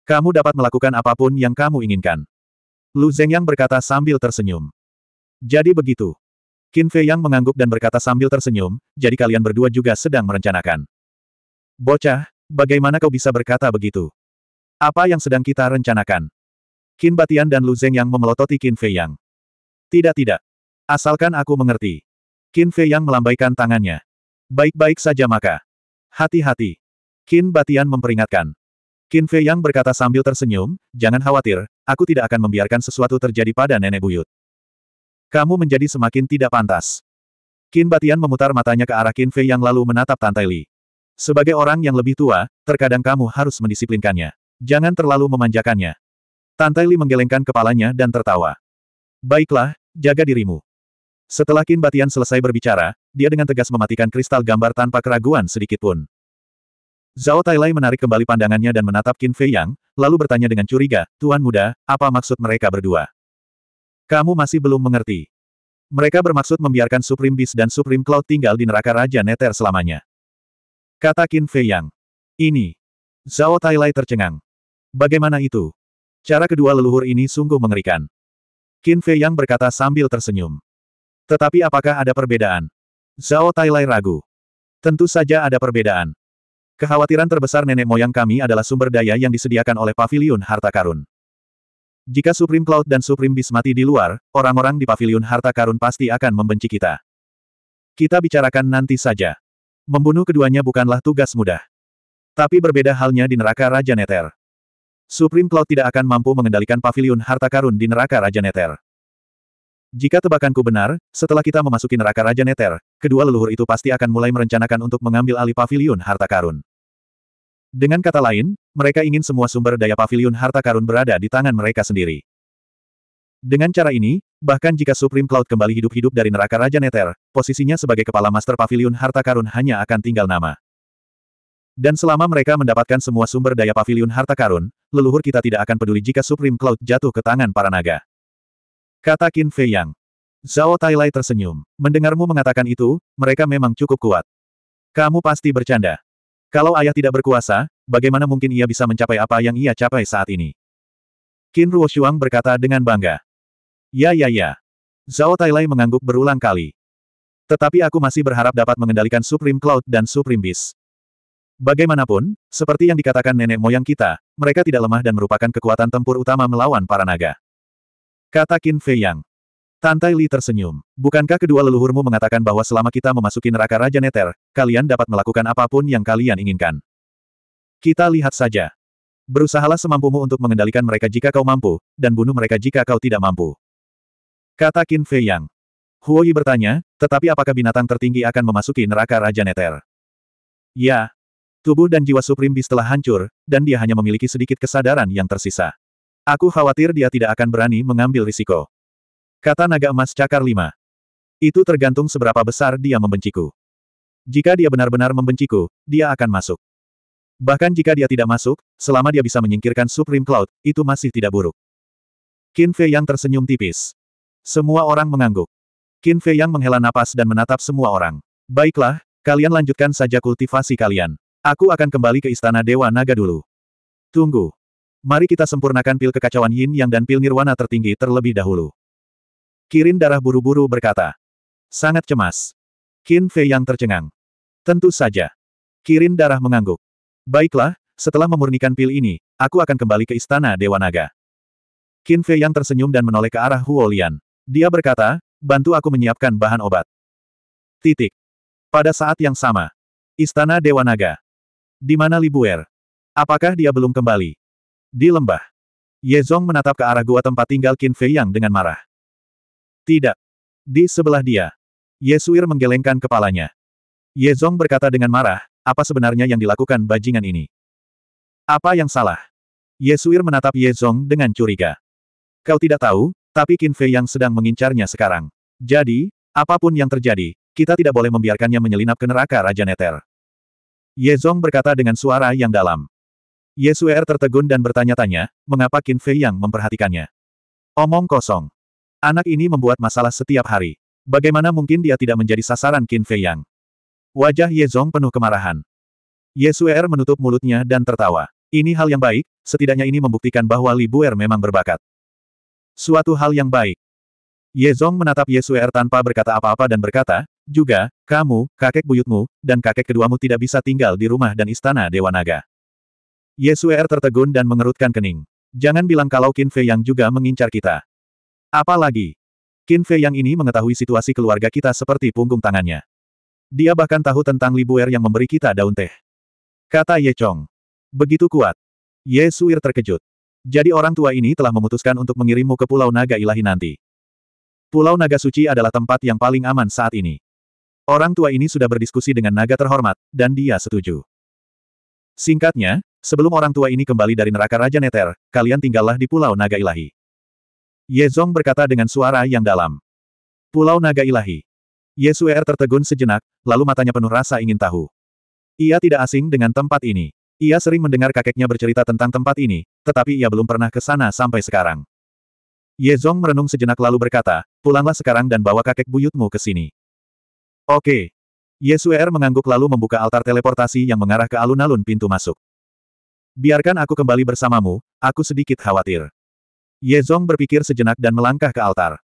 S1: Kamu dapat melakukan apapun yang kamu inginkan. Lu yang berkata sambil tersenyum. Jadi begitu. Qin Fei Yang mengangguk dan berkata sambil tersenyum, jadi kalian berdua juga sedang merencanakan. Bocah, Bagaimana kau bisa berkata begitu? Apa yang sedang kita rencanakan? Qin Batian dan Lu Zeng yang memelototi Qin Fei Yang. Tidak tidak. Asalkan aku mengerti. Qin Fei Yang melambaikan tangannya. Baik-baik saja maka. Hati-hati. Qin Batian memperingatkan. Qin Fei Yang berkata sambil tersenyum, jangan khawatir, aku tidak akan membiarkan sesuatu terjadi pada nenek buyut. Kamu menjadi semakin tidak pantas. Qin Batian memutar matanya ke arah Qin Fei Yang lalu menatap Tantai Li. Sebagai orang yang lebih tua, terkadang kamu harus mendisiplinkannya. Jangan terlalu memanjakannya. Tantai Li menggelengkan kepalanya dan tertawa. Baiklah, jaga dirimu. Setelah Qin Batian selesai berbicara, dia dengan tegas mematikan kristal gambar tanpa keraguan sedikitpun. Zhao Tailai menarik kembali pandangannya dan menatap Kin Fei Yang, lalu bertanya dengan curiga, Tuan Muda, apa maksud mereka berdua? Kamu masih belum mengerti. Mereka bermaksud membiarkan Supreme Beast dan Supreme Cloud tinggal di neraka Raja Neter selamanya. Kata Qin Fei Yang. Ini. Zhao Tailai tercengang. Bagaimana itu? Cara kedua leluhur ini sungguh mengerikan. Qin Fei Yang berkata sambil tersenyum. Tetapi apakah ada perbedaan? Zhao Tailai ragu. Tentu saja ada perbedaan. Kekhawatiran terbesar nenek moyang kami adalah sumber daya yang disediakan oleh pavilion harta karun. Jika Supreme Cloud dan Supreme Beast mati di luar, orang-orang di pavilion harta karun pasti akan membenci kita. Kita bicarakan nanti saja. Membunuh keduanya bukanlah tugas mudah. Tapi berbeda halnya di neraka Raja Neter. Supreme Cloud tidak akan mampu mengendalikan pavilion harta karun di neraka Raja Neter. Jika tebakanku benar, setelah kita memasuki neraka Raja Neter, kedua leluhur itu pasti akan mulai merencanakan untuk mengambil alih pavilion harta karun. Dengan kata lain, mereka ingin semua sumber daya pavilion harta karun berada di tangan mereka sendiri. Dengan cara ini, bahkan jika Supreme Cloud kembali hidup-hidup dari neraka Raja Nether, posisinya sebagai kepala Master Pavilion Harta Karun hanya akan tinggal nama. Dan selama mereka mendapatkan semua sumber daya Pavilion Harta Karun, leluhur kita tidak akan peduli jika Supreme Cloud jatuh ke tangan para naga. Kata Qin Fei Yang. Zhao Tailai tersenyum. Mendengarmu mengatakan itu, mereka memang cukup kuat. Kamu pasti bercanda. Kalau ayah tidak berkuasa, bagaimana mungkin ia bisa mencapai apa yang ia capai saat ini? Qin Ruoshuang berkata dengan bangga. Ya ya ya. Zhao Tailai mengangguk berulang kali. Tetapi aku masih berharap dapat mengendalikan Supreme Cloud dan Supreme Beast. Bagaimanapun, seperti yang dikatakan nenek moyang kita, mereka tidak lemah dan merupakan kekuatan tempur utama melawan para naga. Kata Qin Fei Yang. Tantai Li tersenyum. Bukankah kedua leluhurmu mengatakan bahwa selama kita memasuki neraka Raja Neter, kalian dapat melakukan apapun yang kalian inginkan? Kita lihat saja. Berusahalah semampumu untuk mengendalikan mereka jika kau mampu, dan bunuh mereka jika kau tidak mampu. Kata Qin Fei Yang. Huoyi bertanya, tetapi apakah binatang tertinggi akan memasuki neraka Raja Neter? Ya. Tubuh dan jiwa Supreme Beast telah hancur, dan dia hanya memiliki sedikit kesadaran yang tersisa. Aku khawatir dia tidak akan berani mengambil risiko. Kata naga emas cakar lima. Itu tergantung seberapa besar dia membenciku. Jika dia benar-benar membenciku, dia akan masuk. Bahkan jika dia tidak masuk, selama dia bisa menyingkirkan Supreme Cloud, itu masih tidak buruk. Qin Fei yang tersenyum tipis. Semua orang mengangguk. Qin Fei Yang menghela napas dan menatap semua orang. Baiklah, kalian lanjutkan saja kultivasi kalian. Aku akan kembali ke Istana Dewa Naga dulu. Tunggu. Mari kita sempurnakan pil kekacauan Yin Yang dan pil nirwana tertinggi terlebih dahulu. Kirin darah buru-buru berkata. Sangat cemas. Qin Fei yang tercengang. Tentu saja. Kirin darah mengangguk. Baiklah, setelah memurnikan pil ini, aku akan kembali ke Istana Dewa Naga. Qin Fei yang tersenyum dan menoleh ke arah Huo Lian. Dia berkata, bantu aku menyiapkan bahan obat. Titik. Pada saat yang sama. Istana Dewa Naga. Di mana Libuer? Apakah dia belum kembali? Di lembah. Zong menatap ke arah gua tempat tinggal Qin Fei Yang dengan marah. Tidak. Di sebelah dia. Yesuir menggelengkan kepalanya. Ye Zong berkata dengan marah, apa sebenarnya yang dilakukan bajingan ini? Apa yang salah? Yesuir menatap Ye Zong dengan curiga. Kau tidak tahu, tapi Qin Fei yang sedang mengincarnya sekarang. Jadi, apapun yang terjadi, kita tidak boleh membiarkannya menyelinap ke neraka Raja Neter. Ye Zong berkata dengan suara yang dalam. Ye Suer tertegun dan bertanya-tanya, mengapa Qin Fei yang memperhatikannya. Omong kosong. Anak ini membuat masalah setiap hari. Bagaimana mungkin dia tidak menjadi sasaran Qin Fei yang? Wajah Ye Zong penuh kemarahan. Ye Suer menutup mulutnya dan tertawa. Ini hal yang baik, setidaknya ini membuktikan bahwa Li Buer memang berbakat. Suatu hal yang baik. Ye Zong menatap Ye Er tanpa berkata apa-apa dan berkata, juga, kamu, kakek buyutmu, dan kakek keduamu tidak bisa tinggal di rumah dan istana Dewa Naga. Ye Er tertegun dan mengerutkan kening. Jangan bilang kalau Qin Fei yang juga mengincar kita. Apalagi, Qin Fei yang ini mengetahui situasi keluarga kita seperti punggung tangannya. Dia bahkan tahu tentang Li Libuer yang memberi kita daun teh. Kata Ye Chong. Begitu kuat. Ye Suir er terkejut. Jadi orang tua ini telah memutuskan untuk mengirimmu ke Pulau Naga Ilahi nanti. Pulau Naga Suci adalah tempat yang paling aman saat ini. Orang tua ini sudah berdiskusi dengan naga terhormat, dan dia setuju. Singkatnya, sebelum orang tua ini kembali dari neraka Raja Neter, kalian tinggallah di Pulau Naga Ilahi. Ye Zong berkata dengan suara yang dalam. Pulau Naga Ilahi. Ye Su'er er tertegun sejenak, lalu matanya penuh rasa ingin tahu. Ia tidak asing dengan tempat ini. Ia sering mendengar kakeknya bercerita tentang tempat ini, tetapi ia belum pernah ke sana sampai sekarang. Ye Zong merenung sejenak lalu berkata, pulanglah sekarang dan bawa kakek buyutmu ke sini. Oke. Ye Suer mengangguk lalu membuka altar teleportasi yang mengarah ke alun-alun pintu masuk. Biarkan aku kembali bersamamu, aku sedikit khawatir. Ye Zong berpikir sejenak dan melangkah ke altar.